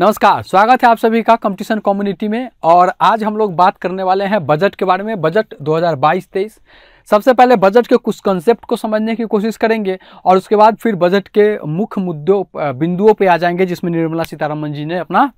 नमस्कार स्वागत है आप सभी का कंपटीशन कम्युनिटी में और आज हम लोग बात करने वाले हैं बजट के बारे में बजट 2022-23 सबसे पहले बजट के कुछ कंसेप्ट को समझने की कोशिश करेंगे और उसके बाद फिर बजट के मुख्य मुद्दों बिंदुओं पे आ जाएंगे जिसमें निर्मला सीतारामन जी ने अपना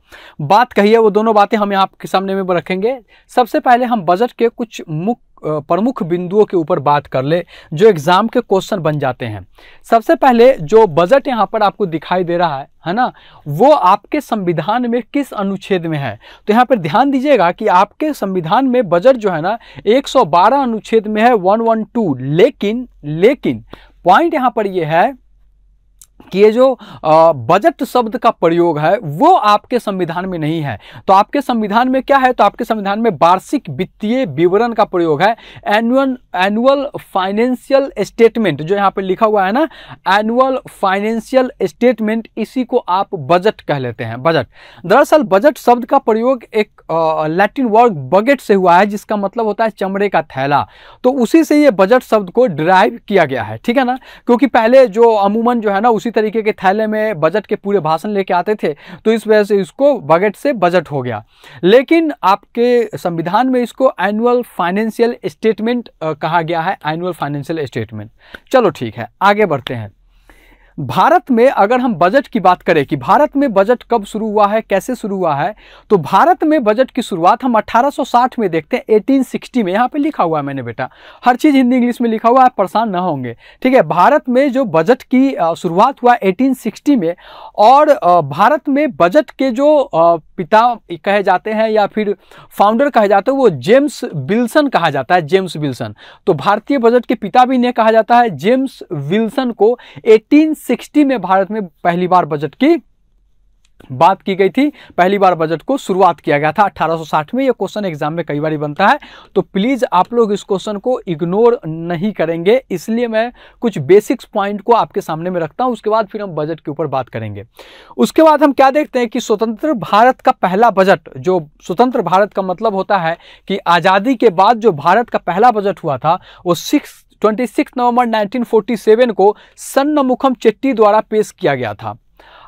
बात कही है वो दोनों बातें हम यहाँ आपके सामने में रखेंगे सबसे पहले हम बजट के कुछ मुख्य प्रमुख बिंदुओं के ऊपर बात कर ले जो एग्ज़ाम के क्वेश्चन बन जाते हैं सबसे पहले जो बजट यहाँ पर आपको दिखाई दे रहा है है ना वो आपके संविधान में किस अनुच्छेद में है तो यहाँ पर ध्यान दीजिएगा कि आपके संविधान में बजट जो है ना 112 अनुच्छेद में है 112 लेकिन लेकिन पॉइंट यहाँ पर ये यह है कि ये जो बजट शब्द का प्रयोग है वो आपके संविधान में नहीं है तो आपके संविधान में क्या है तो आपके संविधान में वार्षिक वित्तीय विवरण का प्रयोग है एनुअल एनुअल फाइनेंशियल स्टेटमेंट जो यहाँ पे लिखा हुआ है ना एनुअल फाइनेंशियल स्टेटमेंट इसी को आप बजट कह लेते हैं बजट दरअसल बजट शब्द का प्रयोग एक लैटिन वर्ग बगेट से हुआ है जिसका मतलब होता है चमड़े का थैला तो उसी से ये बजट शब्द को ड्राइव किया गया है ठीक है ना क्योंकि पहले जो अमूमन जो है ना उस उसी तरीके के थैले में बजट के पूरे भाषण लेके आते थे तो इस वजह से इसको बजट से बजट हो गया लेकिन आपके संविधान में इसको एनुअल फाइनेंशियल स्टेटमेंट कहा गया है एनुअल फाइनेंशियल स्टेटमेंट चलो ठीक है आगे बढ़ते हैं भारत में अगर हम बजट की बात करें कि भारत में बजट कब शुरू हुआ है कैसे शुरू हुआ है तो भारत में बजट की शुरुआत हम 1860 में देखते हैं 1860 में यहाँ पे लिखा हुआ है मैंने बेटा हर चीज़ हिंदी इंग्लिश में लिखा हुआ है परेशान ना होंगे ठीक है भारत में जो बजट की शुरुआत हुआ 1860 में और भारत में बजट के जो पिता कहे जाते हैं या फिर फाउंडर कहे जाते हैं वो जेम्स विल्सन कहा जाता है जेम्स विल्सन तो भारतीय बजट के पिता भी इन्हें कहा जाता है जेम्स विल्सन को 1860 में भारत में पहली बार बजट की बात की गई थी पहली बार बजट को शुरुआत किया गया था 1860 में यह क्वेश्चन एग्जाम में कई बार बनता है तो प्लीज़ आप लोग इस क्वेश्चन को इग्नोर नहीं करेंगे इसलिए मैं कुछ बेसिक्स पॉइंट को आपके सामने में रखता हूं उसके बाद फिर हम बजट के ऊपर बात करेंगे उसके बाद हम क्या देखते हैं कि स्वतंत्र भारत का पहला बजट जो स्वतंत्र भारत का मतलब होता है कि आज़ादी के बाद जो भारत का पहला बजट हुआ था वो सिक्स 26 नवंबर 1947 को सन्नमुखम चेट्टी द्वारा पेश किया गया था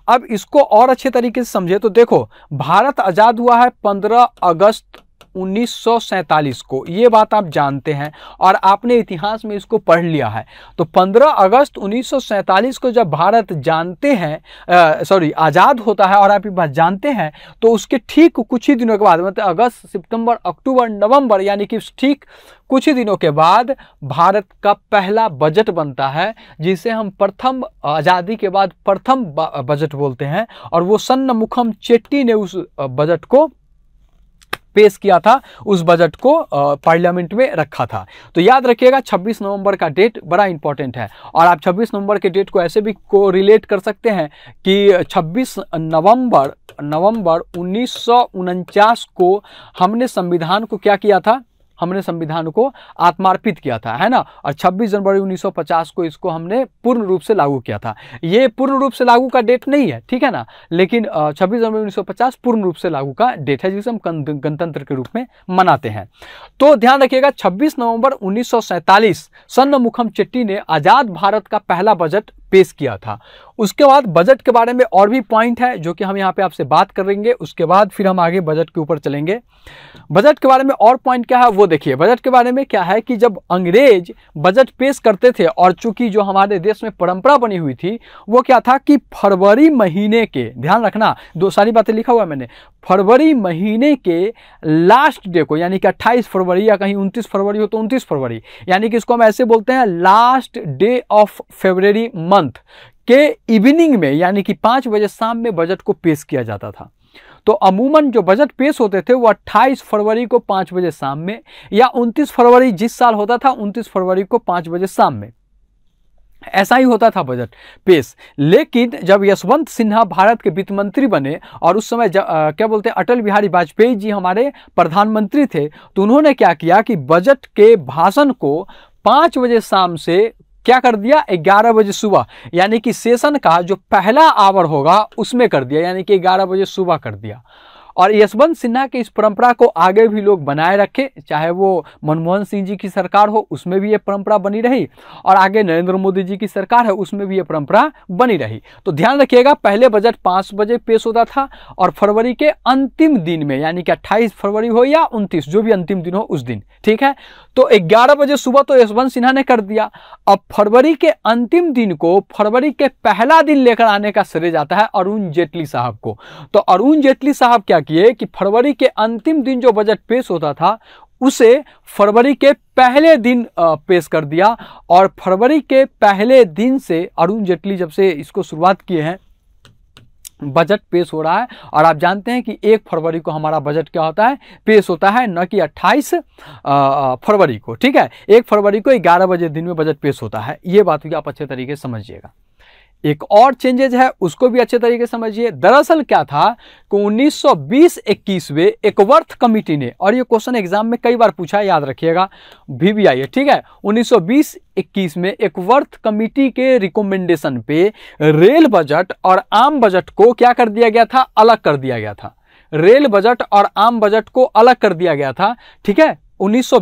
अब इसको और अच्छे तरीके से समझे तो देखो भारत आज़ाद हुआ है 15 अगस्त 1947 को ये बात आप जानते हैं और आपने इतिहास में इसको पढ़ लिया है तो 15 अगस्त 1947 को जब भारत जानते हैं सॉरी आज़ाद होता है और आप ये बात जानते हैं तो उसके ठीक कुछ ही दिनों के बाद मतलब अगस्त सितंबर अक्टूबर नवंबर यानी कि ठीक कुछ ही दिनों के बाद भारत का पहला बजट बनता है जिसे हम प्रथम आज़ादी के बाद प्रथम बजट बोलते हैं और वो सन्नमुखम चेट्टी ने उस बजट को पेश किया था उस बजट को पार्लियामेंट में रखा था तो याद रखिएगा 26 नवंबर का डेट बड़ा इंपॉर्टेंट है और आप 26 नवंबर के डेट को ऐसे भी को रिलेट कर सकते हैं कि 26 नवंबर नवंबर उन्नीस को हमने संविधान को क्या किया था हमने संविधान को आत्मार्पित किया था है ना और 26 जनवरी 1950 को इसको हमने पूर्ण रूप से लागू किया था ये पूर्ण रूप से लागू का डेट नहीं है ठीक है ना लेकिन 26 जनवरी 1950 पूर्ण रूप से लागू का डेट है जिसे हम गणतंत्र के रूप में मनाते हैं तो ध्यान रखिएगा छब्बीस नवंबर उन्नीस सन्न मुखम चेट्टी ने आज़ाद भारत का पहला बजट पेश किया था उसके बाद बजट के बारे में और भी पॉइंट है जो कि हम यहाँ पे आपसे बात करेंगे उसके बाद फिर हम आगे बजट के ऊपर चलेंगे बजट के बारे में और पॉइंट क्या है वो देखिए बजट के बारे में क्या है कि जब अंग्रेज बजट पेश करते थे और चूंकि जो हमारे देश में परंपरा बनी हुई थी वो क्या था कि फरवरी महीने के ध्यान रखना दो सारी बातें लिखा हुआ मैंने फरवरी महीने के लास्ट डे को यानी कि अट्ठाईस फरवरी या कहीं उनतीस फरवरी हो तो उनतीस फरवरी यानी कि इसको हम ऐसे बोलते हैं last day of February month month के इवनिंग में यानी कि पाँच बजे शाम में बजट को पेश किया जाता था तो अमूमन जो बजट पेश होते थे वो 28 फरवरी को पाँच बजे शाम में या 29 फरवरी जिस साल होता था 29 फरवरी को पाँच बजे शाम में ऐसा ही होता था बजट पेश लेकिन जब यशवंत सिन्हा भारत के वित्त मंत्री बने और उस समय आ, क्या बोलते हैं अटल बिहारी वाजपेयी जी हमारे प्रधानमंत्री थे तो उन्होंने क्या किया कि बजट के भाषण को पाँच बजे शाम से क्या कर दिया 11 बजे सुबह यानी कि सेशन का जो पहला आवर होगा उसमें कर दिया यानी कि 11 बजे सुबह कर दिया और यशवंत सिन्हा के इस परंपरा को आगे भी लोग बनाए रखे चाहे वो मनमोहन सिंह जी की सरकार हो उसमें भी ये परंपरा बनी रही और आगे नरेंद्र मोदी जी की सरकार है उसमें भी ये परंपरा बनी रही तो ध्यान रखिएगा पहले बजट पाँच बजे पेश होता था और फरवरी के अंतिम दिन में यानी कि अट्ठाईस फरवरी हो या उनतीस जो भी अंतिम दिन हो उस दिन ठीक है तो ग्यारह बजे सुबह तो यशवंत सिन्हा ने कर दिया अब फरवरी के अंतिम दिन को फरवरी के पहला दिन लेकर आने का श्रेय जाता है अरुण जेटली साहब को तो अरुण जेटली साहब क्या तक ये कि फरवरी के अंतिम दिन जो बजट पेश होता था उसे फरवरी के पहले दिन पेश कर दिया और फरवरी के पहले दिन से अरुण जेटली जब से इसको शुरुआत किए हैं बजट पेश हो रहा है और आप जानते हैं कि एक फरवरी को हमारा बजट क्या होता है पेश होता है न कि 28 फरवरी को ठीक है एक फरवरी को ग्यारह बजे दिन में बजट पेश होता है ये बात भी आप अच्छे तरीके से समझिएगा एक और चेंजेज है उसको भी अच्छे तरीके से समझिए दरअसल क्या था कि 1920-21 में एक वर्थ कमिटी ने और ये क्वेश्चन एग्जाम में कई बार पूछा याद रखिएगा भी भी आइए ठीक है 1920 सौ में एक वर्थ कमिटी के रिकमेंडेशन पे रेल बजट और आम बजट को क्या कर दिया गया था अलग कर दिया गया था रेल बजट और आम बजट को अलग कर दिया गया था ठीक है उन्नीस सौ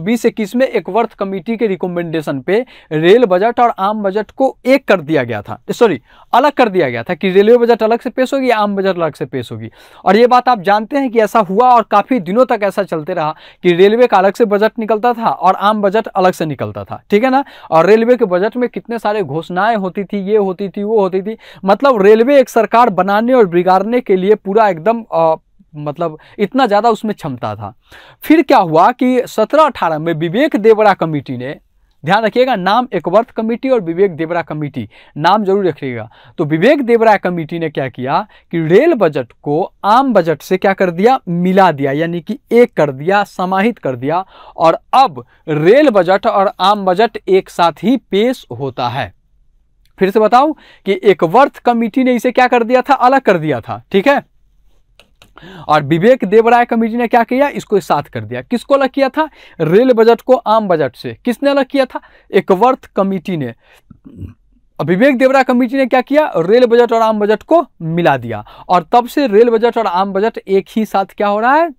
में एक वर्थ कमेटी के रिकमेंडेशन पे रेल बजट और आम बजट को एक कर दिया गया था सॉरी अलग कर दिया गया था कि रेलवे बजट अलग से पेश होगी आम बजट अलग से पेश होगी और ये बात आप जानते हैं कि ऐसा हुआ और काफ़ी दिनों तक ऐसा चलते रहा कि रेलवे का अलग से बजट निकलता था और आम बजट अलग से निकलता था ठीक है ना और रेलवे के बजट में कितने सारे घोषणाएं होती थी ये होती थी वो होती थी मतलब रेलवे एक सरकार बनाने और बिगाड़ने के लिए पूरा एकदम मतलब इतना ज़्यादा उसमें क्षमता था फिर क्या हुआ कि सत्रह अठारह में विवेक देवरा कमेटी ने ध्यान रखिएगा नाम एकवर्थ कमेटी और विवेक देवरा कमेटी नाम जरूर रखिएगा तो विवेक देवरा कमेटी ने क्या किया कि रेल बजट को आम बजट से क्या कर दिया मिला दिया यानी कि एक कर दिया समाहित कर दिया और अब रेल बजट और आम बजट एक साथ ही पेश होता है फिर से बताऊं कि एक वर्थ कमेटी ने इसे क्या कर दिया था अलग कर दिया था ठीक है और विवेक देवराय कमेटी ने क्या किया इसको साथ कर दिया किसको अलग किया था रेल बजट को आम बजट से किसने अलग किया था वर्थ कमेटी ने विवेक देवरा कमेटी ने क्या किया रेल बजट और आम बजट को मिला दिया और तब से रेल बजट और आम बजट एक ही साथ क्या हो रहा है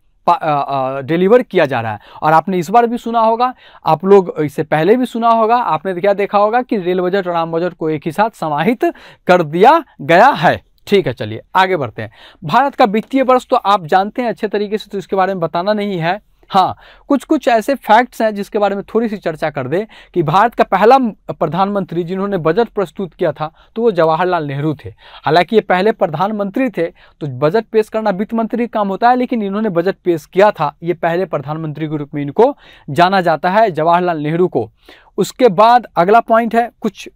डिलीवर किया जा रहा है और आपने इस बार भी सुना होगा आप लोग इससे पहले भी सुना होगा आपने क्या देखा होगा कि रेल बजट और आम बजट को एक ही साथ समाहित कर दिया गया है ठीक है चलिए आगे बढ़ते हैं भारत का वित्तीय वर्ष तो आप जानते हैं अच्छे तरीके से तो इसके बारे में बताना नहीं है हाँ कुछ कुछ ऐसे फैक्ट्स हैं जिसके बारे में थोड़ी सी चर्चा कर दें कि भारत का पहला प्रधानमंत्री जिन्होंने बजट प्रस्तुत किया था तो वो जवाहरलाल नेहरू थे हालांकि ये पहले प्रधानमंत्री थे तो बजट पेश करना वित्त मंत्री काम होता है लेकिन इन्होंने बजट पेश किया था ये पहले प्रधानमंत्री के रूप में इनको जाना जाता है जवाहरलाल नेहरू को उसके बाद अगला पॉइंट है कुछ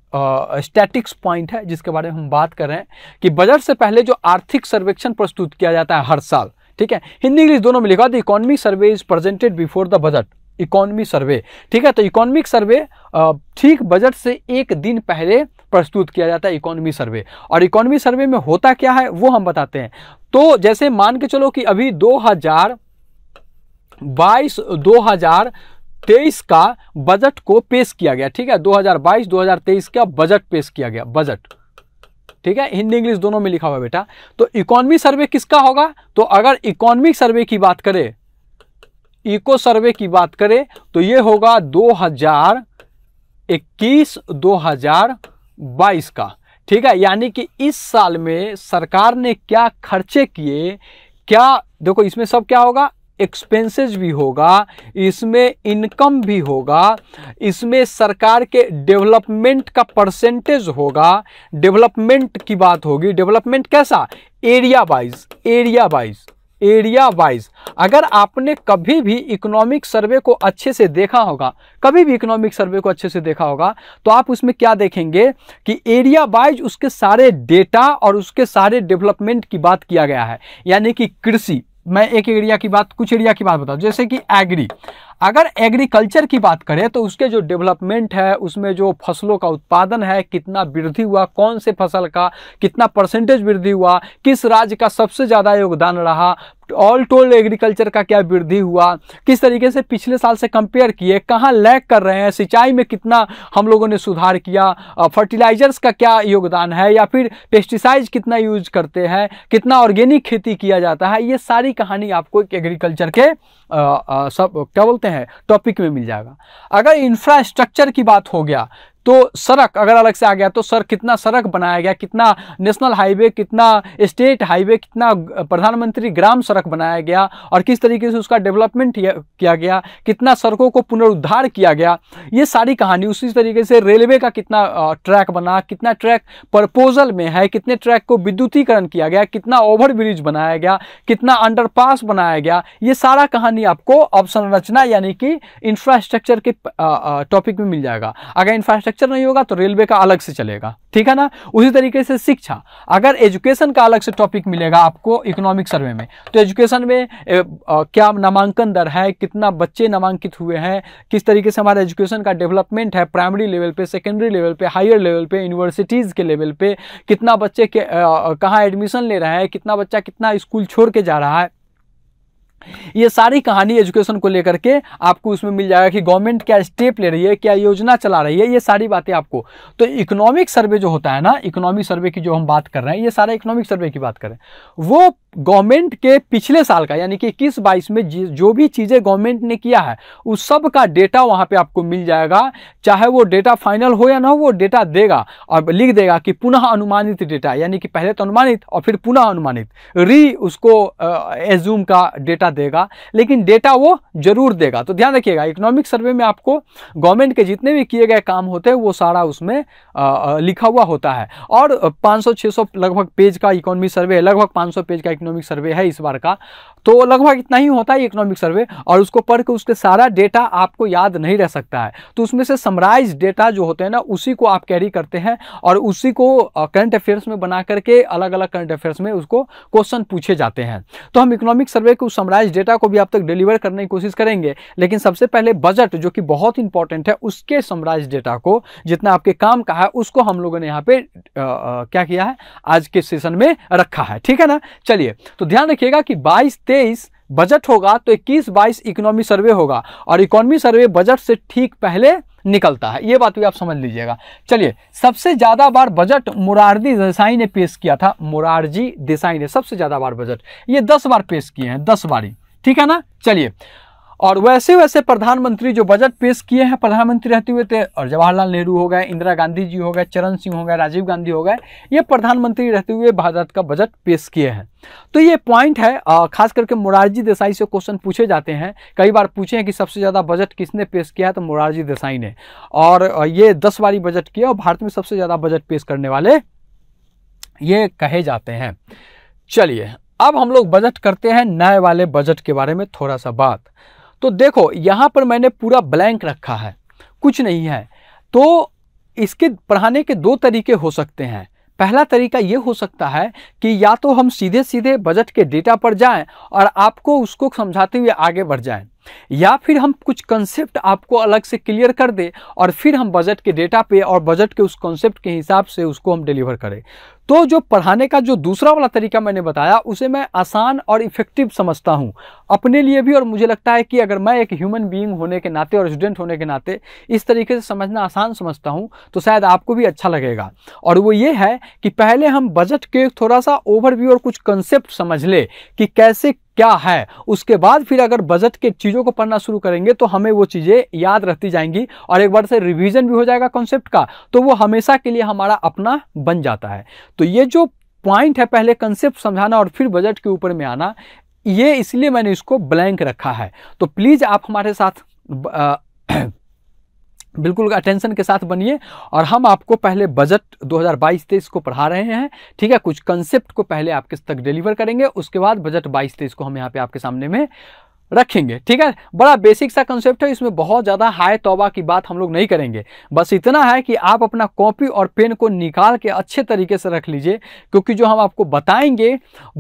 स्टैटिक्स पॉइंट है जिसके बारे में हम बात कर रहे हैं कि बजट से पहले जो आर्थिक सर्वेक्षण प्रस्तुत किया जाता है हर साल ठीक है हिंदी इंग्लिश दोनों में लिखा the economic survey is presented before the budget economic survey ठीक है तो इकोनॉमिक सर्वे ठीक बजट से एक दिन पहले प्रस्तुत किया जाता है इकोनॉमी सर्वे और इकोनॉमी सर्वे में होता क्या है वो हम बताते हैं तो जैसे मान के चलो कि अभी 2022 2023 का बजट को पेश किया गया ठीक है 2022 2023 का बजट पेश किया गया बजट ठीक है हिंदी इंग्लिश दोनों में लिखा हुआ बेटा तो इकोनॉमी सर्वे किसका होगा तो अगर इकोनॉमिक सर्वे की बात करें इको सर्वे की बात करें तो यह होगा 2021 2022 का ठीक है यानी कि इस साल में सरकार ने क्या खर्चे किए क्या देखो इसमें सब क्या होगा एक्सपेंसेस भी होगा इसमें इनकम भी होगा इसमें सरकार के डेवलपमेंट का परसेंटेज होगा डेवलपमेंट की बात होगी डेवलपमेंट कैसा area wise area wise area wise अगर आपने कभी भी इकोनॉमिक सर्वे को अच्छे से देखा होगा कभी भी इकोनॉमिक सर्वे को अच्छे से देखा होगा तो आप उसमें क्या देखेंगे कि एरिया वाइज उसके सारे डेटा और उसके सारे डेवलपमेंट की बात किया गया है यानी कि कृषि मैं एक एरिया की बात कुछ एरिया की बात बताऊँ जैसे कि एग्री अगर एग्रीकल्चर की बात करें तो उसके जो डेवलपमेंट है उसमें जो फसलों का उत्पादन है कितना वृद्धि हुआ कौन से फसल का कितना परसेंटेज वृद्धि हुआ किस राज्य का सबसे ज़्यादा योगदान रहा ऑल टोल एग्रीकल्चर का क्या वृद्धि हुआ किस तरीके से पिछले साल से कंपेयर किए कहाँ लैग कर रहे हैं सिंचाई में कितना हम लोगों ने सुधार किया फर्टिलाइजर्स का क्या योगदान है या फिर पेस्टिसाइड कितना यूज करते हैं कितना ऑर्गेनिक खेती किया जाता है ये सारी कहानी आपको एक एग्रीकल्चर के सब क्या बोलते हैं टॉपिक में मिल जाएगा अगर इंफ्रास्ट्रक्चर की बात हो गया तो सड़क अगर अलग से आ गया तो सर कितना सड़क बनाया गया कितना नेशनल हाईवे कितना स्टेट हाईवे कितना प्रधानमंत्री ग्राम सड़क बनाया गया और किस तरीके से उसका डेवलपमेंट किया गया कितना सड़कों को पुनरुद्धार किया गया ये सारी कहानी उसी तरीके से रेलवे का कितना ट्रैक बना कितना ट्रैक प्रपोजल में है कितने ट्रैक को विद्युतीकरण किया गया कितना ओवर ब्रिज बनाया गया कितना अंडर बनाया गया ये सारा कहानी आपको अवसंरचना यानी कि इंफ्रास्ट्रक्चर के टॉपिक में मिल जाएगा अगर इंफ्रास्ट्रक्चर इंफ्रास्ट्रक्चर नहीं होगा तो रेलवे का अलग से चलेगा ठीक है ना उसी तरीके से शिक्षा अगर एजुकेशन का अलग से टॉपिक मिलेगा आपको इकोनॉमिक सर्वे में तो एजुकेशन में ए, आ, क्या नामांकन दर है कितना बच्चे नामांकित हुए हैं किस तरीके से हमारा एजुकेशन का डेवलपमेंट है प्राइमरी लेवल पे सेकेंडरी लेवल पे हायर लेवल पे यूनिवर्सिटीज़ के लेवल पे कितना बच्चे के कहाँ एडमिशन ले रहे हैं कितना बच्चा कितना स्कूल छोड़ के जा रहा है ये सारी कहानी एजुकेशन को लेकर के आपको उसमें मिल जाएगा कि गवर्नमेंट क्या स्टेप ले रही है क्या योजना चला रही है ये सारी बातें आपको तो इकोनॉमिक सर्वे जो होता है ना इकोनॉमिक सर्वे की जो हम बात कर रहे हैं ये सारा इकोनॉमिक सर्वे की बात करें वो गवर्नमेंट के पिछले साल का यानी कि इक्कीस बाईस में जो भी चीज़ें गवर्नमेंट ने किया है उस सब का डेटा वहाँ पर आपको मिल जाएगा चाहे वो डेटा फाइनल हो या ना हो वो डेटा देगा और लिख देगा कि पुनः अनुमानित डेटा यानी कि पहले तो अनुमानित और फिर पुनः अनुमानित री उसको एज्यूम का डेटा डेटा देगा लेकिन डेटा वो जरूर देगा तो ध्यान रखिएगा इकोनॉमिक सर्वे में आपको गवर्नमेंट के जितने भी किए गए काम होते हैं वो सारा उसमें लिखा हुआ होता है और 500-600 लगभग पेज का इकोनॉमिक सर्वे लगभग 500 पेज का इकोनॉमिक सर्वे है इस बार का तो लगभग इतना ही होता है इकोनॉमिक सर्वे और उसको पढ़ के उसके सारा डेटा आपको याद नहीं रह सकता है तो उसमें से समराइज डेटा जो होते हैं ना उसी को आप कैरी करते हैं और उसी को करंट अफेयर्स में बना करके अलग अलग करंट अफेयर्स में उसको क्वेश्चन पूछे जाते हैं तो हम इकोनॉमिक सर्वे के उस समराइज डेटा को भी आप तक डिलीवर करने की कोशिश करेंगे लेकिन सबसे पहले बजट जो कि बहुत इंपॉर्टेंट है उसके समराइज डेटा को जितना आपके काम का है उसको हम लोगों ने यहाँ पे क्या किया है आज के सेशन में रखा है ठीक है ना चलिए तो ध्यान रखिएगा कि बाईस तेईस बजट होगा तो इक्कीस बाईस इकोनॉमी सर्वे होगा और इकोनॉमी सर्वे बजट से ठीक पहले निकलता है ये बात भी आप समझ लीजिएगा चलिए सबसे ज़्यादा बार बजट मुरारजी देसाई ने पेश किया था मुरारजी देसाई ने सबसे ज़्यादा बार बजट ये दस बार पेश किए हैं दस बारी ठीक है ना चलिए और वैसे वैसे प्रधानमंत्री जो बजट पेश किए हैं प्रधानमंत्री रहते हुए थे और जवाहरलाल नेहरू हो गए इंदिरा गांधी जी हो गए चरण सिंह हो गए राजीव गांधी हो गए ये प्रधानमंत्री रहते हुए भारत का बजट पेश किए हैं तो ये पॉइंट है खास करके मोरारजी देसाई से क्वेश्चन पूछे जाते हैं कई बार पूछे हैं कि सबसे ज़्यादा बजट किसने पेश किया है तो मोरारजी देसाई ने और ये दस बारी बजट किया और भारत में सबसे ज़्यादा बजट पेश करने वाले ये कहे जाते हैं चलिए अब हम लोग बजट करते हैं नए वाले बजट के बारे में थोड़ा सा बात तो देखो यहाँ पर मैंने पूरा ब्लैंक रखा है कुछ नहीं है तो इसके पढ़ाने के दो तरीके हो सकते हैं पहला तरीका ये हो सकता है कि या तो हम सीधे सीधे बजट के डेटा पर जाएं और आपको उसको समझाते हुए आगे बढ़ जाएं या फिर हम कुछ कंसेप्ट आपको अलग से क्लियर कर दें और फिर हम बजट के डेटा पे और बजट के उस कंसेप्ट के हिसाब से उसको हम डिलीवर करें तो जो पढ़ाने का जो दूसरा वाला तरीका मैंने बताया उसे मैं आसान और इफ़ेक्टिव समझता हूँ अपने लिए भी और मुझे लगता है कि अगर मैं एक ह्यूमन बीइंग होने के नाते और स्टूडेंट होने के नाते इस तरीके से समझना आसान समझता हूँ तो शायद आपको भी अच्छा लगेगा और वो ये है कि पहले हम बजट के थोड़ा सा ओवरव्यू और कुछ कंसेप्ट समझ ले कि कैसे क्या है उसके बाद फिर अगर बजट के चीज़ों को पढ़ना शुरू करेंगे तो हमें वो चीज़ें याद रहती जाएंगी और एक बार से रिवीजन भी हो जाएगा कॉन्सेप्ट का तो वो हमेशा के लिए हमारा अपना बन जाता है तो ये जो पॉइंट है पहले कंसेप्ट समझाना और फिर बजट के ऊपर में आना ये इसलिए मैंने इसको ब्लैंक रखा है तो प्लीज़ आप हमारे साथ बिल्कुल अटेंशन के साथ बनिए और हम आपको पहले बजट 2022-23 को पढ़ा रहे हैं ठीक है कुछ कंसेप्ट को पहले आपके तक डिलीवर करेंगे उसके बाद बजट 22-23 को हम यहाँ पे आपके सामने में रखेंगे ठीक है बड़ा बेसिक सा कंसेप्ट है इसमें बहुत ज़्यादा हाय तोबा की बात हम लोग नहीं करेंगे बस इतना है कि आप अपना कॉपी और पेन को निकाल के अच्छे तरीके से रख लीजिए क्योंकि जो हम आपको बताएंगे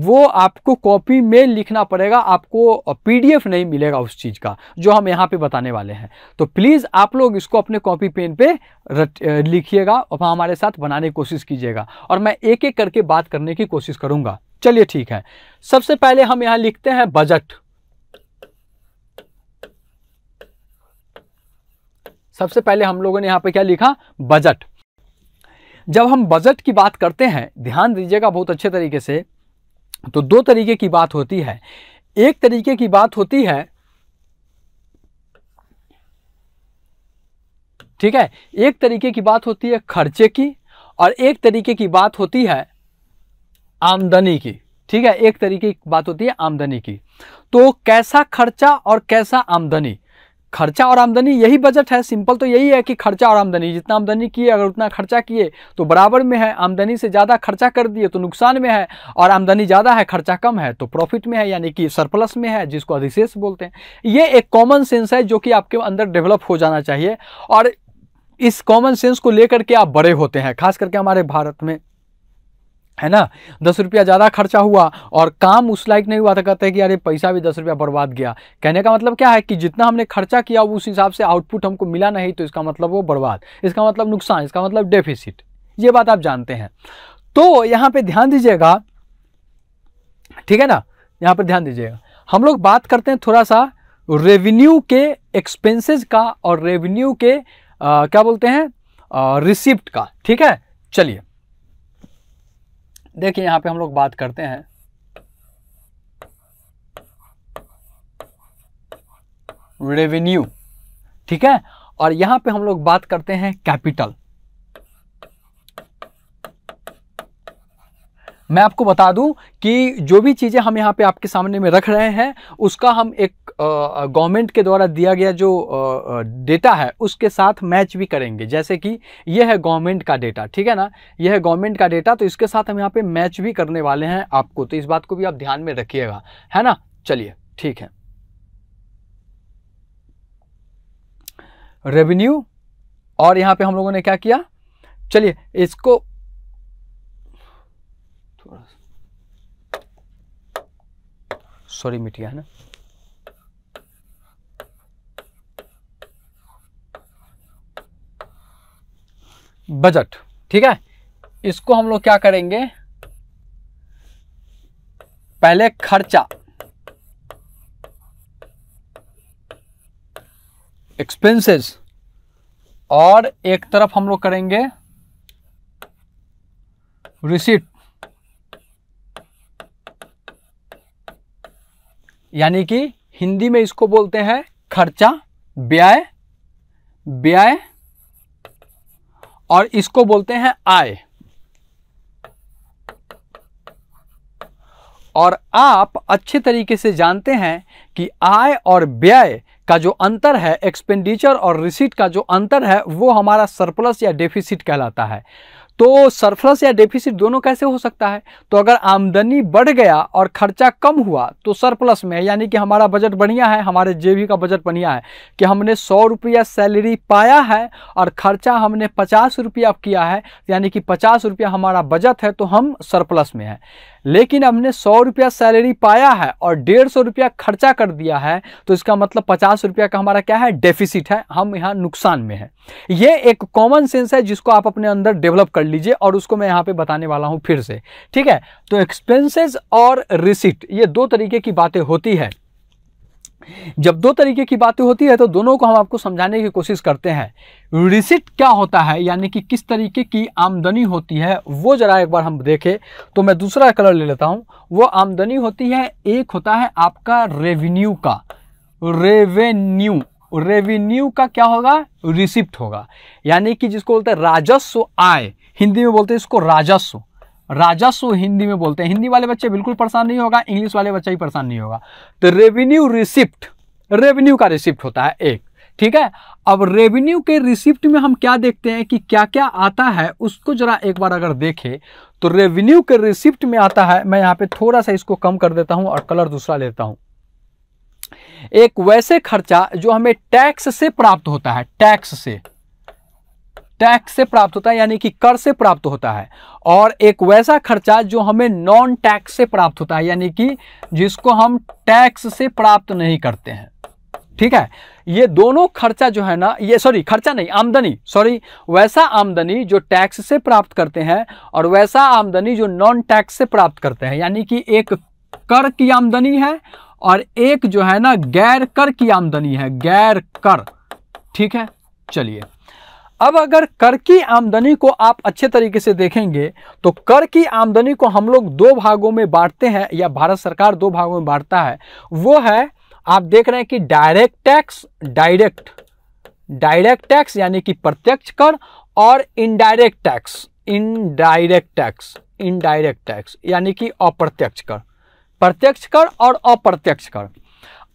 वो आपको कॉपी में लिखना पड़ेगा आपको पीडीएफ नहीं मिलेगा उस चीज़ का जो हम यहाँ पर बताने वाले हैं तो प्लीज़ आप लोग इसको अपने कॉपी पेन पर लिखिएगा और हमारे साथ बनाने की कोशिश कीजिएगा और मैं एक एक करके बात करने की कोशिश करूँगा चलिए ठीक है सबसे पहले हम यहाँ लिखते हैं बजट सबसे पहले हम लोगों ने यहाँ पे क्या लिखा बजट जब हम बजट की बात करते हैं ध्यान दीजिएगा बहुत अच्छे तरीके से तो दो तरीके की बात होती है एक तरीके की बात होती है ठीक है एक तरीके की बात होती है खर्चे की और एक तरीके की बात होती है आमदनी की ठीक है एक तरीके की बात होती है आमदनी की तो कैसा खर्चा और कैसा आमदनी खर्चा और आमदनी यही बजट है सिंपल तो यही है कि खर्चा और आमदनी जितना आमदनी किए अगर उतना खर्चा किए तो बराबर में है आमदनी से ज़्यादा खर्चा कर दिए तो नुकसान में है और आमदनी ज़्यादा है खर्चा कम है तो प्रॉफिट में है यानी कि सरप्लस में है जिसको अधिशेष बोलते हैं ये एक कॉमन सेंस है जो कि आपके अंदर डेवलप हो जाना चाहिए और इस कॉमन सेंस को लेकर के आप बड़े होते हैं खास करके हमारे भारत में है ना दस रुपया ज़्यादा खर्चा हुआ और काम उस लाइक नहीं हुआ था तो कहते हैं कि अरे पैसा भी दस रुपया बर्बाद गया कहने का मतलब क्या है कि जितना हमने खर्चा किया उस हिसाब से आउटपुट हमको मिला नहीं तो इसका मतलब वो बर्बाद इसका मतलब नुकसान इसका मतलब डेफिसिट ये बात आप जानते हैं तो यहाँ पर ध्यान दीजिएगा ठीक है ना यहाँ पर ध्यान दीजिएगा हम लोग बात करते हैं थोड़ा सा रेवेन्यू के एक्सपेंसेस का और रेवेन्यू के आ, क्या बोलते हैं रिसिप्ट का ठीक है चलिए देखिए यहाँ पे हम लोग बात करते हैं रेवेन्यू ठीक है और यहाँ पे हम लोग बात करते हैं कैपिटल मैं आपको बता दूं कि जो भी चीज़ें हम यहाँ पे आपके सामने में रख रहे हैं उसका हम एक गवर्नमेंट के द्वारा दिया गया जो डेटा है उसके साथ मैच भी करेंगे जैसे कि यह है गवर्नमेंट का डेटा ठीक है ना यह है गवर्नमेंट का डेटा तो इसके साथ हम यहाँ पे मैच भी करने वाले हैं आपको तो इस बात को भी आप ध्यान में रखिएगा है ना चलिए ठीक है रेवेन्यू और यहाँ पे हम लोगों ने क्या किया चलिए इसको सॉरी मिटिया है ना बजट ठीक है इसको हम लोग क्या करेंगे पहले खर्चा एक्सपेंसेस और एक तरफ हम लोग करेंगे रिसिट यानी कि हिंदी में इसको बोलते हैं खर्चा व्यय व्यय और इसको बोलते हैं आय और आप अच्छे तरीके से जानते हैं कि आय और व्यय का जो अंतर है एक्सपेंडिचर और रिसीट का जो अंतर है वो हमारा सरप्लस या डेफिसिट कहलाता है तो सरप्लस या डेफिसिट दोनों कैसे हो सकता है तो अगर आमदनी बढ़ गया और खर्चा कम हुआ तो सरप्लस में यानी कि हमारा बजट बढ़िया है हमारे जेबी का बजट बढ़िया है कि हमने सौ रुपया सैलरी पाया है और खर्चा हमने पचास रुपया किया है यानी कि पचास रुपया हमारा बजट है तो हम सरप्लस में है लेकिन हमने सौ रुपया सैलरी पाया है और डेढ़ सौ रुपया खर्चा कर दिया है तो इसका मतलब पचास रुपया का हमारा क्या है डेफिसिट है हम यहाँ नुकसान में है ये एक कॉमन सेंस है जिसको आप अपने अंदर डेवलप कर लीजिए और उसको मैं यहाँ पे बताने वाला हूँ फिर से ठीक है तो एक्सपेंसेस और रिसिट ये दो तरीके की बातें होती है जब दो तरीके की बातें होती है तो दोनों को हम आपको समझाने की कोशिश करते हैं रिसिट क्या होता है यानी कि किस तरीके की आमदनी होती है वो ज़रा एक बार हम देखें तो मैं दूसरा कलर ले लेता हूं वो आमदनी होती है एक होता है आपका रेवेन्यू का रेवेन्यू रेवेन्यू का क्या होगा रिसिप्ट होगा यानी कि जिसको बोलते हैं राजस्व आय हिंदी में बोलते हैं इसको राजस्व राजस्व हिंदी में बोलते हैं हिंदी वाले बच्चे बिल्कुल परेशान नहीं होगा इंग्लिश वाले बच्चा ही परेशान नहीं होगा तो रेवेन्यू रिसिप्ट रेवेन्यू का रिसिप्ट होता है एक ठीक है अब रेवेन्यू के रिसिप्ट में हम क्या देखते हैं कि क्या क्या आता है उसको जरा एक बार अगर देखें तो रेवेन्यू के रिसिप्ट में आता है मैं यहां पे थोड़ा सा इसको कम कर देता हूं और कलर दूसरा लेता हूं एक वैसे खर्चा जो हमें टैक्स से प्राप्त होता है टैक्स से टैक्स से प्राप्त होता है यानी कि कर से प्राप्त होता है और एक वैसा खर्चा जो हमें नॉन टैक्स से प्राप्त होता है यानी कि जिसको हम टैक्स से प्राप्त नहीं करते हैं ठीक है ये दोनों खर्चा जो है ना ये सॉरी खर्चा नहीं आमदनी सॉरी वैसा आमदनी जो टैक्स से प्राप्त करते हैं और वैसा आमदनी जो नॉन टैक्स से प्राप्त करते हैं यानी कि एक कर की आमदनी है और एक जो है ना गैर कर की आमदनी है गैर कर ठीक है चलिए अब अगर कर की आमदनी को आप अच्छे तरीके से देखेंगे तो कर की आमदनी को हम लोग दो भागों में बांटते हैं या भारत सरकार दो भागों में बांटता है वो है आप देख रहे हैं कि direct tax direct direct tax यानी कि प्रत्यक्ष कर और indirect tax indirect tax indirect tax यानी कि अप्रत्यक्ष कर प्रत्यक्ष कर और अप्रत्यक्ष कर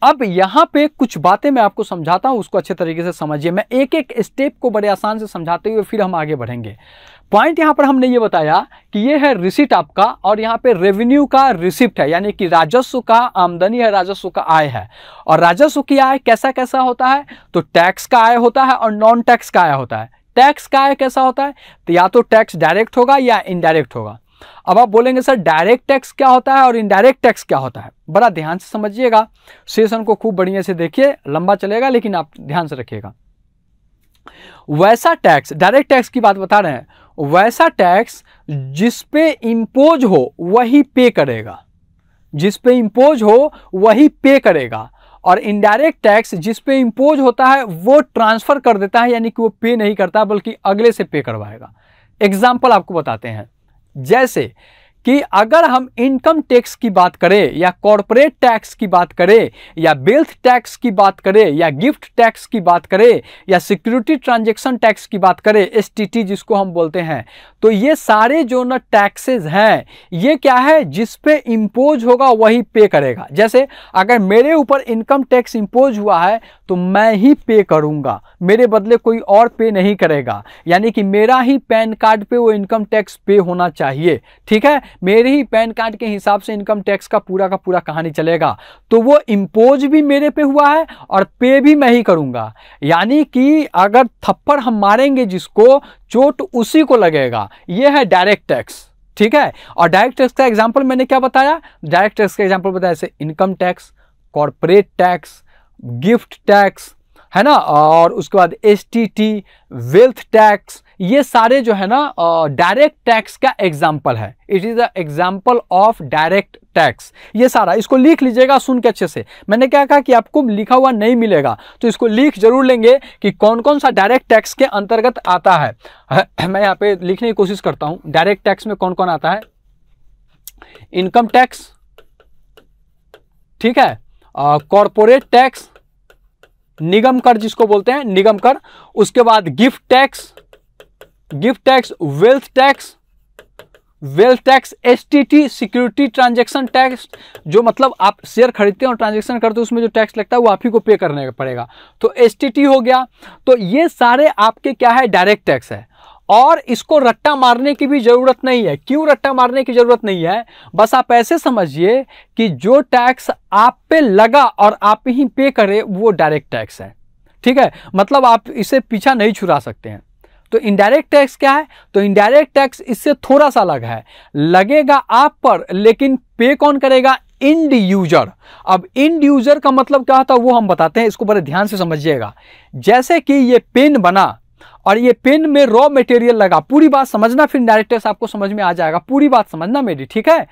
अब यहां पे कुछ बातें मैं आपको समझाता हूं उसको अच्छे तरीके से समझिए मैं एक एक स्टेप को बड़े आसान से समझाते हुए फिर हम आगे बढ़ेंगे पॉइंट यहाँ पर हमने ये बताया कि ये है रिसिट आपका और यहाँ पे रेवेन्यू का रिसिप्ट है यानी कि राजस्व का आमदनी है राजस्व का आय है और राजस्व की आय कैसा कैसा होता है तो टैक्स का आय होता है और नॉन टैक्स का आय होता है टैक्स का आय कैसा होता है तो या तो टैक्स डायरेक्ट होगा या इनडायरेक्ट होगा अब आप बोलेंगे सर डायरेक्ट टैक्स क्या होता है और इनडायरेक्ट टैक्स क्या होता है बड़ा ध्यान से समझिएगा सेशन को खूब बढ़िया से देखिए लंबा चलेगा लेकिन आप ध्यान से रखिएगा वैसा टैक्स डायरेक्ट टैक्स की बात बता रहे हैं वैसा टैक्स जिस पे इंपोज हो वही पे करेगा जिस पे इंपोज हो वही पे करेगा और इनडायरेक्ट टैक्स जिस पे इंपोज होता है वो ट्रांसफ़र कर देता है यानी कि वो पे नहीं करता बल्कि अगले से पे करवाएगा एग्जाम्पल आपको बताते हैं जैसे कि अगर हम इनकम टैक्स की बात करें या कॉरपोरेट टैक्स की बात करें या वेल्थ टैक्स की बात करें या गिफ्ट टैक्स की बात करें या सिक्योरिटी ट्रांजैक्शन टैक्स की बात करें एस जिसको हम बोलते हैं तो ये सारे जो ना टैक्सेज हैं ये क्या है जिस पे इम्पोज होगा वही पे करेगा जैसे अगर मेरे ऊपर इनकम टैक्स इम्पोज हुआ है तो मैं ही पे करूँगा मेरे बदले कोई और पे नहीं करेगा यानी कि मेरा ही पैन कार्ड पर वो इनकम टैक्स पे होना चाहिए ठीक है मेरे ही पैन कार्ड के हिसाब से इनकम टैक्स का पूरा का पूरा कहानी चलेगा तो वो इम्पोज भी मेरे पे हुआ है और पे भी मैं ही करूँगा यानी कि अगर थप्पड़ हम मारेंगे जिसको चोट उसी को लगेगा ये है डायरेक्ट टैक्स ठीक है और डायरेक्ट टैक्स का एग्जाम्पल मैंने क्या बताया डायरेक्ट टैक्स का एग्जाम्पल बताया जैसे income tax corporate tax gift tax है ना और उसके बाद एस वेल्थ टैक्स ये सारे जो है ना डायरेक्ट टैक्स का एग्जाम्पल है it is the example of direct tax ये सारा इसको लिख लीजिएगा सुन के अच्छे से मैंने क्या कहा कि आपको लिखा हुआ नहीं मिलेगा तो इसको लिख जरूर लेंगे कि कौन कौन सा डायरेक्ट टैक्स के अंतर्गत आता है मैं यहाँ पे लिखने की कोशिश करता हूं डायरेक्ट टैक्स में कौन कौन आता है इनकम टैक्स ठीक है कॉरपोरेट टैक्स निगम कर जिसको बोलते हैं निगम कर उसके बाद gift tax gift tax wealth tax wealth tax T security transaction tax जो मतलब आप शेयर खरीदते हैं और ट्रांजैक्शन करते हैं उसमें जो टैक्स लगता है वो आप ही को पे करने पड़ेगा तो टी हो गया तो ये सारे आपके क्या है डायरेक्ट टैक्स है और इसको रट्टा मारने की भी ज़रूरत नहीं है क्यों रट्टा मारने की ज़रूरत नहीं है बस आप ऐसे समझिए कि जो टैक्स आप पे लगा और आप ही पे करे वो डायरेक्ट टैक्स है ठीक है मतलब आप इसे पीछा नहीं छुड़ा सकते हैं तो इनडायरेक्ट टैक्स क्या है तो इनडायरेक्ट टैक्स इससे थोड़ा सा अलग है लगेगा आप पर लेकिन पे कौन करेगा इंड यूजर अब इंड यूजर का मतलब क्या होता है वो हम बताते हैं इसको बड़े ध्यान से समझिएगा जैसे कि ये पेन बना और ये पेन में रॉ मटेरियल लगा पूरी बात समझना फिर टैक्स आपको समझ में आ जाएगा पूरी बात समझना मेरी ठीक है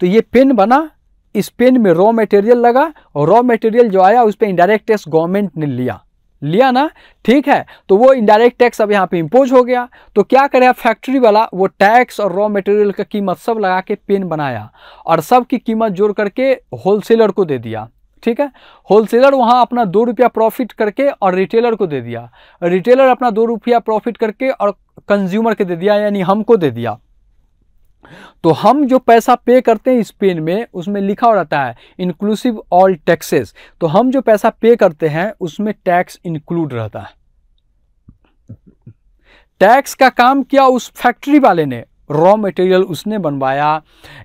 तो ये पेन बना इस पेन में रॉ मटेरियल लगा और रॉ मटेरियल जो आया उस पर इनडायरेक्ट टैक्स गवर्नमेंट ने लिया लिया ना ठीक है तो वो इनडायरेक्ट टैक्स अब यहाँ पे इम्पोज हो गया तो क्या करे फैक्ट्री वाला वो टैक्स और रॉ मटेरियल का कीमत सब लगा के पेन बनाया और सब की कीमत जोड़ करके होलसेलर को दे दिया ठीक है होलसेलर वहाँ अपना दो रुपया प्रॉफिट करके और रिटेलर को दे दिया रिटेलर अपना दो रुपया प्रॉफिट करके और कंज्यूमर के दे दिया यानी हमको दे दिया तो हम जो पैसा पे करते हैं स्पेन में उसमें लिखा हो रहता है इंक्लूसिव ऑल टैक्सेस तो हम जो पैसा पे करते हैं उसमें टैक्स इंक्लूड रहता है टैक्स का काम किया उस फैक्ट्री वाले ने रॉ मटेरियल उसने बनवाया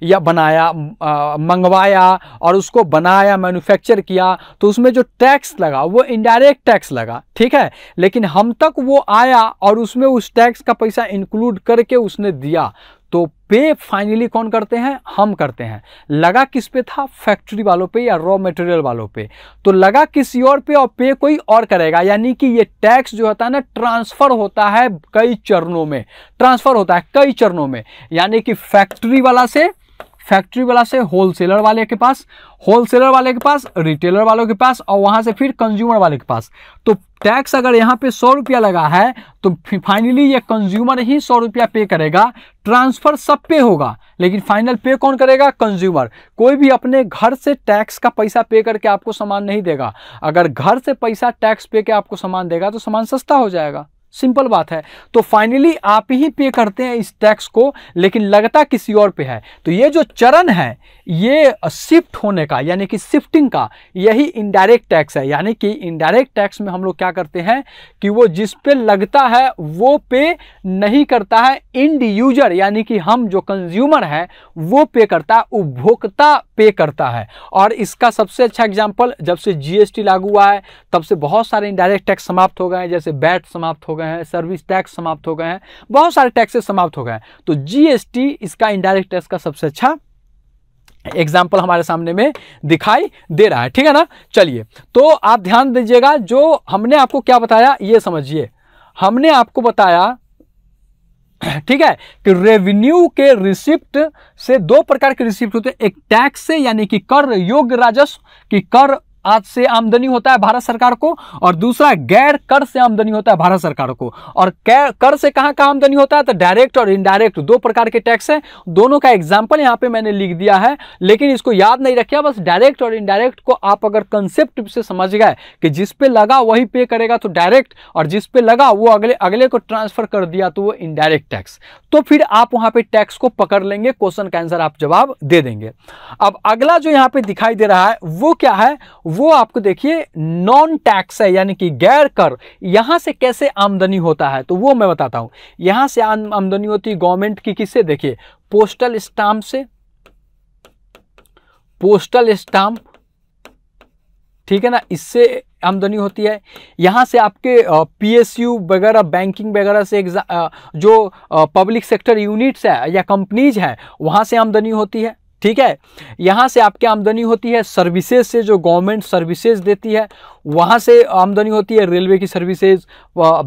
या बनाया आ, मंगवाया और उसको बनाया मैन्युफैक्चर किया तो उसमें जो टैक्स लगा वो इनडायरेक्ट टैक्स लगा ठीक है लेकिन हम तक वो आया और उसमें उस टैक्स का पैसा इंक्लूड करके उसने दिया तो पे फाइनली कौन करते हैं हम करते हैं लगा किस पे था फैक्ट्री वालों पे या रॉ मटेरियल वालों पे तो लगा किसी और पे और पे कोई और करेगा यानी कि ये टैक्स जो होता है ना ट्रांसफ़र होता है कई चरणों में ट्रांसफ़र होता है कई चरणों में यानी कि फैक्ट्री वाला से फैक्ट्री वाला से होलसेलर वाले के पास होलसेलर वाले के पास रिटेलर वालों के पास और वहाँ से फिर कंज्यूमर वाले के पास तो टैक्स अगर यहाँ पे सौ रुपया लगा है तो फाइनली ये कंज्यूमर ही सौ रुपया पे करेगा ट्रांसफर सब पे होगा लेकिन फाइनल पे कौन करेगा कंज्यूमर कोई भी अपने घर से टैक्स का पैसा पे करके आपको सामान नहीं देगा अगर घर से पैसा टैक्स पे के आपको सामान देगा तो सामान सस्ता हो जाएगा सिंपल बात है तो फाइनली आप ही पे करते हैं इस टैक्स को लेकिन लगता किसी और पे है तो ये जो चरण है ये शिफ्ट होने का यानी कि शिफ्टिंग का यही इनडायरेक्ट टैक्स है यानी कि इनडायरेक्ट टैक्स में हम लोग क्या करते हैं कि वो जिस पे लगता है वो पे नहीं करता है इंड यूजर यानी कि हम जो कंज्यूमर हैं वो पे करता है उपभोक्ता पे करता है और इसका सबसे अच्छा एग्जाम्पल जब से जीएसटी लागू हुआ है तब से बहुत सारे इनडायरेक्ट टैक्स समाप्त हो गए जैसे बैट समाप्त हो गए गए हैं सर्विस टैक्स समाप्त हो गए हैं बहुत सारे टैक्सेस समाप्त हो गए हैं तो जीएसटी इसका इनडायरेक्ट टैक्स का सबसे अच्छा एग्जाम्पल हमारे सामने में दिखाई दे रहा है ठीक है ना चलिए तो आप ध्यान दीजिएगा जो हमने आपको क्या बताया ये समझिए हमने आपको बताया ठीक है कि रेवेन्यू के रिसिप्ट से दो प्रकार के रिसिप्ट होते हैं एक टैक्स से यानी कि कर योग्य राजस्व की कर आज से आमदनी होता है भारत सरकार को और दूसरा गैर कर से आमदनी होता है भारत सरकार को और कर से कहाँ कहाँ आमदनी होता है तो डायरेक्ट और इनडायरेक्ट दो प्रकार के टैक्स हैं दोनों का एग्जांपल यहां पे मैंने लिख दिया है लेकिन इसको याद नहीं रखिए बस डायरेक्ट और इनडायरेक्ट को आप अगर कंसेप्ट से समझ गए कि जिसपे लगा वही पे करेगा तो डायरेक्ट और जिसपे लगा वो अगले अगले को ट्रांसफर कर दिया तो वो इनडायरेक्ट टैक्स तो फिर आप वहां पर टैक्स को पकड़ लेंगे क्वेश्चन का आंसर आप जवाब दे देंगे अब अगला जो यहां पर दिखाई दे रहा है वो क्या है वो आपको देखिए नॉन टैक्स है यानी कि गैर कर यहां से कैसे आमदनी होता है तो वो मैं बताता हूं यहां से आमदनी होती है गवर्नमेंट की किससे देखिए पोस्टल स्टाम्प से पोस्टल स्टाम्प ठीक है ना इससे आमदनी होती है यहां से आपके पीएसयू वगैरह बैंकिंग वगैरह से जो पब्लिक सेक्टर यूनिट्स है या कंपनीज है वहां से आमदनी होती है ठीक है यहाँ से आपकी आमदनी होती है सर्विसेज से जो गवर्नमेंट सर्विसेज देती है वहाँ से आमदनी होती है रेलवे की सर्विसेज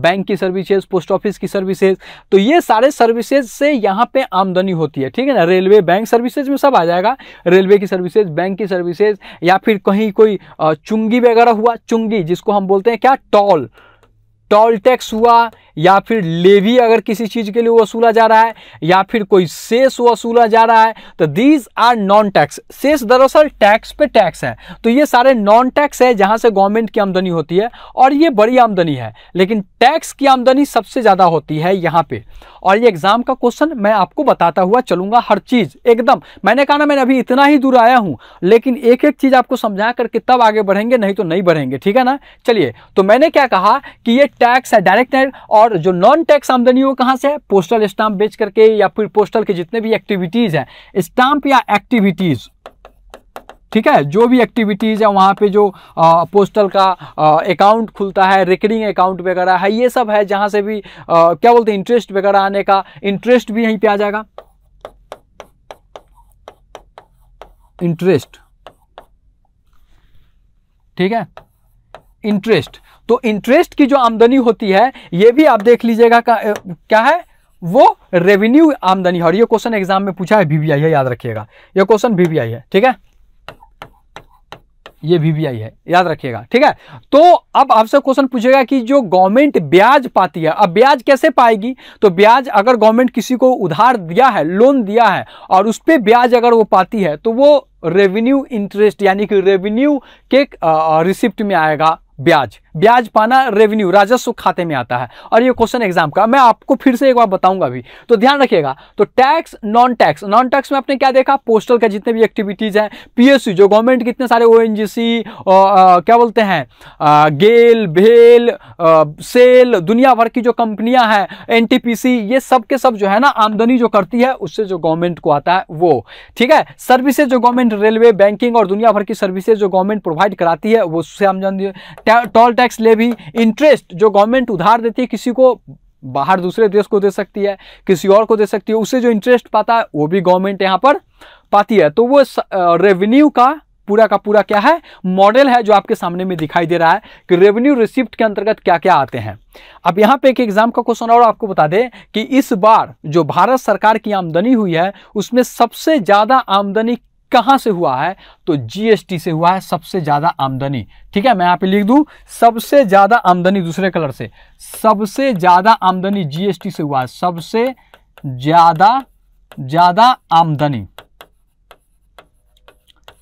बैंक की सर्विसेज पोस्ट ऑफिस की सर्विसेज तो ये सारे सर्विसेज से यहाँ पे आमदनी होती है ठीक है ना रेलवे बैंक सर्विसेज में सब आ जाएगा रेलवे की सर्विसेज बैंक की सर्विसेज या फिर कहीं कोई चुंगी वगैरह हुआ चुंगी जिसको हम बोलते हैं क्या टॉल टॉल टैक्स हुआ या फिर लेवी अगर किसी चीज़ के लिए वसूला जा रहा है या फिर कोई सेस वसूला जा रहा है तो these are non tax cess दरअसल टैक्स पे टैक्स है तो ये सारे नॉन टैक्स है जहां से गवर्नमेंट की आमदनी होती है और ये बड़ी आमदनी है लेकिन टैक्स की आमदनी सबसे ज़्यादा होती है यहाँ पे और ये एग्ज़ाम का क्वेश्चन मैं आपको बताता हुआ चलूंगा हर चीज़ एकदम मैंने कहा ना मैंने अभी इतना ही दूर आया हूं लेकिन एक एक चीज़ आपको समझा करके तब आगे बढ़ेंगे नहीं तो नहीं बढ़ेंगे ठीक है ना चलिए तो मैंने क्या कहा कि ये टैक्स है डायरेक्ट और और जो नॉन टैक्स आमदनी वो कहाँ से है पोस्टल स्टाम्प बेच करके या फिर पोस्टल के जितने भी एक्टिविटीज़ हैं स्टाम्प या एक्टिविटीज़ ठीक है जो भी एक्टिविटीज़ है वहाँ पे जो आ, पोस्टल का अकाउंट खुलता है रिकरिंग अकाउंट वगैरह है ये सब है जहाँ से भी आ, क्या बोलते हैं इंटरेस्ट वगैरह आने का इंटरेस्ट भी यहीं पे आ जाएगा इंटरेस्ट ठीक है इंटरेस्ट तो इंटरेस्ट की जो आमदनी होती है ये भी आप देख लीजिएगा क्या है वो रेवेन्यू आमदनी और ये क्वेश्चन एग्जाम में पूछा है बीबीआई है याद रखिएगा ये क्वेश्चन बीबीआई है ठीक है ये बीबीआई है याद रखिएगा ठीक है तो अब आपसे क्वेश्चन पूछेगा कि जो गवर्नमेंट ब्याज पाती है अब ब्याज कैसे पाएगी तो ब्याज अगर गवर्नमेंट किसी को उधार दिया है लोन दिया है और उस पर ब्याज अगर वो पाती है तो वो रेवेन्यू इंटरेस्ट यानी कि रेवेन्यू के रिसिप्ट में आएगा ब्याज ब्याज पाना रेवेन्यू राजस्व खाते में आता है और ये क्वेश्चन एग्जाम का मैं आपको फिर से एक बार बताऊंगा भी तो ध्यान रखिएगा तो tax non tax non tax में आपने क्या देखा पोस्टल का जितने भी एक्टिविटीज हैं पीएसयू जो गवर्नमेंट के इतने सारे ओ क्या बोलते हैं गेल भेल आ, सेल दुनिया भर की जो कंपनियां हैं एनटीपीसी ये सब के सब जो है ना आमदनी जो करती है उससे जो गवर्नमेंट को आता है वो ठीक है सर्विसेज जो गवर्नमेंट रेलवे बैंकिंग और दुनिया भर की सर्विसेज जो गवर्नमेंट प्रोवाइड कराती है वो उससे आमदनी toll tax tax levy interest जो गवर्नमेंट उधार देती है किसी को बाहर दूसरे देश को दे सकती है किसी और को दे सकती है उससे जो इंटरेस्ट पाता है वो भी गवर्नमेंट यहाँ पर पाती है तो वो रेवेन्यू का पूरा का पूरा क्या है मॉडल है जो आपके सामने में दिखाई दे रहा है कि रेवेन्यू रिसिप्ट के अंतर्गत क्या क्या आते हैं अब यहाँ पे एक एग्जाम का क्वेश्चन और आपको बता दें कि इस बार जो भारत सरकार की आमदनी हुई है उसमें सबसे ज़्यादा आमदनी कहां से हुआ है तो जीएसटी से हुआ है सबसे ज़्यादा आमदनी ठीक है मैं यहां पे लिख दू सबसे ज़्यादा आमदनी दूसरे कलर से सबसे ज़्यादा आमदनी जीएसटी से हुआ है सबसे ज़्यादा ज़्यादा आमदनी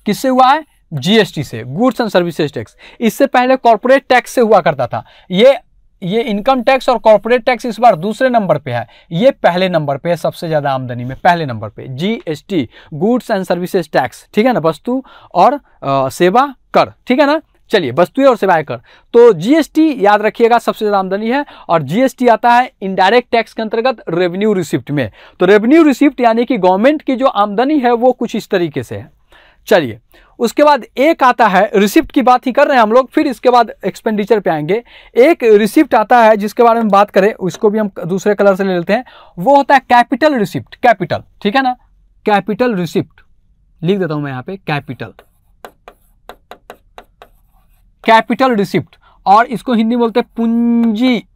किससे हुआ है जीएसटी से गुड्स एंड सर्विसेज टैक्स इससे पहले कॉरपोरेट टैक्स से हुआ करता था ये ये इनकम टैक्स और कॉरपोरेट टैक्स इस बार दूसरे नंबर पे है ये पहले नंबर पे है सबसे ज़्यादा आमदनी में पहले नंबर पे GST goods and services tax ठीक है ना वस्तु और आ, सेवा कर ठीक है ना चलिए वस्तुएं और सेवाएं कर तो जीएसटी याद रखिएगा सबसे ज़्यादा आमदनी है और जीएसटी आता है इनडायरेक्ट टैक्स के अंतर्गत रेवेन्यू रिसिप्ट में तो रेवेन्यू रिसिप्ट यानी कि गवर्नमेंट की जो आमदनी है वो कुछ इस तरीके से है चलिए उसके बाद एक आता है रिसिप्ट की बात ही कर रहे हैं हम लोग फिर इसके बाद एक्सपेंडिचर पे आएंगे एक रिसिप्ट आता है जिसके बारे में बात करें उसको भी हम दूसरे कलर से ले लेते हैं वो होता है कैपिटल रिसिप्ट कैपिटल ठीक है ना कैपिटल रिसिप्ट लिख देता हूं मैं यहां पे कैपिटल कैपिटल रिसिप्ट और इसको हिंदी बोलते हैं पूंजीगत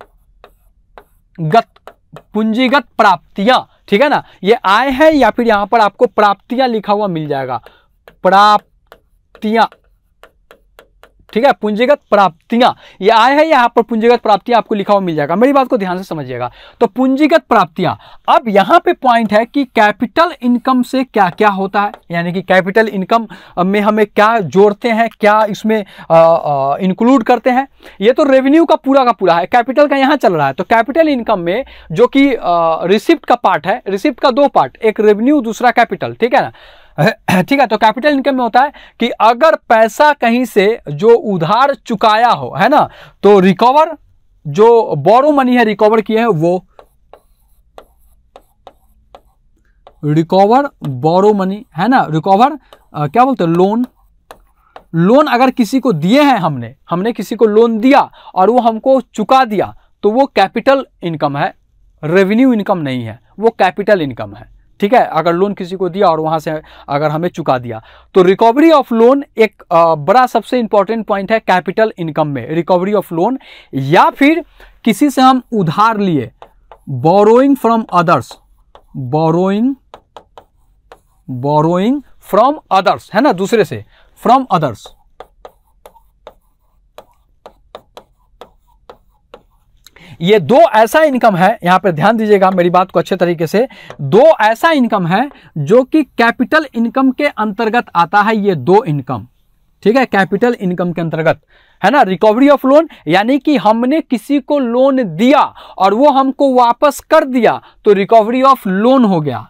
पूंजीगत प्राप्तियां ठीक है ना ये आय है या फिर यहां पर आपको प्राप्तियां लिखा हुआ मिल जाएगा प्राप्तियां ठीक है पूंजीगत प्राप्तियां ये आए हैं यहां पर पूंजीगत प्राप्तियां आपको लिखा हुआ मिल जाएगा मेरी बात को ध्यान से समझिएगा तो पूंजीगत प्राप्तियां अब यहां पे पॉइंट है कि कैपिटल इनकम से क्या क्या होता है यानी कि कैपिटल इनकम में हमें क्या जोड़ते हैं क्या इसमें इंक्लूड करते हैं ये तो रेवेन्यू का पूरा का पूरा है कैपिटल का यहां चल रहा है तो कैपिटल इनकम में जो कि रिसिप्ट का पार्ट है रिसिप्ट का दो पार्ट एक रेवेन्यू दूसरा कैपिटल ठीक है ना ठीक है तो कैपिटल इनकम में होता है कि अगर पैसा कहीं से जो उधार चुकाया हो है ना तो रिकवर जो बोरो मनी है रिकवर किए हैं वो रिकवर बोरो मनी है ना रिकवर क्या बोलते हैं लोन लोन अगर किसी को दिए हैं हमने हमने किसी को लोन दिया और वो हमको चुका दिया तो वो कैपिटल इनकम है रेवेन्यू इनकम नहीं है वो कैपिटल इनकम है ठीक है अगर लोन किसी को दिया और वहां से अगर हमें चुका दिया तो रिकवरी ऑफ लोन एक बड़ा सबसे इंपॉर्टेंट पॉइंट है कैपिटल इनकम में रिकवरी ऑफ लोन या फिर किसी से हम उधार लिए borrowing from others borrowing borrowing from others है ना दूसरे से फ्रॉम अदर्स ये दो ऐसा इनकम है यहां पर ध्यान दीजिएगा मेरी बात को अच्छे तरीके से दो ऐसा इनकम है जो कि कैपिटल इनकम के अंतर्गत आता है ये दो इनकम ठीक है कैपिटल इनकम के अंतर्गत है ना रिकवरी ऑफ लोन यानी कि हमने किसी को लोन दिया और वो हमको वापस कर दिया तो रिकवरी ऑफ लोन हो गया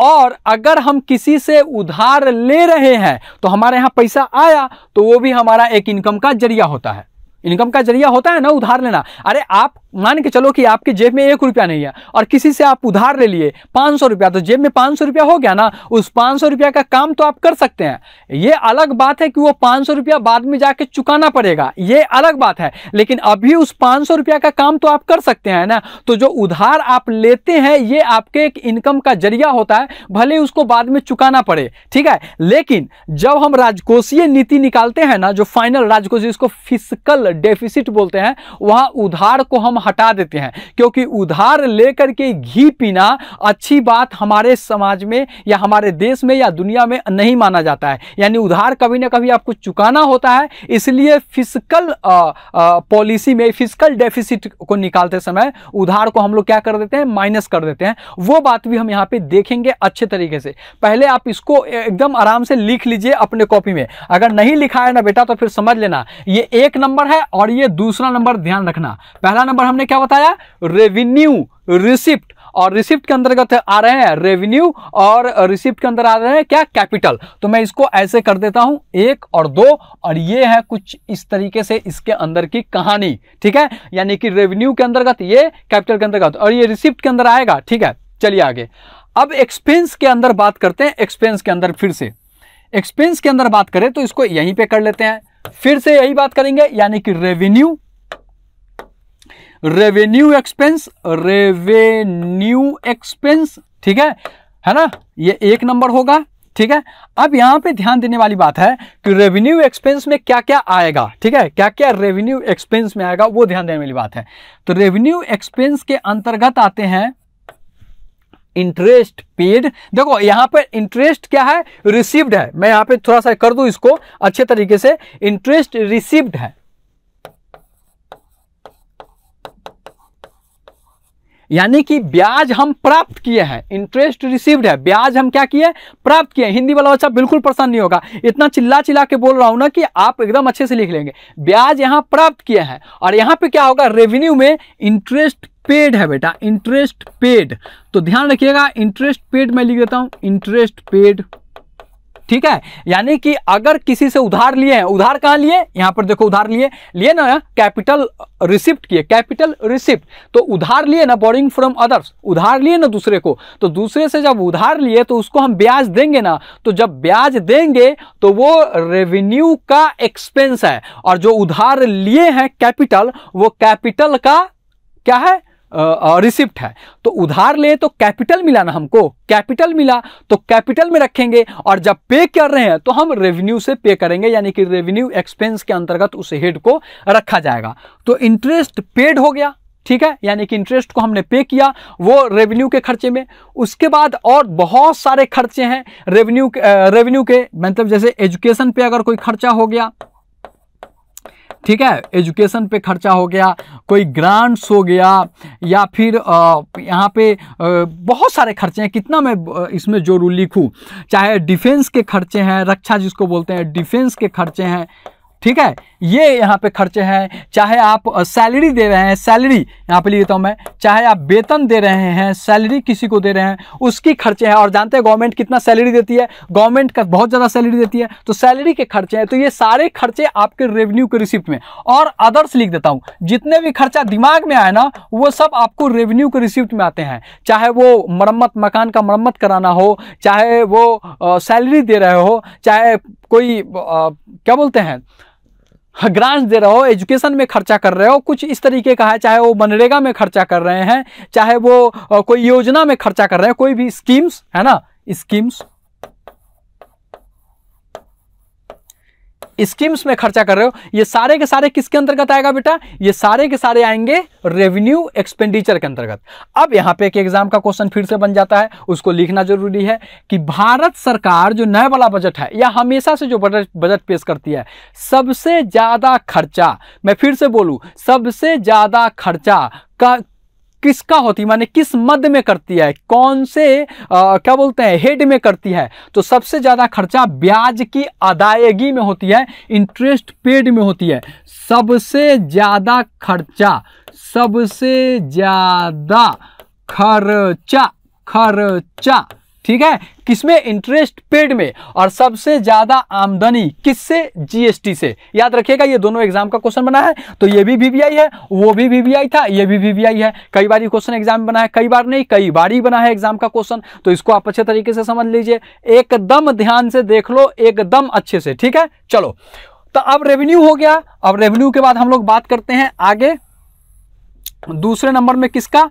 और अगर हम किसी से उधार ले रहे हैं तो हमारे यहां पैसा आया तो वो भी हमारा एक इनकम का जरिया होता है इनकम का जरिया होता है ना उधार लेना अरे आप मान के चलो कि आपके जेब में एक रुपया नहीं है और किसी से आप उधार ले लिए पाँच सौ रुपया तो जेब में पाँच सौ रुपया हो गया ना उस पाँच सौ रुपया का काम तो आप कर सकते हैं ये अलग बात है कि वो पाँच सौ रुपया बाद में जाके चुकाना पड़ेगा ये अलग बात है लेकिन अभी उस पाँच सौ रुपया का काम तो आप कर सकते हैं ना तो जो उधार आप लेते हैं ये आपके एक इनकम का जरिया होता है भले उसको बाद में चुकाना पड़े ठीक है लेकिन जब हम राजकोषीय नीति निकालते हैं ना जो फाइनल राजकोषीय इसको फिजिकल डेफिसिट बोलते हैं वहां उधार को हम हटा देते हैं क्योंकि उधार लेकर के घी पीना अच्छी बात हमारे समाज में या हमारे देश में या दुनिया में नहीं माना जाता है यानी उधार कभी ना कभी आपको चुकाना होता है इसलिए फिजिकल पॉलिसी में फिजिकल डेफिसिट को निकालते समय उधार को हम लोग क्या कर देते हैं माइनस कर देते हैं वो बात भी हम यहाँ पे देखेंगे अच्छे तरीके से पहले आप इसको एकदम आराम से लिख लीजिए अपने कॉपी में अगर नहीं लिखा है ना बेटा तो फिर समझ लेना ये एक नंबर है है और ये दूसरा नंबर ध्यान रखना पहला नंबर हमने क्या बताया रेवेन्यू रिसिप्ट और रिसिप्ट के अंतर्गत आ रहे हैं रेवेन्यू और रिसिप्ट के अंदर आ रहे हैं क्या कैपिटल तो मैं इसको ऐसे कर देता हूं एक और दो और ये है कुछ इस तरीके से इसके अंदर की कहानी ठीक है यानी कि रेवेन्यू के अंतर्गत ये कैपिटल के अंतर्गत और ये रिसिप्ट के अंदर आएगा ठीक है चलिए आगे अब एक्सपेंस के अंदर बात करते हैं एक्सपेंस के अंदर फिर से एक्सपेंस के अंदर बात करें तो इसको यहीं पे कर लेते हैं फिर से यही बात करेंगे यानी कि revenue revenue expense revenue expense ठीक है है ना ये एक नंबर होगा ठीक है अब यहां पे ध्यान देने वाली बात है कि रेवेन्यू एक्सपेंस में क्या क्या आएगा ठीक है क्या क्या रेवेन्यू एक्सपेंस में आएगा वो ध्यान देने वाली बात है तो रेवेन्यू एक्सपेंस के अंतर्गत आते हैं इंटरेस्ट पेड देखो यहां पर इंटरेस्ट क्या है रिसीव्ड है मैं यहां पे थोड़ा सा कर दू इसको अच्छे तरीके से इंटरेस्ट रिसीव्ड है यानी कि ब्याज हम प्राप्त किए हैं इंटरेस्ट रिसीव्ड है ब्याज हम क्या किए प्राप्त किए हिंदी वाला बच्चा बिल्कुल परेशान नहीं होगा इतना चिल्ला चिल्ला के बोल रहा हूं ना कि आप एकदम अच्छे से लिख लेंगे ब्याज यहाँ प्राप्त किए हैं और यहाँ पे क्या होगा रेवेन्यू में इंटरेस्ट पेड है बेटा इंटरेस्ट पेड तो ध्यान रखिएगा इंटरेस्ट पेड मैं लिख देता हूं इंटरेस्ट पेड ठीक है यानी कि अगर किसी से उधार लिए हैं उधार कहां लिए यहां पर देखो उधार लिए लिए ना कैपिटल रिसिप्ट किए कैपिटल रिसिप्ट तो उधार लिए ना बोरिंग फ्रॉम अदर्स उधार लिए ना दूसरे को तो दूसरे से जब उधार लिए तो उसको हम ब्याज देंगे ना तो जब ब्याज देंगे तो वो रेवेन्यू का एक्सपेंस है और जो उधार लिए हैं कैपिटल वो कैपिटल का क्या है रिसिप्ट है तो उधार ले तो कैपिटल मिला ना हमको कैपिटल मिला तो कैपिटल में रखेंगे और जब पे कर रहे हैं तो हम रेवेन्यू से पे करेंगे यानी कि रेवेन्यू एक्सपेंस के अंतर्गत उस हेड को रखा जाएगा तो इंटरेस्ट पेड हो गया ठीक है यानी कि इंटरेस्ट को हमने पे किया वो रेवेन्यू के खर्चे में उसके बाद और बहुत सारे खर्चे हैं रेवेन्यू रेवेन्यू के मतलब जैसे एजुकेशन पे अगर कोई खर्चा हो गया ठीक है एजुकेशन पे खर्चा हो गया कोई ग्रांट्स हो गया या फिर यहाँ पे बहुत सारे खर्चे हैं कितना मैं इसमें जो रू लिखूँ चाहे डिफेंस के खर्चे हैं रक्षा जिसको बोलते हैं डिफेंस के खर्चे हैं ठीक है ये यहाँ पे खर्चे हैं चाहे आप सैलरी दे रहे हैं सैलरी यहाँ पे लिखता हूँ मैं चाहे आप वेतन दे रहे हैं सैलरी किसी को दे रहे हैं उसकी खर्चे हैं और जानते हैं गवर्नमेंट कितना सैलरी देती है गवर्नमेंट का बहुत ज़्यादा सैलरी देती है तो सैलरी के खर्चे हैं तो ये सारे खर्चे आपके रेवेन्यू के रिसिप्ट में और अदर्स लिख देता हूँ जितने भी खर्चा दिमाग में आए ना वो सब आपको रेवेन्यू के रिसिप्ट में आते हैं चाहे वो मरम्मत मकान का मरम्मत कराना हो चाहे वो सैलरी दे रहे हो चाहे कोई आ, क्या बोलते हैं ग्रांट दे रहे हो एजुकेशन में खर्चा कर रहे हो कुछ इस तरीके का है चाहे वो मनरेगा में खर्चा कर रहे हैं चाहे वो कोई योजना में खर्चा कर रहे हैं कोई भी स्कीम्स है ना स्कीम्स स्कीम्स में खर्चा कर रहे हो ये सारे के सारे किसके अंतर्गत आएगा बेटा ये सारे के सारे आएंगे रेवेन्यू एक्सपेंडिचर के अंतर्गत अब यहाँ पे एक एग्जाम का क्वेश्चन फिर से बन जाता है उसको लिखना जरूरी है कि भारत सरकार जो नया वाला बजट है या हमेशा से जो बजट बजट पेश करती है सबसे ज़्यादा खर्चा मैं फिर से बोलू सबसे ज़्यादा खर्चा का किसका होती माने किस मध्य में करती है कौन से आ, क्या बोलते हैं हेड में करती है तो सबसे ज़्यादा खर्चा ब्याज की अदायगी में होती है इंटरेस्ट पेड में होती है सबसे ज़्यादा खर्चा सबसे ज़्यादा खर्चा खर्चा ठीक है किसमें इंटरेस्ट पेड में और सबसे ज्यादा आमदनी किससे जीएसटी से याद रखिएगा ये दोनों एग्जाम का क्वेश्चन बना है तो ये भी वीवीआई है वो भी वीवीआई था ये भी वीवीआई है कई बार क्वेश्चन एग्जाम बना है कई बार नहीं कई बार ही बना है एग्जाम का क्वेश्चन तो इसको आप अच्छे तरीके से समझ लीजिए एकदम ध्यान से देख लो एकदम अच्छे से ठीक है चलो तो अब रेवेन्यू हो गया अब रेवेन्यू के बाद हम लोग बात करते हैं आगे दूसरे नंबर में किसका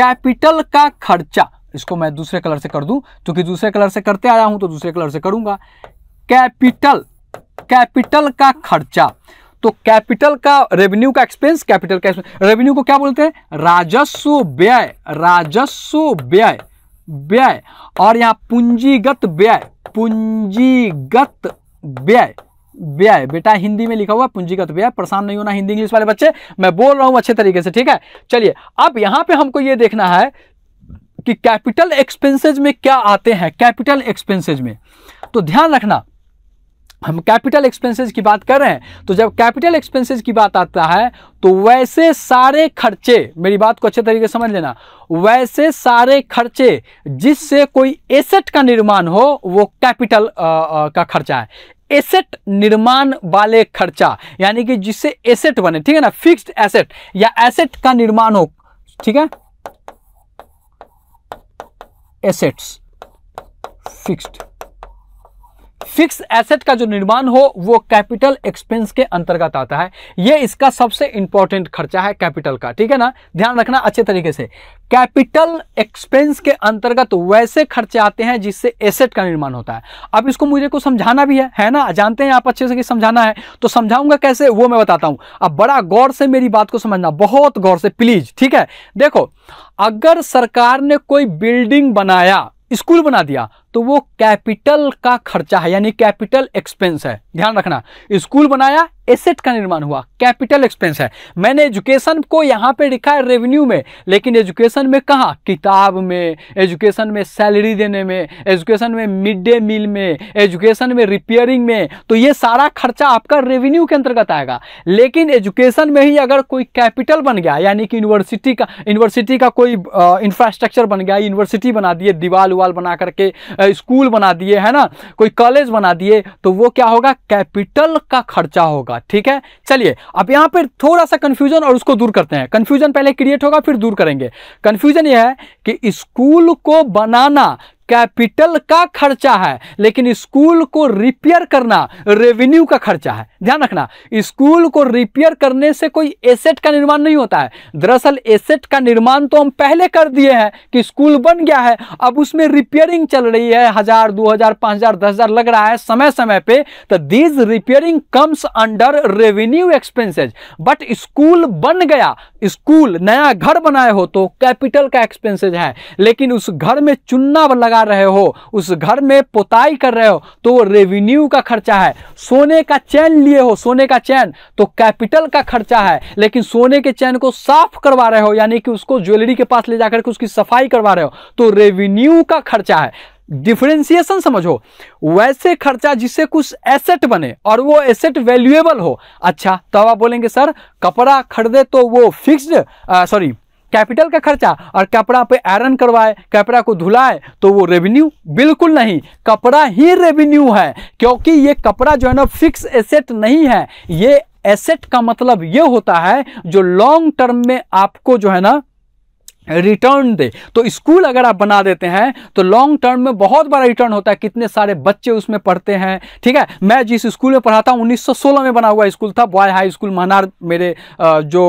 कैपिटल का खर्चा इसको मैं दूसरे कलर से कर दूं क्योंकि दूसरे कलर से करते आया हूं तो दूसरे कलर से करूंगा कैपिटल कैपिटल का खर्चा तो कैपिटल का रेवेन्यू का एक्सपेंस कैपिटल का रेवेन्यू को क्या बोलते हैं राजस्व व्यय राजस्व व्यय व्यय और यहाँ पूंजीगत व्यय पूंजीगत व्यय व्यय बेटा हिंदी में लिखा हुआ पूंजीगत व्यय परेशान नहीं होना हिंदी इंग्लिश वाले बच्चे मैं बोल रहा हूं अच्छे तरीके से ठीक है चलिए अब यहां पे हमको ये देखना है कि कैपिटल एक्सपेंसेज में क्या आते हैं कैपिटल एक्सपेंसेज में तो ध्यान रखना हम कैपिटल एक्सपेंसेस की बात कर रहे हैं तो जब कैपिटल एक्सपेंसेस की बात आता है तो वैसे सारे खर्चे मेरी बात को अच्छे तरीके से समझ लेना वैसे सारे खर्चे जिससे कोई एसेट का निर्माण हो वो कैपिटल का खर्चा है एसेट निर्माण वाले खर्चा यानी कि जिससे एसेट बने ठीक है ना फिक्स्ड एसेट या एसेट का निर्माण हो ठीक है assets fixed फिक्स एसेट का जो निर्माण हो वो कैपिटल एक्सपेंस के अंतर्गत आता है ये इसका सबसे इंपॉर्टेंट खर्चा है कैपिटल का ठीक है ना ध्यान रखना अच्छे तरीके से कैपिटल एक्सपेंस के अंतर्गत वैसे खर्चे आते हैं जिससे एसेट का निर्माण होता है अब इसको मुझे को समझाना भी है है ना जानते हैं आप अच्छे से कि समझाना है तो समझाऊंगा कैसे वो मैं बताता हूं अब बड़ा गौर से मेरी बात को समझना बहुत गौर से प्लीज ठीक है देखो अगर सरकार ने कोई बिल्डिंग बनाया स्कूल बना दिया तो वो कैपिटल का खर्चा है यानी कैपिटल एक्सपेंस है ध्यान रखना स्कूल बनाया एसेट का निर्माण हुआ कैपिटल एक्सपेंस है मैंने एजुकेशन को यहाँ पे लिखा है रेवेन्यू में लेकिन एजुकेशन में कहा किताब में एजुकेशन में सैलरी देने में एजुकेशन में मिड डे मील में एजुकेशन में रिपेयरिंग में तो ये सारा खर्चा आपका रेवेन्यू के अंतर्गत आएगा लेकिन एजुकेशन में ही अगर कोई कैपिटल बन गया यानी कि यूनिवर्सिटी का यूनिवर्सिटी का कोई इंफ्रास्ट्रक्चर बन गया यूनिवर्सिटी बना दिए दीवाल उवाल बना करके स्कूल बना दिए है ना कोई कॉलेज बना दिए तो वो क्या होगा कैपिटल का खर्चा होगा ठीक है चलिए अब यहां पर थोड़ा सा कंफ्यूजन और उसको दूर करते हैं कंफ्यूजन पहले क्रिएट होगा फिर दूर करेंगे कंफ्यूजन यह है कि स्कूल को बनाना कैपिटल का खर्चा है लेकिन स्कूल को रिपेयर करना रेवेन्यू का खर्चा है ध्यान रखना स्कूल को रिपेयर करने से कोई एसेट का निर्माण नहीं होता है दरअसल एसेट का निर्माण तो हम पहले कर दिए हैं कि स्कूल बन गया है अब उसमें रिपेयरिंग चल रही है हजार दो हजार पांच हजार दस हजार लग रहा है समय समय पे तो these repairing comes under revenue expenses but school बन गया स्कूल नया घर बनाए हो तो कैपिटल का एक्सपेंसेज है लेकिन उस घर में चुन्ना लगा रहे हो उस घर में पोताई कर रहे हो तो वो रेवेन्यू का खर्चा है सोने का चैन लिया लिए हो सोने का चैन तो कैपिटल का खर्चा है लेकिन सोने के चैन को साफ करवा रहे हो यानी कि उसको ज्वेलरी के पास ले जाकर के उसकी सफाई करवा रहे हो तो रेवेन्यू का खर्चा है डिफ्रेंसिएशन समझो वैसे खर्चा जिससे कुछ एसेट बने और वो एसेट वैल्यूएबल हो अच्छा तो आप बोलेंगे सर कपड़ा खरीदे तो वो फिक्स्ड सॉरी कैपिटल का खर्चा और कपड़ा पे आयरन करवाए कपड़ा को धुलाए तो वो रेवेन्यू बिल्कुल नहीं कपड़ा ही रेवेन्यू है क्योंकि ये कपड़ा जो है ना फिक्स एसेट नहीं है ये एसेट का मतलब ये होता है जो लॉन्ग टर्म में आपको जो है ना रिटर्न दे तो स्कूल अगर आप बना देते हैं तो लॉन्ग टर्म में बहुत बड़ा रिटर्न होता है कितने सारे बच्चे उसमें पढ़ते हैं ठीक है मैं जिस स्कूल में पढ़ाता हूँ 1916 में बना हुआ स्कूल था बॉय हाई स्कूल मनार मेरे जो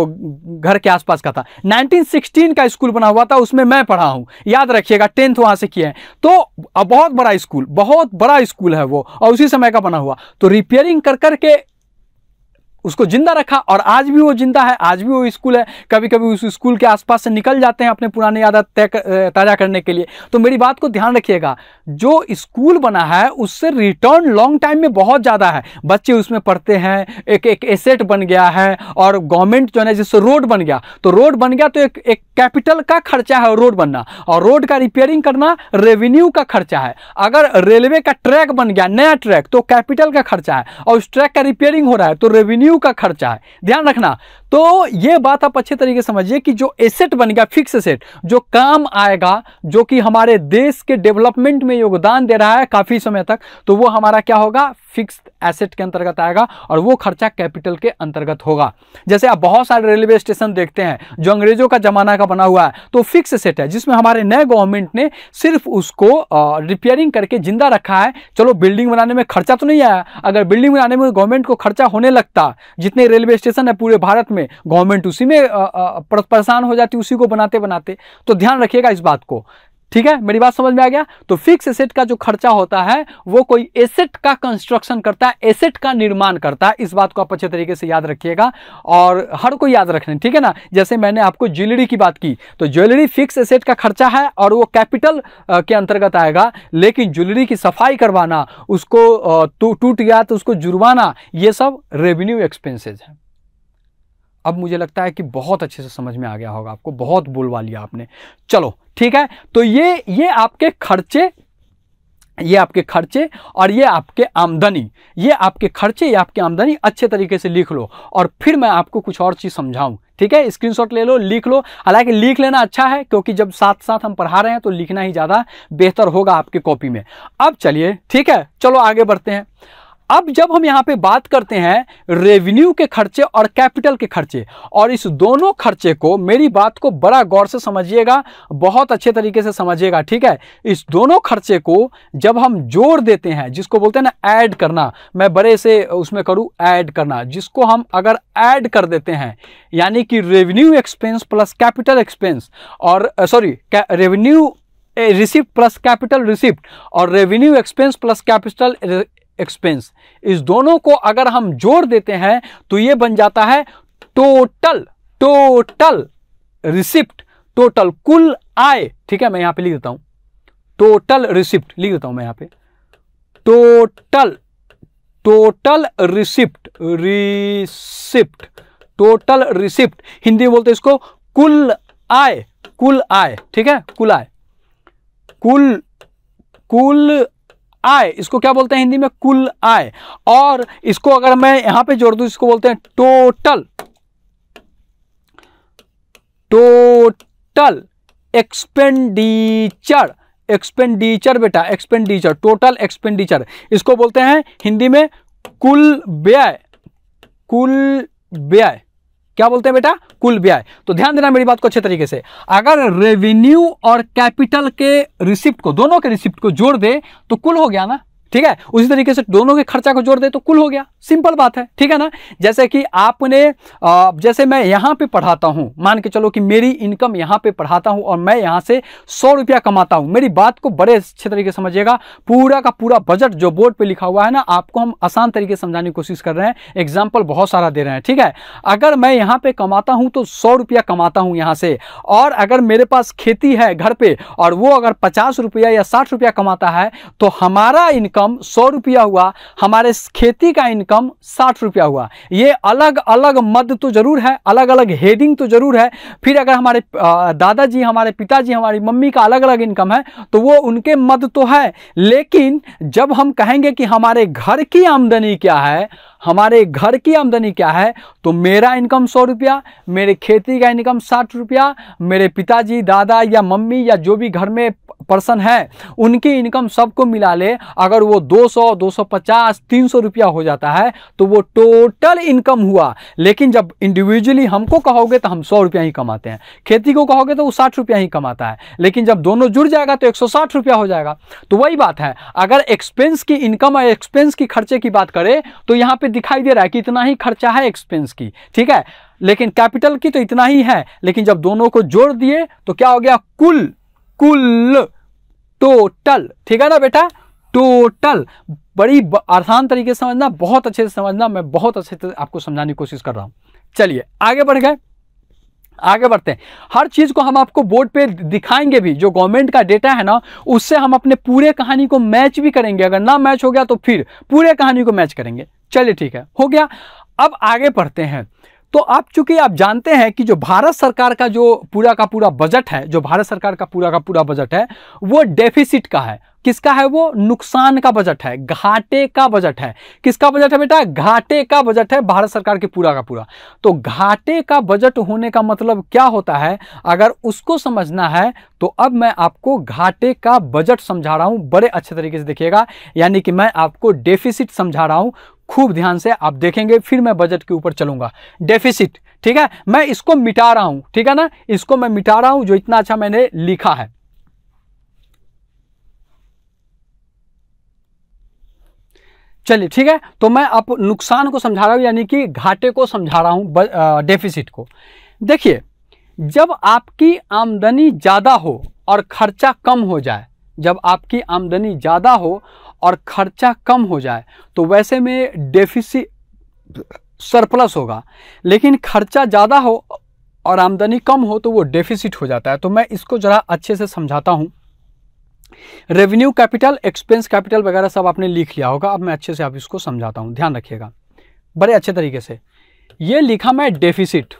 घर के आसपास का था 1916 का स्कूल बना हुआ था उसमें मैं पढ़ा हूँ याद रखिएगा टेंथ वहाँ से किए हैं तो बहुत बड़ा स्कूल बहुत बड़ा स्कूल है वो और उसी समय का बना हुआ तो रिपेयरिंग कर करके उसको जिंदा रखा और आज भी वो जिंदा है आज भी वो स्कूल है कभी कभी उस स्कूल के आसपास से निकल जाते हैं अपने पुराने आदत तय ताज़ा करने के लिए तो मेरी बात को ध्यान रखिएगा जो स्कूल बना है उससे रिटर्न लॉन्ग टाइम में बहुत ज़्यादा है बच्चे उसमें पढ़ते हैं एक एक एसेट बन गया है और गवर्नमेंट जो है जैसे रोड बन गया तो रोड बन गया तो एक एक कैपिटल का खर्चा है रोड बनना और रोड का रिपेयरिंग करना रेवेन्यू का खर्चा है अगर रेलवे का ट्रैक बन गया नया ट्रैक तो कैपिटल का खर्चा है और उस ट्रैक का रिपेयरिंग हो रहा है तो रेवेन्यू वैल्यू का खर्चा है ध्यान रखना तो ये बात आप अच्छे तरीके समझिए कि जो एसेट बन गया फिक्स एसेट जो काम आएगा जो कि हमारे देश के डेवलपमेंट में योगदान दे रहा है काफ़ी समय तक तो वो हमारा क्या होगा फिक्स एसेट के अंतर्गत आएगा और वो खर्चा कैपिटल के अंतर्गत होगा जैसे आप बहुत सारे रेलवे स्टेशन देखते हैं जो अंग्रेजों का जमाना का बना हुआ है तो फिक्स एसेट है जिसमें हमारे नए गवर्नमेंट ने सिर्फ उसको रिपेयरिंग करके जिंदा रखा है चलो बिल्डिंग बनाने में खर्चा तो नहीं आया अगर बिल्डिंग बनाने में गवर्नमेंट को खर्चा होने लगता जितने रेलवे स्टेशन है पूरे भारत में गवर्नमेंट उसी में परेशान हो जाती उसी को बनाते बनाते तो ध्यान रखिएगा इस बात को ठीक है मेरी बात समझ में आ गया तो फिक्स एसेट का जो खर्चा होता है वो कोई एसेट का कंस्ट्रक्शन करता है एसेट का निर्माण करता है इस बात को आप अच्छे तरीके से याद रखिएगा और हर कोई याद रखना ठीक है ना जैसे मैंने आपको ज्वेलरी की बात की तो ज्वेलरी फिक्स एसेट का खर्चा है और वो कैपिटल के अंतर्गत आएगा लेकिन ज्वेलरी की सफाई करवाना उसको टूट गया तो उसको जुड़वाना ये सब रेवेन्यू एक्सपेंसेज है अब मुझे लगता है कि बहुत अच्छे से समझ में आ गया होगा आपको बहुत बोलवा लिया आपने चलो ठीक है तो ये ये आपके खर्चे ये आपके खर्चे और ये आपके आमदनी ये आपके खर्चे ये आपकी आमदनी अच्छे तरीके से लिख लो और फिर मैं आपको कुछ और चीज़ समझाऊं ठीक है स्क्रीनशॉट ले लो लिख लो हालांकि लिख लेना अच्छा है क्योंकि जब साथ साथ हम पढ़ा रहे हैं तो लिखना ही ज़्यादा बेहतर होगा आपके कॉपी में अब चलिए ठीक है चलो आगे बढ़ते हैं अब जब हम यहाँ पे बात करते हैं रेवेन्यू के खर्चे और कैपिटल के खर्चे और इस दोनों खर्चे को मेरी बात को बड़ा गौर से समझिएगा बहुत अच्छे तरीके से समझिएगा ठीक है इस दोनों खर्चे को जब हम जोड़ देते हैं जिसको बोलते हैं ना ऐड करना मैं बड़े से उसमें करूँ ऐड करना जिसको हम अगर ऐड कर देते हैं यानी कि revenue expense plus capital expense और sorry revenue receipt plus capital receipt और revenue expense plus capital expense इस दोनों को अगर हम जोड़ देते हैं तो ये बन जाता है टोटल टोटल रिसिप्ट टोटल कुल आय ठीक है मैं यहां पे लिख देता हूं टोटल रिसिप्ट लिख देता हूं मैं यहां पे total total receipt receipt total receipt Hindi में बोलते इसको कुल आय कुल आय ठीक है कुल आय कुल कुल आय इसको क्या बोलते हैं हिंदी में कुल आय और इसको अगर मैं यहां पे जोड़ दू इसको बोलते हैं टोटल टोटल एक्सपेंडिचर एक्सपेंडिचर बेटा एक्सपेंडिचर टोटल एक्सपेंडिचर इसको बोलते हैं हिंदी में कुल व्यय कुल व्यय क्या बोलते हैं बेटा कुल व्यय तो ध्यान देना मेरी बात को अच्छे तरीके से अगर रेवेन्यू और कैपिटल के रिसिप्ट को दोनों के रिसिप्ट को जोड़ दे तो कुल हो गया ना ठीक है उसी तरीके से दोनों के खर्चा को जोड़ दे तो कुल हो गया सिंपल बात है ठीक है ना जैसे कि आपने जैसे मैं यहां पे पढ़ाता हूं मान के चलो कि मेरी इनकम यहां पे पढ़ाता हूं और मैं यहां से सौ रुपया कमाता हूं मेरी बात को बड़े अच्छे तरीके से समझिएगा पूरा का पूरा बजट जो बोर्ड पर लिखा हुआ है ना आपको हम आसान तरीके से समझाने की कोशिश कर रहे हैं एग्जाम्पल बहुत सारा दे रहे हैं ठीक है अगर मैं यहां पर कमाता हूं तो सौ रुपया कमाता हूं यहाँ से और अगर मेरे पास खेती है घर पे और वो अगर पचास रुपया या साठ रुपया कमाता है तो हमारा इनकम इनकम सौ रुपया हुआ हमारे खेती का इनकम साठ रुपया हुआ ये अलग अलग मद तो ज़रूर है अलग अलग हेडिंग तो ज़रूर है फिर अगर हमारे दादाजी हमारे पिताजी हमारी मम्मी का अलग अलग इनकम है तो वो उनके मद तो है लेकिन जब हम कहेंगे कि हमारे घर की आमदनी क्या है हमारे घर की आमदनी क्या है तो मेरा इनकम सौ रुपया मेरे खेती का इनकम साठ रुपया मेरे पिताजी दादा या मम्मी या जो भी घर में पर्सन है उनकी इनकम सबको मिला ले अगर वो 200 250 300 रुपया हो जाता है तो वो टोटल इनकम हुआ लेकिन जब इंडिविजुअली हमको कहोगे तो हम सौ रुपया ही कमाते हैं खेती को कहोगे तो वो साठ रुपया ही कमाता है लेकिन जब दोनों जुड़ जाएगा तो एक रुपया हो जाएगा तो वही बात है अगर एक्सपेंस की इनकम और एक्सपेंस की खर्चे की बात करें तो यहाँ पर दिखाई दे रहा है कि इतना ही खर्चा है एक्सपेंस की ठीक है लेकिन कैपिटल की तो इतना ही है लेकिन जब दोनों को जोड़ दिए तो क्या हो गया कुल कुल टोटल ठीक है ना बेटा टोटल बड़ी आसान तरीके से समझना बहुत अच्छे से समझना मैं बहुत अच्छे से आपको समझाने की कोशिश कर रहा हूं चलिए आगे बढ़ गए आगे बढ़ते हैं हर चीज़ को हम आपको बोर्ड पे दिखाएंगे भी जो गवर्नमेंट का डेटा है ना उससे हम अपने पूरे कहानी को मैच भी करेंगे अगर ना मैच हो गया तो फिर पूरे कहानी को मैच करेंगे चलिए ठीक है हो गया अब आगे पढ़ते हैं तो आप चूंकि आप जानते हैं कि जो भारत सरकार का जो पूरा का पूरा बजट है जो भारत सरकार का पूरा का पूरा बजट है वो डेफिसिट का है किसका है वो नुकसान का बजट है घाटे का बजट है किसका बजट है बेटा घाटे का बजट है भारत सरकार के पूरा का पूरा तो घाटे का बजट होने का मतलब क्या होता है अगर उसको समझना है तो अब मैं आपको घाटे का बजट समझा रहा हूं बड़े अच्छे तरीके से देखिएगा यानी कि मैं आपको डेफिसिट समझा रहा हूं खूब ध्यान से आप देखेंगे फिर मैं बजट के ऊपर चलूंगा डेफिसिट ठीक है मैं इसको मिटा रहा हूं ठीक है ना इसको मैं मिटा रहा हूं जो इतना अच्छा मैंने लिखा है चलिए ठीक है तो मैं आप नुकसान को समझा रहा हूँ यानी कि घाटे को समझा रहा हूँ डेफिसिट को देखिए जब आपकी आमदनी ज़्यादा हो और खर्चा कम हो जाए जब आपकी आमदनी ज़्यादा हो और खर्चा कम हो जाए तो वैसे में डेफिसिट सरप्लस होगा लेकिन खर्चा ज़्यादा हो और आमदनी कम हो तो वो डेफिसिट हो जाता है तो मैं इसको ज़रा अच्छे से समझाता हूँ रेवेन्यू कैपिटल एक्सपेंस कैपिटल वगैरह सब आपने लिख लिया होगा अब मैं अच्छे से आप इसको समझाता हूँ ध्यान रखिएगा बड़े अच्छे तरीके से ये लिखा मैं डेफिसिट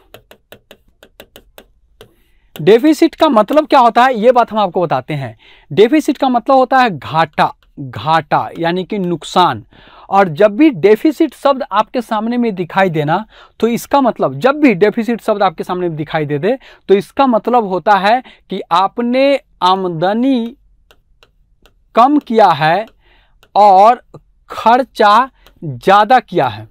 डेफिसिट का मतलब क्या होता है ये बात हम आपको बताते हैं डेफिसिट का मतलब होता है घाटा घाटा यानी कि नुकसान और जब भी डेफिसिट शब्द आपके सामने में दिखाई देना तो इसका मतलब जब भी डेफिसिट शब्द आपके सामने दिखाई दे दे तो इसका मतलब होता है कि आपने आमदनी कम किया है और खर्चा ज़्यादा किया है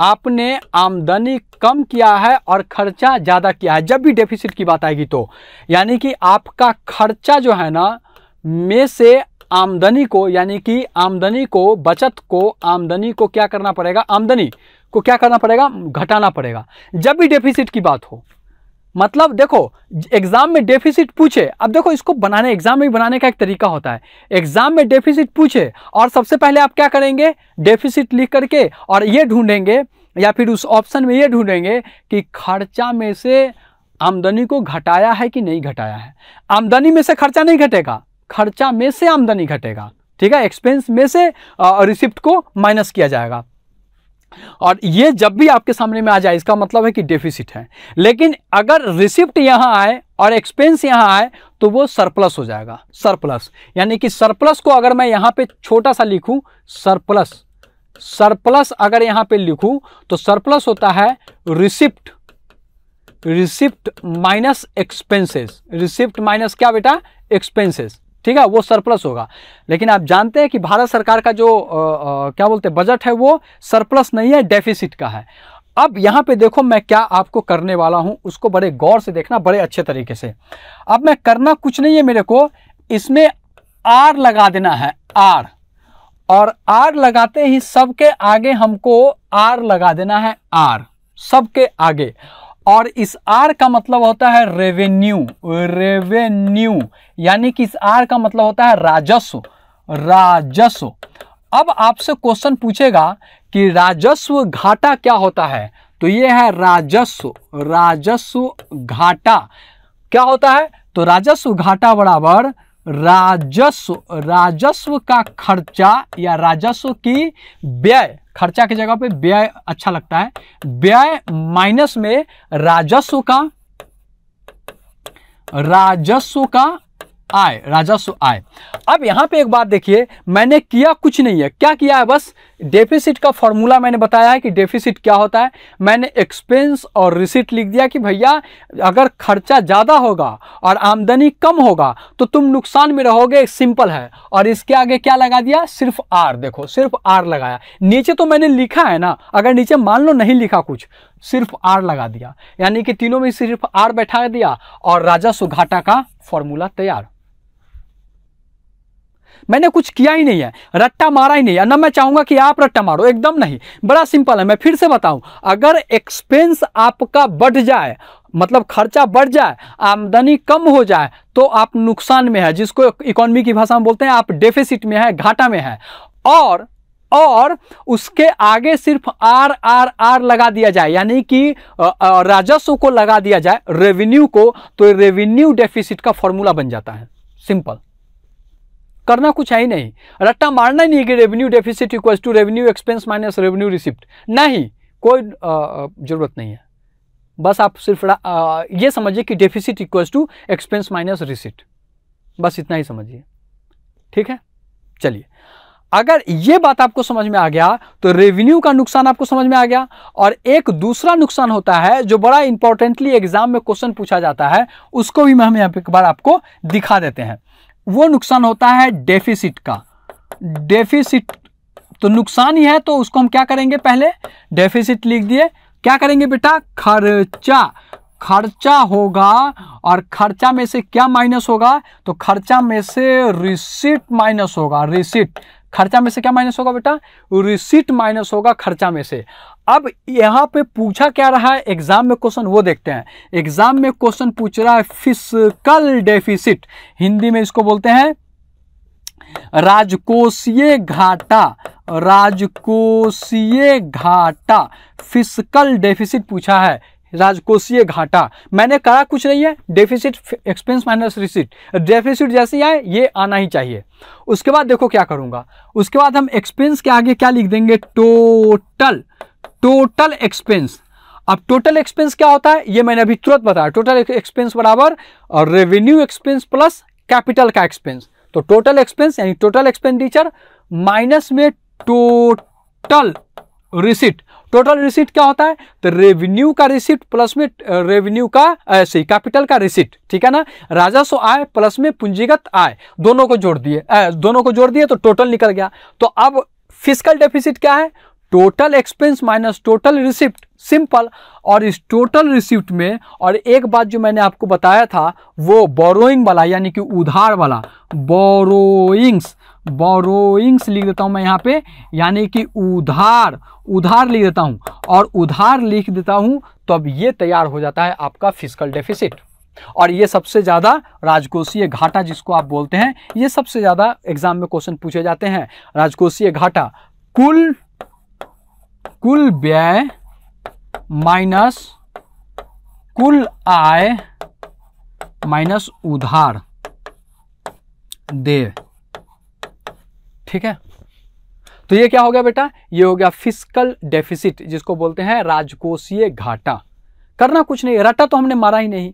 आपने आमदनी कम किया है और खर्चा ज़्यादा किया है जब भी डेफिसिट की बात आएगी तो यानी कि आपका खर्चा जो है ना में से आमदनी को यानी कि आमदनी को बचत को आमदनी को क्या करना पड़ेगा आमदनी को क्या करना पड़ेगा घटाना पड़ेगा जब भी डेफिसिट की बात हो मतलब देखो एग्ज़ाम में डेफिसिट पूछे अब देखो इसको बनाने एग्ज़ाम में बनाने का एक तरीका होता है एग्ज़ाम में डेफिसिट पूछे और सबसे पहले आप क्या करेंगे डेफिसिट लिख करके और ये ढूंढेंगे या फिर उस ऑप्शन में ये ढूंढेंगे कि खर्चा में से आमदनी को घटाया है कि नहीं घटाया है आमदनी में से खर्चा नहीं घटेगा खर्चा में से आमदनी घटेगा ठीक है एक्सपेंस में से रिसिप्ट को माइनस किया जाएगा और ये जब भी आपके सामने में आ जाए इसका मतलब है कि डेफिसिट है लेकिन अगर रिसिप्ट यहाँ आए और एक्सपेंस यहाँ आए तो वो सरप्लस हो जाएगा सरप्लस यानी कि सरप्लस को अगर मैं यहाँ पे छोटा सा लिखूँ सरप्लस सरप्लस अगर यहाँ पे लिखूँ तो सरप्लस होता है receipt receipt minus expenses receipt minus क्या बेटा एक्सपेंसेस ठीक है वो सरप्लस होगा लेकिन आप जानते हैं कि भारत सरकार का जो आ, आ, क्या बोलते हैं बजट है वो सरप्लस नहीं है डेफिसिट का है अब यहाँ पे देखो मैं क्या आपको करने वाला हूँ उसको बड़े गौर से देखना बड़े अच्छे तरीके से अब मैं करना कुछ नहीं है मेरे को इसमें आर लगा देना है आर और आर लगाते ही सबके आगे हमको आर लगा देना है आर सबके आगे और इस आर का मतलब होता है रेवेन्यू रेवेन्यू यानी कि इस आर का मतलब होता है राजस्व राजस्व अब आपसे क्वेश्चन पूछेगा कि राजस्व घाटा क्या होता है तो ये है राजस्व राजस्व घाटा क्या होता है तो राजस्व घाटा बराबर राजस्व राजस्व का खर्चा या राजस्व की व्यय खर्चा की जगह पे व्यय अच्छा लगता है व्यय माइनस में राजस्व का राजस्व का आय राजस्व आय अब यहाँ पे एक बात देखिए मैंने किया कुछ नहीं है क्या किया है बस डेफिसिट का फॉर्मूला मैंने बताया है कि डेफिसिट क्या होता है मैंने एक्सपेंस और रिसिट लिख दिया कि भैया अगर खर्चा ज़्यादा होगा और आमदनी कम होगा तो तुम नुकसान में रहोगे सिंपल है और इसके आगे क्या लगा दिया सिर्फ आर देखो सिर्फ आर लगाया नीचे तो मैंने लिखा है ना अगर नीचे मान लो नहीं लिखा कुछ सिर्फ आर लगा दिया यानी कि तीनों में सिर्फ आर बैठा दिया और राजस्व घाटा का फॉर्मूला तैयार मैंने कुछ किया ही नहीं है रट्टा मारा ही नहीं है ना मैं चाहूंगा कि आप रट्टा मारो एकदम नहीं बड़ा सिंपल है मैं फिर से बताऊं अगर एक्सपेंस आपका बढ़ जाए मतलब खर्चा बढ़ जाए आमदनी कम हो जाए तो आप नुकसान में है जिसको इकोनॉमी की भाषा में बोलते हैं आप डेफिसिट में है घाटा में है और और उसके आगे सिर्फ आर आर आर लगा दिया जाए यानी कि राजस्व को लगा दिया जाए रेवेन्यू को तो रेवेन्यू डेफिसिट का फॉर्मूला बन जाता है सिंपल करना कुछ है ही नहीं रट्टा मारना ही नहीं कि revenue deficit equals to revenue expense minus revenue receipt नहीं कोई ज़रूरत नहीं है बस आप सिर्फ आ, ये समझिए कि deficit equals to expense minus receipt बस इतना ही समझिए ठीक है चलिए अगर ये बात आपको समझ में आ गया तो रेवेन्यू का नुकसान आपको समझ में आ गया और एक दूसरा नुकसान होता है जो बड़ा इंपॉर्टेंटली एग्जाम में क्वेश्चन पूछा जाता है उसको भी हम यहाँ पे एक बार आपको दिखा देते हैं वो नुकसान होता है डेफिसिट का डेफिसिट तो नुकसान ही है तो उसको हम क्या करेंगे पहले डेफिसिट लिख दिए क्या करेंगे बेटा खर्चा खर्चा होगा और खर्चा में से क्या माइनस होगा तो खर्चा में से रिसिट माइनस होगा रिसिट खर्चा में से क्या माइनस होगा बेटा रिसिट माइनस होगा खर्चा में से अब यहाँ पे पूछा क्या रहा है एग्ज़ाम में क्वेश्चन वो देखते हैं एग्ज़ाम में क्वेश्चन पूछ रहा है फिस्कल डेफिसिट हिंदी में इसको बोलते हैं राजकोषीय घाटा राजकोषीय घाटा फिस्कल डेफिसिट पूछा है राजकोषीय घाटा मैंने कहा कुछ नहीं है deficit expense minus receipt deficit जैसे आए ये आना ही चाहिए उसके बाद देखो क्या करूंगा उसके बाद हम एक्सपेंस के आगे क्या लिख देंगे टोटल टोटल एक्सपेंस अब टोटल एक्सपेंस क्या होता है ये मैंने अभी तुरंत बताया टोटल एक्सपेंस बराबर रेवेन्यू एक्सपेंस प्लस कैपिटल का एक्सपेंस तो टोटल एक्सपेंस यानी टोटल एक्सपेंडिचर माइनस में टोटल रिसिट टोटल रिसिट क्या होता है तो रेवेन्यू का रिसिट प्लस में रेवेन्यू का ऐसे कैपिटल का रिसिट ठीक है ना राजस्व आय प्लस में पूंजीगत आय दोनों को जोड़ दिए दोनों को जोड़ दिए तो टोटल निकल गया तो अब फिजिकल डेफिसिट क्या है total expense minus total receipt simple और इस टोटल रिसिप्ट में और एक बात जो मैंने आपको बताया था वो बोरोइंग वाला यानी कि उधार वाला बोरोइंग्स बोरोइंग्स लिख देता हूँ मैं यहाँ पे यानी कि उधार उधार लिख देता हूँ और उधार लिख देता हूँ तो अब ये तैयार हो जाता है आपका फिजिकल डेफिसिट और ये सबसे ज़्यादा राजकोषीय घाटा जिसको आप बोलते हैं ये सबसे ज़्यादा एग्जाम में क्वेश्चन पूछे जाते हैं राजकोषीय घाटा कुल कुल व्यय माइनस कुल आय माइनस उधार दे ठीक है तो ये क्या हो गया बेटा ये हो गया फिजिकल डेफिसिट जिसको बोलते हैं राजकोषीय घाटा करना कुछ नहीं रटा तो हमने मारा ही नहीं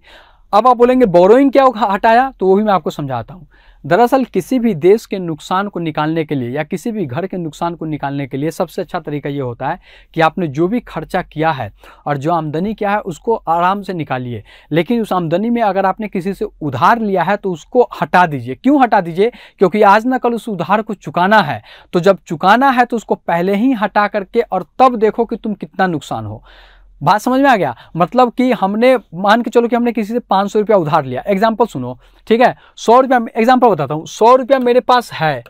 अब आप बोलेंगे बोरोइंग क्या हटाया तो वो भी मैं आपको समझाता हूँ दरअसल किसी भी देश के नुकसान को निकालने के लिए या किसी भी घर के नुकसान को निकालने के लिए सबसे अच्छा तरीका ये होता है कि आपने जो भी खर्चा किया है और जो आमदनी किया है उसको आराम से निकालिए लेकिन उस आमदनी में अगर आपने किसी से उधार लिया है तो उसको हटा दीजिए क्यों हटा दीजिए क्योंकि आज ना कल उस उधार को चुकाना है तो जब चुकाना है तो उसको पहले ही हटा करके और तब देखो कि तुम कितना नुकसान हो बात समझ में आ गया मतलब कि हमने मान के चलो कि हमने किसी से पाँच सौ रुपया उधार लिया एग्जाम्पल सुनो ठीक है सौ रुपया एग्जाम्पल बताता हूँ सौ रुपया मेरे पास है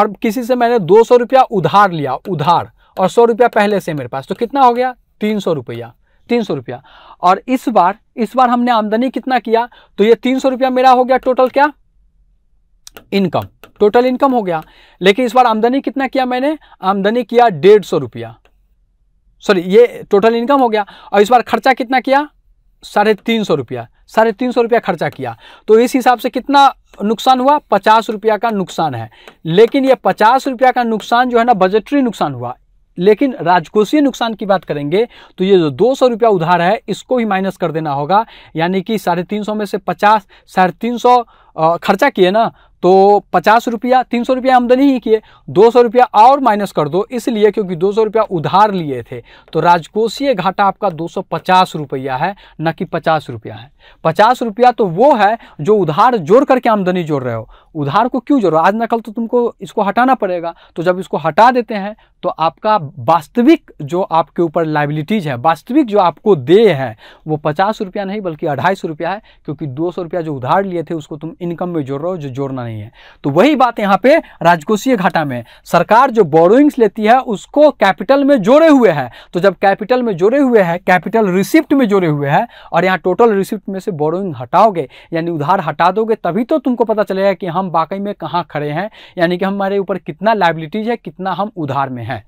और किसी से मैंने दो सौ रुपया उधार लिया उधार और सौ रुपया पहले से मेरे पास तो कितना हो गया तीन सौ रुपया तीन सौ रुपया और इस बार इस बार हमने आमदनी कितना किया तो ये तीन सौ रुपया मेरा हो गया टोटल क्या इनकम टोटल इनकम हो गया लेकिन इस बार आमदनी कितना किया मैंने आमदनी किया डेढ़ सौ रुपया सॉरी ये टोटल इनकम हो गया और इस बार खर्चा कितना किया साढ़े तीन सौ रुपया साढ़े तीन सौ रुपया खर्चा किया तो इस हिसाब से कितना नुकसान हुआ पचास रुपया का नुकसान है लेकिन ये पचास रुपया का नुकसान जो है ना बजटरी नुकसान हुआ लेकिन राजकोषीय नुकसान की बात करेंगे तो ये जो दो सौ रुपया उधार है इसको भी माइनस कर देना होगा यानी कि साढ़े तीन सौ में से पचास साढ़े तीन सौ खर्चा किए ना तो पचास रुपया तीन सौ रुपया आमदनी ही किए दो सौ रुपया और माइनस कर दो इसलिए क्योंकि दो सौ रुपया उधार लिए थे तो राजकोषीय घाटा आपका दो सौ पचास रुपया है न कि पचास रुपया है पचास रुपया तो वो है जो उधार जोड़ करके आमदनी जोड़ रहे हो उधार को क्यों जोड़ो आज ना कल तो तुमको इसको हटाना पड़ेगा तो जब इसको हटा देते हैं तो आपका वास्तविक जो आपके ऊपर लाइबिलिटीज़ है वास्तविक जो आपको दे है वो पचास रुपया नहीं बल्कि अढ़ाई सौ रुपया है क्योंकि दो सौ रुपया जो उधार लिए थे उसको तुम इनकम में जोड़ रहे हो जो जोड़ना नहीं है तो वही बात यहाँ पे राजकोषीय घाटा में सरकार जो बोरोइंग्स लेती है उसको कैपिटल में जोड़े हुए है तो जब कैपिटल में जोड़े हुए है कैपिटल रिसिप्ट में जोड़े हुए है और यहाँ टोटल रिसिप्ट में से बोरोइंग हटाओगे यानी उधार हटा दोगे तभी तो तुमको पता चलेगा कि हम वाकई में कहाँ खड़े हैं यानी कि हमारे ऊपर कितना लाइबिलिटीज है कितना हम उधार में हैं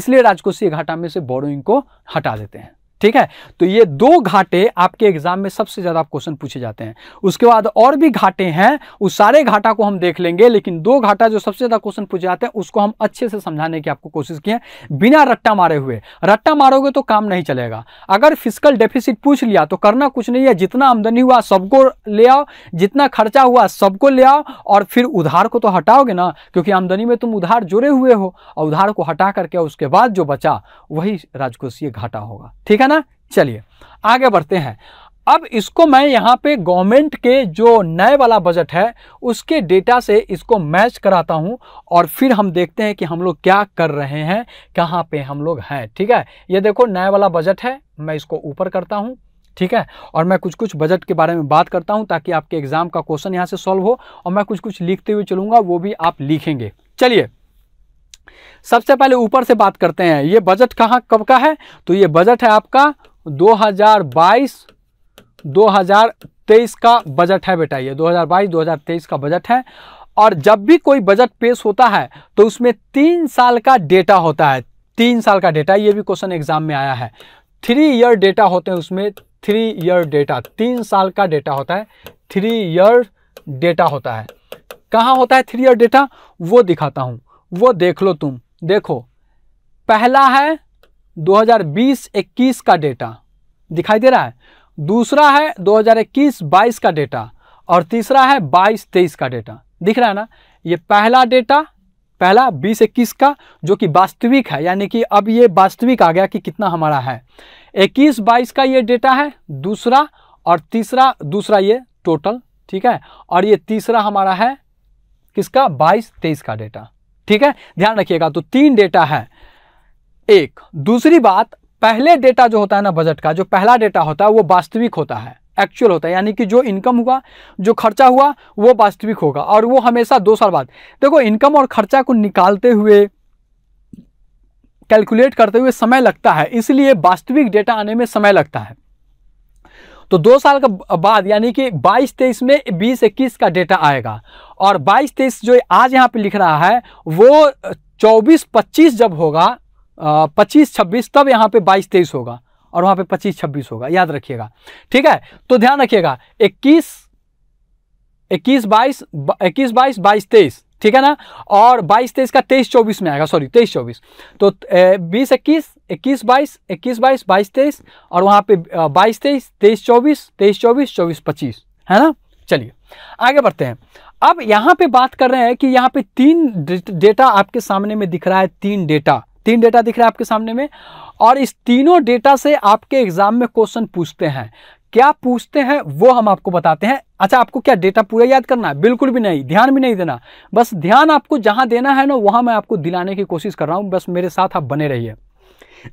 इसलिए राजकोषीय घाटा में से बोरोइंग को हटा देते हैं ठीक है तो ये दो घाटे आपके एग्जाम में सबसे ज़्यादा क्वेश्चन पूछे जाते हैं उसके बाद और भी घाटे हैं उस सारे घाटा को हम देख लेंगे लेकिन दो घाटा जो सबसे ज़्यादा क्वेश्चन पूछे जाते हैं उसको हम अच्छे से समझाने की आपको कोशिश किए बिना रट्टा मारे हुए रट्टा मारोगे तो काम नहीं चलेगा अगर फिजिकल डेफिसिट पूछ लिया तो करना कुछ नहीं है जितना आमदनी हुआ सबको ले आओ जितना खर्चा हुआ सबको ले आओ और फिर उधार को तो हटाओगे ना क्योंकि आमदनी में तुम उधार जुड़े हुए हो और उधार को हटा करके उसके बाद जो बचा वही राजकोषीय घाटा होगा ठीक है है ना चलिए आगे बढ़ते हैं अब इसको मैं यहाँ पे गवर्नमेंट के जो नए वाला बजट है उसके डेटा से इसको मैच कराता हूँ और फिर हम देखते हैं कि हम लोग क्या कर रहे हैं कहाँ पे हम लोग हैं ठीक है ये देखो नए वाला बजट है मैं इसको ऊपर करता हूँ ठीक है और मैं कुछ कुछ बजट के बारे में बात करता हूँ ताकि आपके एग्ज़ाम का क्वेश्चन यहाँ से सॉल्व हो और मैं कुछ कुछ लिखते हुए चलूंगा वो भी आप लिखेंगे चलिए सबसे पहले ऊपर से बात करते हैं ये बजट कहाँ कब का है तो ये बजट है आपका 2022 2023 का बजट है बेटा ये 2022 2023 का बजट है और जब भी कोई बजट पेश होता है तो उसमें तीन साल का डेटा होता है तीन साल का डेटा ये भी क्वेश्चन एग्जाम में आया है थ्री ईयर डेटा होते हैं उसमें थ्री ईयर डेटा तीन साल का डेटा होता है थ्री ईयर डेटा होता है कहाँ होता है थ्री ईयर डेटा वो दिखाता हूँ वो देख लो तुम देखो पहला है 2020-21 का डेटा दिखाई दे रहा है दूसरा है 2021-22 का डेटा और तीसरा है 22-23 का डेटा दिख रहा है ना ये पहला डेटा पहला 20-21 का जो कि वास्तविक है यानी कि अब ये वास्तविक आ गया कि कितना हमारा है 21-22 का ये डेटा है दूसरा और तीसरा दूसरा ये टोटल ठीक है और ये तीसरा हमारा है किसका 22-23 का डेटा ठीक है ध्यान रखिएगा तो तीन डेटा है एक दूसरी बात पहले डेटा जो होता है ना बजट का जो पहला डेटा होता है वो वास्तविक होता है एक्चुअल होता है यानी कि जो इनकम हुआ जो खर्चा हुआ वो वास्तविक होगा और वो हमेशा दो साल बाद देखो इनकम और खर्चा को निकालते हुए कैलकुलेट करते हुए समय लगता है इसलिए वास्तविक डेटा आने में समय लगता है तो दो साल के बाद यानी कि 22 तेईस में 20 इक्कीस का डेटा आएगा और 22 तेईस जो आज यहाँ पे लिख रहा है वो चौबीस पच्चीस जब होगा पच्चीस छब्बीस तब यहाँ पे बाईस तेईस होगा और वहाँ पे पच्चीस छब्बीस होगा याद रखिएगा ठीक है तो ध्यान रखिएगा इक्कीस इक्कीस बाईस इक्कीस बाईस बाईस तेईस ठीक है ना और बाईस तेईस का तेईस चौबीस में आएगा सॉरी तेईस चौबीस तो बीस इक्कीस इक्कीस बाईस इक्कीस बाईस बाईस तेईस और वहाँ पे बाईस तेईस तेईस चौबीस तेईस चौबीस चौबीस पच्चीस है ना चलिए आगे बढ़ते हैं अब यहां पे बात कर रहे हैं कि यहाँ पे तीन डेटा आपके सामने में दिख रहा है तीन डेटा तीन डेटा दिख रहा है आपके सामने में और इस तीनों डेटा से आपके एग्जाम में क्वेश्चन पूछते हैं क्या पूछते हैं वो हम आपको बताते हैं अच्छा आपको क्या डेटा पूरा याद करना है बिल्कुल भी नहीं ध्यान भी नहीं देना बस ध्यान आपको जहां देना है ना वहां मैं आपको दिलाने की कोशिश कर रहा हूं बस मेरे साथ आप बने रहिए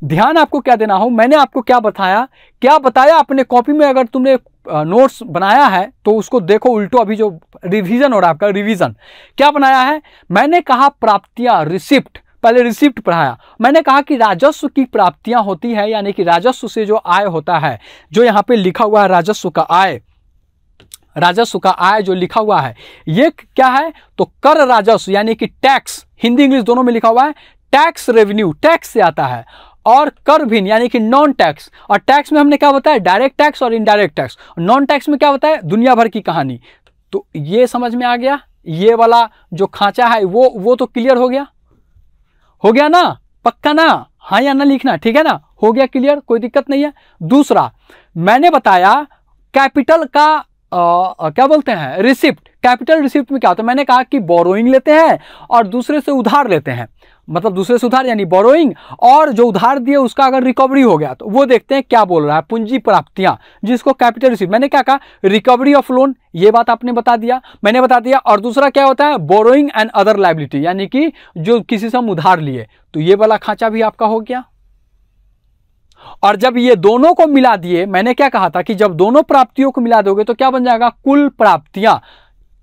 ध्यान आपको क्या देना हो मैंने आपको क्या बताया क्या बताया अपने कॉपी में अगर तुमने नोट्स बनाया है तो उसको देखो उल्टो अभी जो रिवीजन हो रहा है आपका रिवीजन क्या बनाया है मैंने कहा प्राप्तियां रिसिप्ट पहले रिसिप्ट पढ़ाया मैंने कहा कि राजस्व की प्राप्तियां होती है यानी कि राजस्व से जो आय होता है जो यहाँ पे लिखा हुआ है राजस्व का आय राजस्व का आय जो लिखा हुआ है ये क्या है तो कर राजस्व यानी कि टैक्स हिंदी इंग्लिश दोनों में लिखा हुआ है टैक्स रेवेन्यू टैक्स से आता है और कर भिन्न यानी कि नॉन टैक्स और टैक्स में हमने क्या बताया डायरेक्ट टैक्स और इनडायरेक्ट टैक्स नॉन टैक्स में क्या बताया दुनिया भर की कहानी तो ये समझ में आ गया ये वाला जो खांचा है वो वो तो क्लियर हो गया हो गया ना पक्का ना हाँ या ना लिखना ठीक है ना हो गया क्लियर कोई दिक्कत नहीं है दूसरा मैंने बताया कैपिटल का आ, क्या बोलते हैं रिसिप्ट कैपिटल रिसिप्ट में क्या होता है मैंने कहा कि बोरोइंग लेते हैं और दूसरे से उधार लेते हैं मतलब दूसरे से उधार यानी बोरोइंग और जो उधार दिए उसका अगर रिकवरी हो गया तो वो देखते हैं क्या बोल रहा है पूंजी प्राप्तियां जिसको कैपिटल रिसीव मैंने क्या कहा रिकवरी ऑफ लोन ये बात आपने बता दिया मैंने बता दिया और दूसरा क्या होता है बोरोइंग एंड अदर लाइबिलिटी यानी कि जो किसी से हम उधार लिए तो ये वाला खांचा भी आपका हो गया और जब ये दोनों को मिला दिए मैंने क्या कहा था कि जब दोनों प्राप्तियों को मिला दोगे तो क्या बन जाएगा कुल प्राप्तियां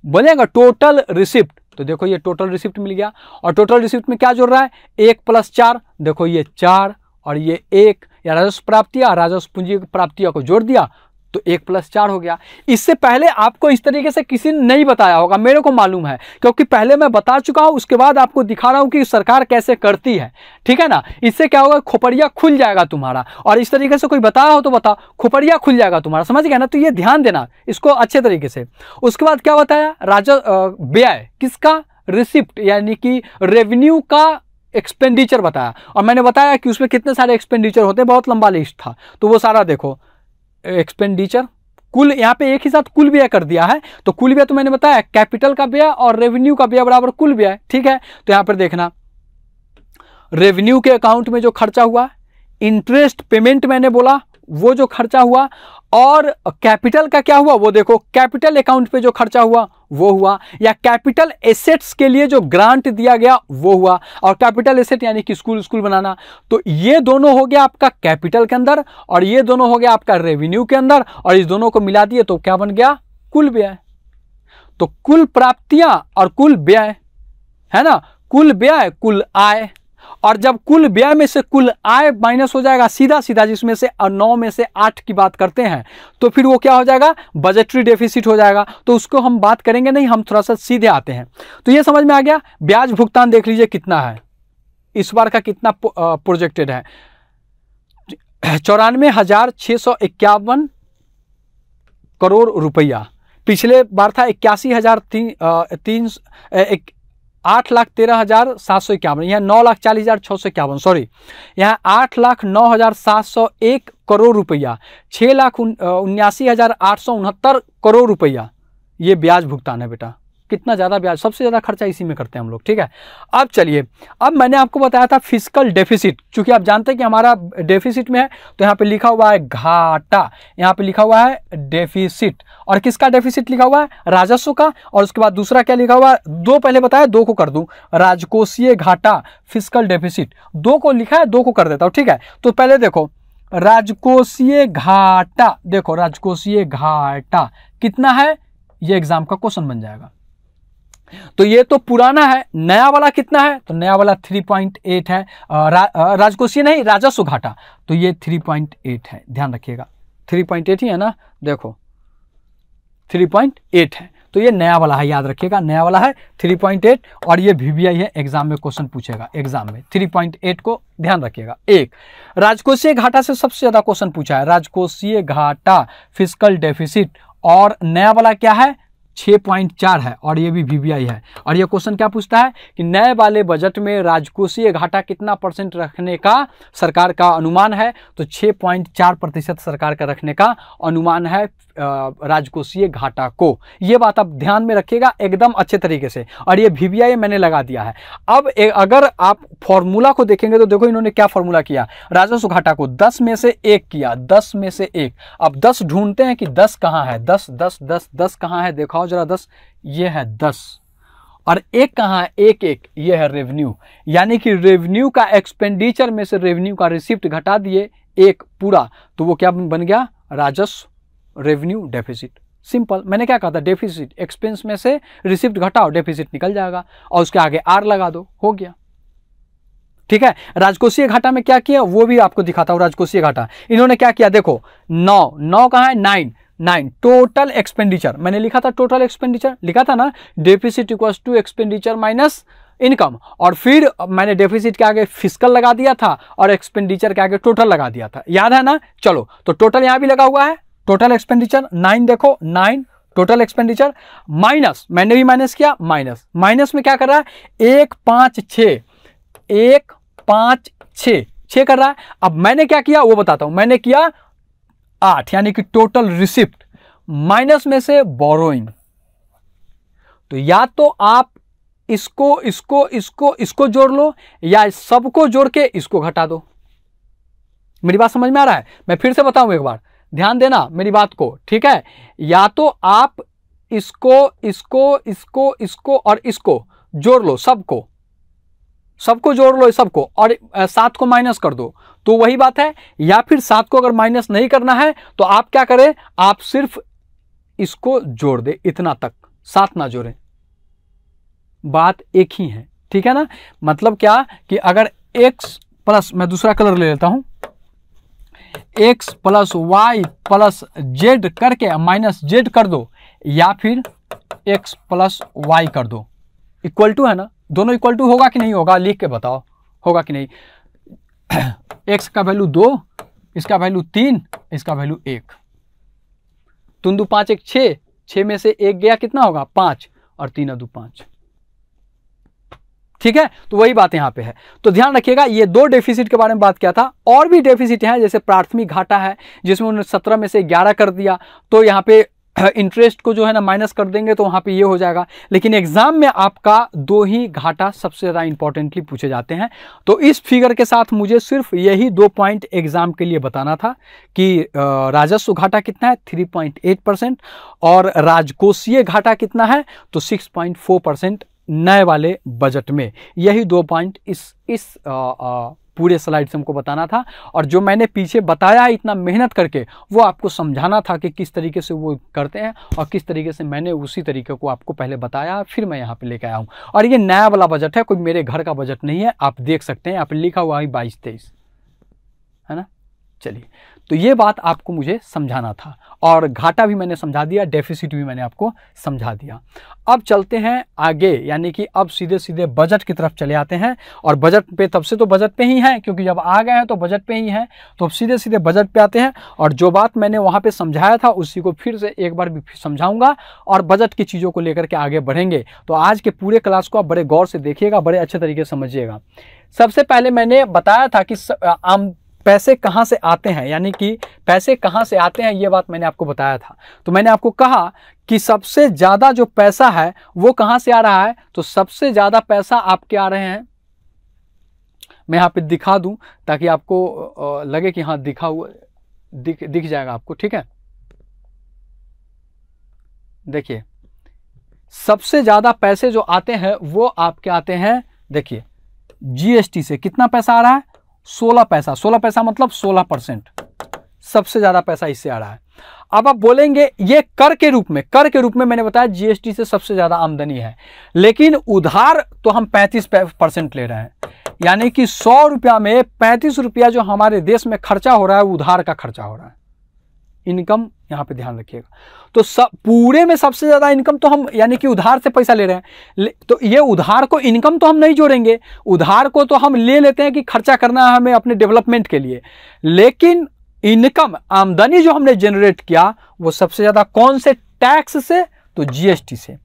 बोलेगा टोटल रिसिप्ट तो देखो ये टोटल रिसिप्ट मिल गया और टोटल रिसिप्ट में क्या जोड़ रहा है एक प्लस चार देखो ये चार और ये एक या राजस्व प्राप्ति राजस्व पूंजी प्राप्तियों को जोड़ दिया तो एक प्लस चार हो गया इससे पहले आपको इस तरीके से किसी ने नहीं बताया होगा मेरे को मालूम है क्योंकि पहले मैं बता चुका हूं उसके बाद आपको दिखा रहा हूं कि सरकार कैसे करती है ठीक है ना इससे क्या होगा खोपड़िया खुल जाएगा तुम्हारा और इस तरीके से कोई बताया हो तो बताओ खोपड़िया खुल जाएगा तुम्हारा समझ गया ना तो ये ध्यान देना इसको अच्छे तरीके से उसके बाद क्या बताया राजा व्यय किसका रिसिप्ट यानी कि रेवेन्यू का एक्सपेंडिचर बताया और मैंने बताया कि उसमें कितने सारे एक्सपेंडिचर होते हैं बहुत लंबा लिस्ट था तो वो सारा देखो एक्सपेंडिचर कुल यहाँ पे एक ही साथ कुल व्यय कर दिया है तो कुल व्यय तो मैंने बताया कैपिटल का व्यय और रेवेन्यू का व्यय बराबर कुल व्यय ठीक है तो यहाँ पर देखना रेवेन्यू के अकाउंट में जो खर्चा हुआ इंटरेस्ट पेमेंट मैंने बोला वो जो खर्चा हुआ और कैपिटल का क्या हुआ वो देखो कैपिटल अकाउंट पे जो खर्चा हुआ वो हुआ या कैपिटल एसेट्स के लिए जो ग्रांट दिया गया वो हुआ और कैपिटल एसेट यानी कि स्कूल स्कूल बनाना तो ये दोनों हो गया आपका कैपिटल के अंदर और ये दोनों हो गया आपका रेवेन्यू के अंदर और इस दोनों को मिला दिए तो क्या बन गया कुल व्यय तो कुल प्राप्तियां और कुल व्यय है ना कुल व्यय कुल आय और जब कुल व्यय में से कुल आय माइनस हो जाएगा सीधा सीधा जिसमें से नौ में से आठ की बात करते हैं तो फिर वो क्या हो जाएगा बजटरी डेफिसिट हो जाएगा तो उसको हम बात करेंगे नहीं हम थोड़ा सा सीधे आते हैं तो ये समझ में आ गया ब्याज भुगतान देख लीजिए कितना है इस बार का कितना प्रोजेक्टेड है चौरानवे करोड़ रुपया पिछले बार था इक्यासी हजार तीन तीन आठ लाख तेरह हज़ार सात सौ इक्यावन यहाँ नौ लाख चालीस हज़ार छः सौ इक्यावन सॉरी यहाँ आठ लाख नौ हज़ार सात सौ एक करोड़ रुपया छः लाख उन्यासी हज़ार आठ सौ उनहत्तर करोड़ रुपया ये ब्याज भुगतान है बेटा कितना ज़्यादा ब्याज सबसे ज़्यादा खर्चा इसी में करते हैं हम लोग ठीक है अब चलिए अब मैंने आपको बताया था फिजिकल डेफिसिट क्योंकि आप जानते हैं कि हमारा डेफिसिट में है तो यहाँ पे लिखा हुआ है घाटा यहाँ पे लिखा हुआ है डेफिसिट और किसका डेफिसिट लिखा हुआ है राजस्व का और उसके बाद दूसरा क्या लिखा हुआ है दो पहले बताया दो को कर दूँ राजकोषीय घाटा फिजिकल डेफिसिट दो को लिखा है दो को कर देता हूँ ठीक है तो पहले देखो राजकोषीय घाटा देखो राजकोषीय घाटा कितना है ये एग्जाम का क्वेश्चन बन जाएगा तो ये तो पुराना है नया वाला कितना है तो नया वाला 3.8 है रा, राजकोषीय नहीं राजस्व घाटा तो ये 3.8 है ध्यान रखिएगा 3.8 ही है ना देखो 3.8 है तो ये नया वाला है याद रखिएगा नया वाला है 3.8 और ये वी है एग्जाम में क्वेश्चन पूछेगा एग्जाम में 3.8 को ध्यान रखिएगा एक राजकोषीय घाटा से सबसे ज़्यादा क्वेश्चन पूछा है राजकोषीय घाटा फिजिकल डेफिसिट और नया वाला क्या है छह पॉइंट चार है और ये भी वीवीआई है और ये क्वेश्चन क्या पूछता है कि नए वाले बजट में राजकोषीय घाटा कितना परसेंट रखने का सरकार का अनुमान है तो छह पॉइंट चार प्रतिशत सरकार का रखने का अनुमान है राजकोषीय घाटा को यह बात आप ध्यान में रखिएगा एकदम अच्छे तरीके से और ये वी मैंने लगा दिया है अब अगर आप फॉर्मूला को देखेंगे तो देखो इन्होंने क्या फॉर्मूला किया राजस्व घाटा को दस में से एक किया दस में से एक अब दस ढूंढते हैं कि दस कहाँ है दस दस दस दस कहाँ है देखाओ जरा दस ये है दस और एक कहाँ है एक एक ये है रेवेन्यू यानी कि रेवेन्यू का एक्सपेंडिचर में से रेवेन्यू का रिसिप्ट घटा दिए एक पूरा तो वो क्या बन गया राजस्व रेवेन्यू डेफिसिट सिंपल मैंने क्या कहा था डेफिसिट एक्सपेंस में से रिसिप्ट घटाओ डेफिसिट निकल जाएगा और उसके आगे आर लगा दो हो गया ठीक है राजकोषीय घाटा में क्या किया वो भी आपको दिखाता हूं राजकोषीय घाटा इन्होंने क्या किया देखो नौ नौ कहा है नाइन नाइन टोटल एक्सपेंडिचर मैंने लिखा था टोटल एक्सपेंडिचर लिखा था ना deficit equal to expenditure minus income और फिर मैंने डेफिसिट के आगे फिजिकल लगा दिया था और एक्सपेंडिचर के आगे टोटल लगा दिया था याद है ना चलो तो टोटल यहां भी लगा हुआ है टोटल एक्सपेंडिचर नाइन देखो नाइन टोटल एक्सपेंडिचर माइनस मैंने भी माइनस किया माइनस माइनस में क्या कर रहा है एक पांच छ एक पांच छ छ कर रहा है अब मैंने क्या किया वो बताता हूं मैंने किया आठ यानी कि टोटल रिसिप्ट माइनस में से बोरोइंग तो या तो आप इसको इसको इसको इसको जोड़ लो या सबको जोड़ के इसको घटा दो मेरी बात समझ में आ रहा है मैं फिर से बताऊं एक बार ध्यान देना मेरी बात को ठीक है या तो आप इसको इसको इसको इसको और इसको जोड़ लो सबको सबको जोड़ लो सबको और सात को माइनस कर दो तो वही बात है या फिर सात को अगर माइनस नहीं करना है तो आप क्या करें आप सिर्फ इसको जोड़ दे इतना तक सात ना जोड़ें बात एक ही है ठीक है ना मतलब क्या कि अगर एक्स प्लस मैं दूसरा कलर ले लेता हूं X plus Y plus Z करके माइनस जेड कर दो या फिर एक्स प्लस वाई कर दो इक्वल टू है ना दोनों इक्वल टू होगा कि नहीं होगा लिख के बताओ होगा कि नहीं एक्स का वैल्यू दो इसका वैल्यू तीन इसका वैल्यू एक तीन दो पाँच एक छः छः में से एक गया कितना होगा पाँच और तीन दो पाँच ठीक है तो वही बात यहाँ पे है तो ध्यान रखिएगा ये दो डेफिसिट के बारे में बात किया था और भी डेफिसिट हैं जैसे प्राथमिक घाटा है जिसमें उन्होंने सत्रह में से ग्यारह कर दिया तो यहाँ पे इंटरेस्ट को जो है ना माइनस कर देंगे तो वहां पे ये हो जाएगा लेकिन एग्जाम में आपका दो ही घाटा सबसे ज़्यादा इंपॉर्टेंटली पूछे जाते हैं तो इस फिगर के साथ मुझे सिर्फ यही दो पॉइंट एग्जाम के लिए बताना था कि राजस्व घाटा कितना है 3.8 परसेंट और राजकोषीय घाटा कितना है तो 6.4 परसेंट नए वाले बजट में यही दो पॉइंट इस इस आ, आ, पूरे स्लाइड से हमको बताना था और जो मैंने पीछे बताया है इतना मेहनत करके वो आपको समझाना था कि किस तरीके से वो करते हैं और किस तरीके से मैंने उसी तरीके को आपको पहले बताया फिर मैं यहाँ पे लेके आया हूँ और ये नया वाला बजट है कोई मेरे घर का बजट नहीं है आप देख सकते हैं यहाँ लिखा हुआ है बाईस तेईस है ना चलिए तो ये बात आपको मुझे समझाना था और घाटा भी मैंने समझा दिया डेफिसिट भी मैंने आपको समझा दिया अब चलते हैं आगे यानी कि अब सीधे सीधे बजट की तरफ चले आते हैं और बजट पे तब से तो बजट पे ही हैं क्योंकि जब आ गए हैं तो बजट पे ही हैं तो अब सीधे सीधे बजट पे आते हैं और जो बात मैंने वहाँ पे समझाया था उसी को फिर से एक बार भी समझाऊंगा और बजट की चीज़ों को लेकर के आगे बढ़ेंगे तो आज के पूरे क्लास को आप बड़े गौर से देखिएगा बड़े अच्छे तरीके से समझिएगा सबसे पहले मैंने बताया था कि आम पैसे कहाँ से आते हैं यानी कि पैसे कहाँ से आते हैं ये बात मैंने आपको बताया था तो मैंने आपको कहा कि सबसे ज़्यादा जो पैसा है वो कहाँ से आ रहा है तो सबसे ज़्यादा पैसा आपके आ रहे हैं मैं यहाँ पे दिखा दूँ ताकि आपको लगे कि हाँ दिखा हुआ दिख दिख जाएगा आपको ठीक है देखिए सबसे ज़्यादा पैसे जो आते हैं वो आपके आते हैं देखिए जीएसटी से कितना पैसा आ रहा है सोलह पैसा सोलह पैसा मतलब सोलह परसेंट सबसे ज़्यादा पैसा इससे आ रहा है अब आप बोलेंगे ये कर के रूप में कर के रूप में मैंने बताया जीएसटी से सबसे ज़्यादा आमदनी है लेकिन उधार तो हम पैंतीस परसेंट ले रहे हैं यानी कि सौ रुपया में पैंतीस रुपया जो हमारे देश में खर्चा हो रहा है उधार का खर्चा हो रहा है इनकम यहाँ पे ध्यान रखिएगा तो सब पूरे में सबसे ज़्यादा इनकम तो हम यानी कि उधार से पैसा ले रहे हैं तो ये उधार को इनकम तो हम नहीं जोड़ेंगे उधार को तो हम ले लेते हैं कि खर्चा करना है हमें अपने डेवलपमेंट के लिए लेकिन इनकम आमदनी जो हमने जनरेट किया वो सबसे ज़्यादा कौन से टैक्स से तो जीएसटी से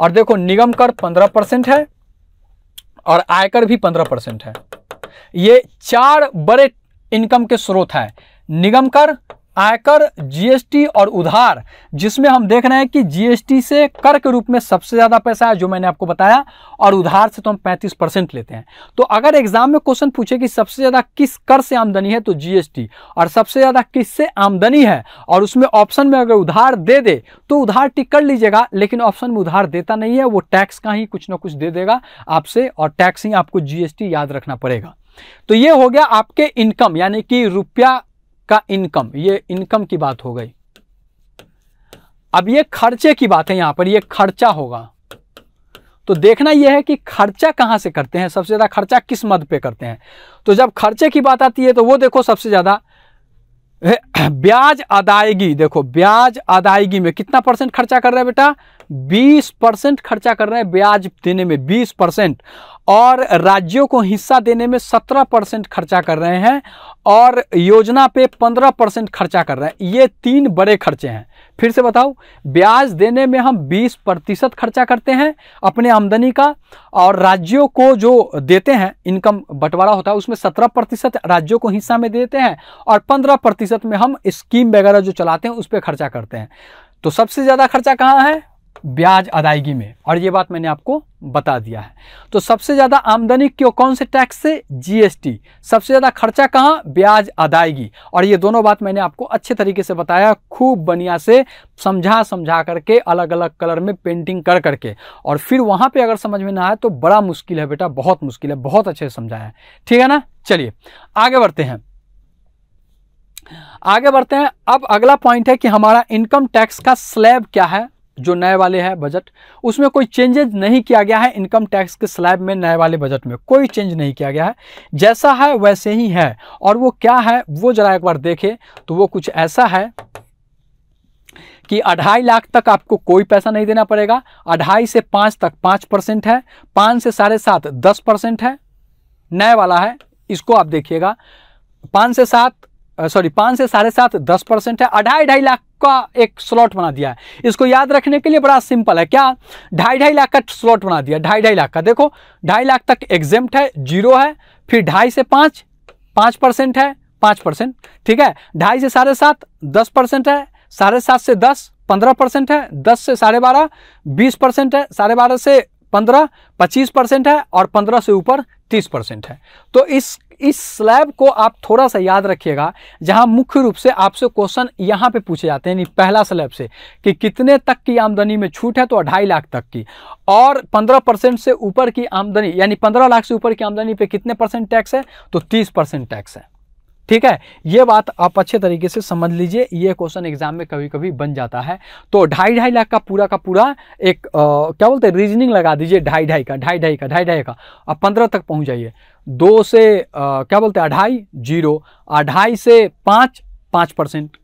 और देखो निगम कर पंद्रह है और आयकर भी पंद्रह है ये चार बड़े इनकम के स्रोत हैं निगम कर आयकर जीएसटी और उधार जिसमें हम देख रहे हैं कि जीएसटी से कर के रूप में सबसे ज़्यादा पैसा है जो मैंने आपको बताया और उधार से तो हम 35 परसेंट लेते हैं तो अगर एग्जाम में क्वेश्चन पूछे कि सबसे ज़्यादा किस कर से आमदनी है तो जीएसटी और सबसे ज़्यादा किससे आमदनी है और उसमें ऑप्शन में अगर उधार दे दे तो उधार टिक कर लीजिएगा लेकिन ऑप्शन में उधार देता नहीं है वो टैक्स का ही कुछ ना कुछ दे देगा आपसे और टैक्स ही आपको जीएसटी याद रखना पड़ेगा तो ये हो गया आपके इनकम यानी कि रुपया का इनकम ये इनकम की बात हो गई अब ये खर्चे की बात है यहां पर ये खर्चा होगा तो देखना यह है कि खर्चा कहां से करते हैं सबसे ज़्यादा खर्चा किस मद पे करते हैं तो जब खर्चे की बात आती है तो वो देखो सबसे ज़्यादा ब्याज अदायगी देखो ब्याज अदायगी में कितना परसेंट खर्चा कर रहे हैं बेटा 20 परसेंट खर्चा कर रहे हैं ब्याज देने में 20 परसेंट और राज्यों को हिस्सा देने में सत्रह परसेंट खर्चा कर रहे हैं और योजना पे पंद्रह परसेंट खर्चा कर रहे हैं ये तीन बड़े खर्चे हैं फिर से बताओ ब्याज देने में हम बीस प्रतिशत खर्चा करते हैं अपने आमदनी का और राज्यों को जो देते हैं इनकम बंटवारा होता है उसमें सत्रह प्रतिशत राज्यों को हिस्सा में देते हैं और पंद्रह प्रतिशत में हम स्कीम वगैरह जो चलाते हैं उस पर खर्चा करते हैं तो सबसे ज़्यादा खर्चा कहाँ है ब्याज अदायगी में और ये बात मैंने आपको बता दिया है तो सबसे ज़्यादा आमदनी क्यों कौन से टैक्स से जीएसटी सबसे ज़्यादा खर्चा कहाँ ब्याज अदायगी और ये दोनों बात मैंने आपको अच्छे तरीके से बताया खूब बनिया से समझा समझा करके अलग अलग कलर में पेंटिंग कर करके और फिर वहाँ पे अगर समझ में ना आए तो बड़ा मुश्किल है बेटा बहुत मुश्किल है बहुत अच्छे से समझाया ठीक है ना चलिए आगे बढ़ते हैं आगे बढ़ते हैं अब अगला पॉइंट है कि हमारा इनकम टैक्स का स्लैब क्या है जो नए वाले हैं बजट उसमें कोई चेंजेज नहीं किया गया है इनकम टैक्स के स्लैब में नए वाले बजट में कोई चेंज नहीं किया गया है जैसा है वैसे ही है और वो क्या है वो ज़रा एक बार देखें तो वो कुछ ऐसा है कि अढ़ाई लाख तक आपको कोई पैसा नहीं देना पड़ेगा अढ़ाई से पाँच तक पाँच परसेंट है पाँच से साढ़े सात दस परसेंट है नए वाला है इसको आप देखिएगा पाँच से सात सॉरी पांच से साढ़े सात दस परसेंट है अढ़ाई ढाई लाख का एक स्लॉट बना दिया है इसको याद रखने के लिए बड़ा सिंपल है क्या ढाई ढाई लाख का स्लॉट बना दिया ढाई ढाई लाख का देखो ढाई लाख तक एग्जेम्प्ट है जीरो है फिर ढाई से पांच पांच परसेंट है पांच परसेंट ठीक है ढाई से साढ़े सात दस परसेंट है साढ़े सात से दस पंद्रह परसेंट है दस से साढ़े बारह बीस परसेंट है साढ़े बारह से पंद्रह पच्चीस परसेंट है और पंद्रह से ऊपर तीस परसेंट है तो इस इस स्लैब को आप थोड़ा सा याद रखिएगा जहां मुख्य रूप से आपसे क्वेश्चन यहां पे पूछे जाते हैं यानी पहला स्लैब से कि कितने तक की आमदनी में छूट है तो अढ़ाई लाख तक की और पंद्रह परसेंट से ऊपर की आमदनी यानी पंद्रह लाख से ऊपर की आमदनी पे कितने परसेंट टैक्स है तो तीस परसेंट टैक्स है ठीक है ये बात आप अच्छे तरीके से समझ लीजिए ये क्वेश्चन एग्जाम में कभी कभी बन जाता है तो ढाई ढाई लाख का पूरा का पूरा एक आ, क्या बोलते हैं रीजनिंग लगा दीजिए ढाई ढाई का ढाई ढाई का ढाई ढाई का अब पंद्रह तक पहुंच जाइए दो से आ, क्या बोलते हैं अढ़ाई जीरो अढ़ाई से पाँच पाँच परसेंट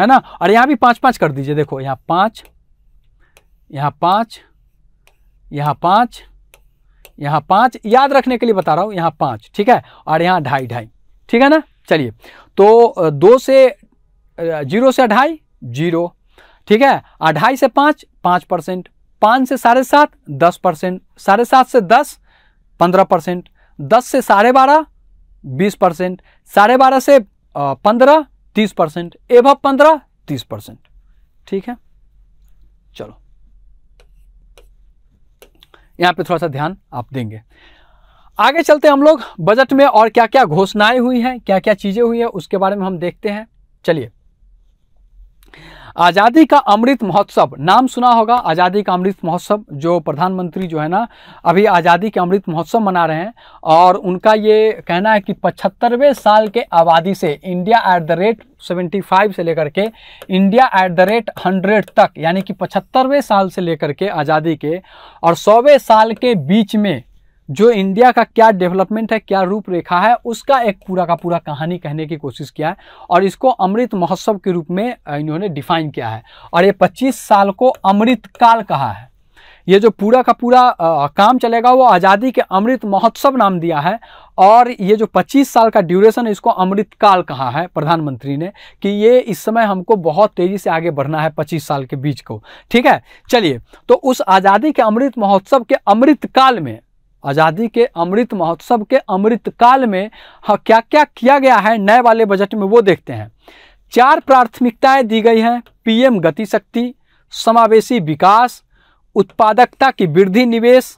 है ना और यहाँ भी पाँच पाँच कर दीजिए देखो यहाँ पाँच यहाँ पाँच यहाँ पाँच यहाँ पाँच याद रखने के लिए बता रहा हूँ यहाँ पाँच ठीक है और यहाँ ढाई ढाई ठीक है ना चलिए तो दो से जीरो से अढ़ाई जीरो ठीक है अढ़ाई से पाँच पाँच परसेंट पाँच से साढ़े सात दस परसेंट साढ़े सात से दस पंद्रह परसेंट दस से साढ़े बारह बीस परसेंट साढ़े बारह से पंद्रह तीस परसेंट एवं पंद्रह तीस परसेंट ठीक है चलो यहाँ पे थोड़ा सा ध्यान आप देंगे आगे चलते हम लोग बजट में और क्या क्या घोषणाएं हुई हैं क्या क्या चीज़ें हुई हैं उसके बारे में हम देखते हैं चलिए आज़ादी का अमृत महोत्सव नाम सुना होगा आज़ादी का अमृत महोत्सव जो प्रधानमंत्री जो है ना अभी आज़ादी के अमृत महोत्सव मना रहे हैं और उनका ये कहना है कि पचहत्तरवें साल के आबादी से इंडिया एट द रेट 75 से लेकर के India at the rate hundred तक यानी कि पचहत्तरवें साल से लेकर के आज़ादी के और सौवें साल के बीच में जो इंडिया का क्या डेवलपमेंट है क्या रूपरेखा है उसका एक पूरा का पूरा कहानी कहने की कोशिश किया है और इसको अमृत महोत्सव के रूप में इन्होंने डिफाइन किया है और ये पच्चीस साल को अमृत काल कहा है ये जो पूरा का पूरा आ, काम चलेगा वो आज़ादी के अमृत महोत्सव नाम दिया है और ये जो 25 साल का ड्यूरेशन है इसको अमृतकाल कहा है प्रधानमंत्री ने कि ये इस समय हमको बहुत तेज़ी से आगे बढ़ना है 25 साल के बीच को ठीक है चलिए तो उस आज़ादी के अमृत महोत्सव के अमृतकाल में आज़ादी के अमृत महोत्सव के अमृत काल में हाँ क्या क्या किया गया है नए वाले बजट में वो देखते हैं चार प्राथमिकताएं दी गई हैं पीएम गति शक्ति समावेशी विकास उत्पादकता की वृद्धि निवेश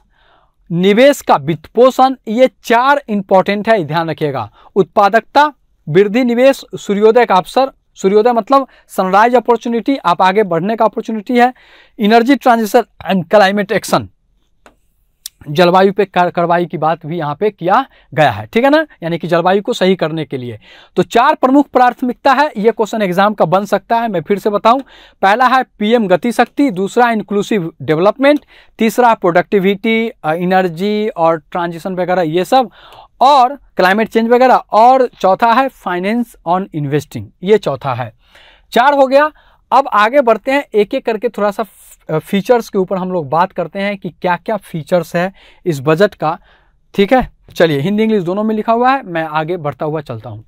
निवेश का वित्त पोषण ये चार इंपॉर्टेंट है ध्यान रखिएगा उत्पादकता वृद्धि निवेश सूर्योदय का अवसर सूर्योदय मतलब सनराइज अपॉर्चुनिटी आप आगे बढ़ने का अपॉर्चुनिटी है energy transition and climate action जलवायु पे कार्रवाई की बात भी यहाँ पे किया गया है ठीक है ना यानी कि जलवायु को सही करने के लिए तो चार प्रमुख प्राथमिकता है ये क्वेश्चन एग्जाम का बन सकता है मैं फिर से बताऊं पहला है पीएम गति शक्ति दूसरा इंक्लूसिव डेवलपमेंट तीसरा प्रोडक्टिविटी इनर्जी और ट्रांजिशन वगैरह ये सब और क्लाइमेट चेंज वगैरह और चौथा है फाइनेंस ऑन इन्वेस्टिंग ये चौथा है चार हो गया अब आगे बढ़ते हैं एक एक करके थोड़ा सा फीचर्स के ऊपर हम लोग बात करते हैं कि क्या क्या फीचर्स है इस बजट का ठीक है चलिए हिंदी इंग्लिश दोनों में लिखा हुआ है मैं आगे बढ़ता हुआ चलता हूँ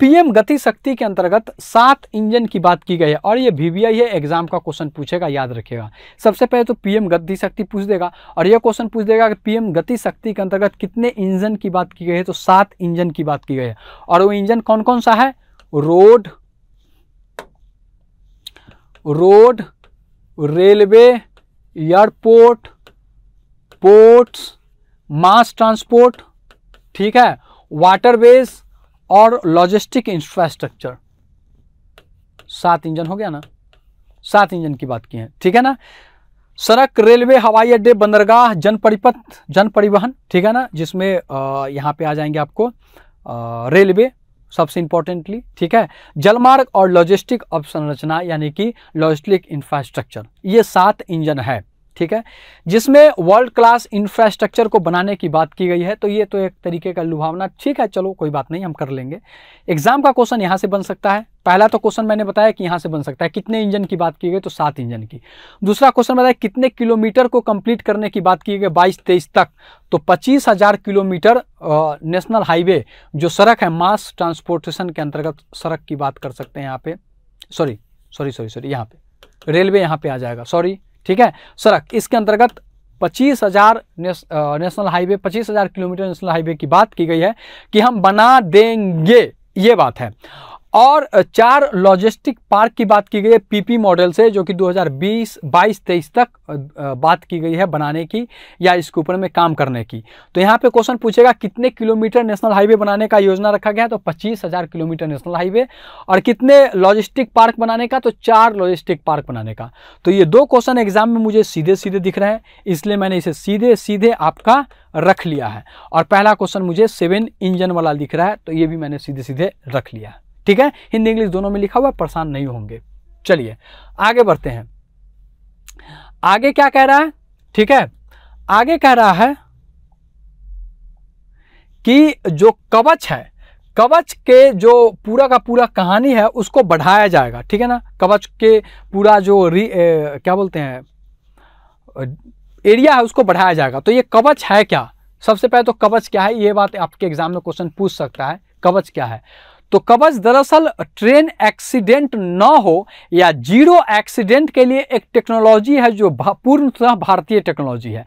पीएम गति शक्ति के अंतर्गत सात इंजन की बात की गई है और ये वीवीआई है एग्जाम का क्वेश्चन पूछेगा याद रखेगा सबसे पहले तो पीएम गति शक्ति पूछ देगा और ये क्वेश्चन पूछ देगा कि पीएम गति शक्ति के अंतर्गत कितने इंजन की बात की गई है तो सात इंजन की बात की गई है और वो इंजन कौन कौन सा है road road railway airport ports mass transport ठीक है वाटरवेज और लॉजिस्टिक इंफ्रास्ट्रक्चर सात इंजन हो गया ना सात इंजन की बात की है ठीक है ना सड़क रेलवे हवाई अड्डे बंदरगाह जनपरिपथ जन परिवहन ठीक है ना जिसमें यहाँ पे आ जाएंगे आपको रेलवे सबसे इंपॉर्टेंटली ठीक है जलमार्ग और लॉजिस्टिक अवसंरचना यानी कि लॉजिस्टिक इंफ्रास्ट्रक्चर ये सात इंजन है ठीक है जिसमें वर्ल्ड क्लास इंफ्रास्ट्रक्चर को बनाने की बात की गई है तो ये तो एक तरीके का लुभावना ठीक है चलो कोई बात नहीं हम कर लेंगे एग्जाम का क्वेश्चन यहाँ से बन सकता है पहला तो क्वेश्चन मैंने बताया कि यहाँ से बन सकता है कितने इंजन की बात की गई तो सात इंजन की दूसरा क्वेश्चन बताया कितने किलोमीटर को कंप्लीट करने की बात की गई बाईस तेईस तक तो पच्चीस हजार किलोमीटर नेशनल हाईवे जो सड़क है मास ट्रांसपोर्टेशन के अंतर्गत सड़क की बात कर सकते हैं यहाँ पे सॉरी सॉरी सॉरी सॉरी यहाँ पे रेलवे यहाँ पे आ जाएगा सॉरी ठीक है सड़क इसके अंतर्गत पच्चीस हज़ार नेशनल हाईवे पच्चीस हज़ार किलोमीटर नेशनल हाईवे की बात की गई है कि हम बना देंगे ये बात है और चार लॉजिस्टिक पार्क की बात की गई है पीपी मॉडल से जो कि 2020 बाईस तेईस तक बात की गई है बनाने की या इसके ऊपर में काम करने की तो यहाँ पे क्वेश्चन पूछेगा कितने किलोमीटर नेशनल हाईवे बनाने का योजना रखा गया है तो पच्चीस हज़ार किलोमीटर नेशनल हाईवे और कितने लॉजिस्टिक पार्क बनाने का तो चार लॉजिस्टिक पार्क बनाने का तो ये दो क्वेश्चन एग्जाम में मुझे सीधे सीधे दिख रहे हैं इसलिए मैंने इसे सीधे सीधे आपका रख लिया है और पहला क्वेश्चन मुझे सेवन इंजन वाला दिख रहा है तो ये भी मैंने सीधे सीधे रख लिया है ठीक है हिंदी इंग्लिश दोनों में लिखा हुआ है परेशान नहीं होंगे चलिए आगे बढ़ते हैं आगे क्या कह रहा है ठीक है आगे कह रहा है कि जो कवच है कवच के जो पूरा का पूरा कहानी है उसको बढ़ाया जाएगा ठीक है ना कवच के पूरा जो री ए, क्या बोलते हैं एरिया है उसको बढ़ाया जाएगा तो ये कवच है क्या सबसे पहले तो कवच क्या है ये बात आपके एग्जाम में क्वेश्चन पूछ सकता है कवच क्या है तो कवच दरअसल ट्रेन एक्सीडेंट न हो या जीरो एक्सीडेंट के लिए एक टेक्नोलॉजी है जो पूर्णतः भारतीय टेक्नोलॉजी है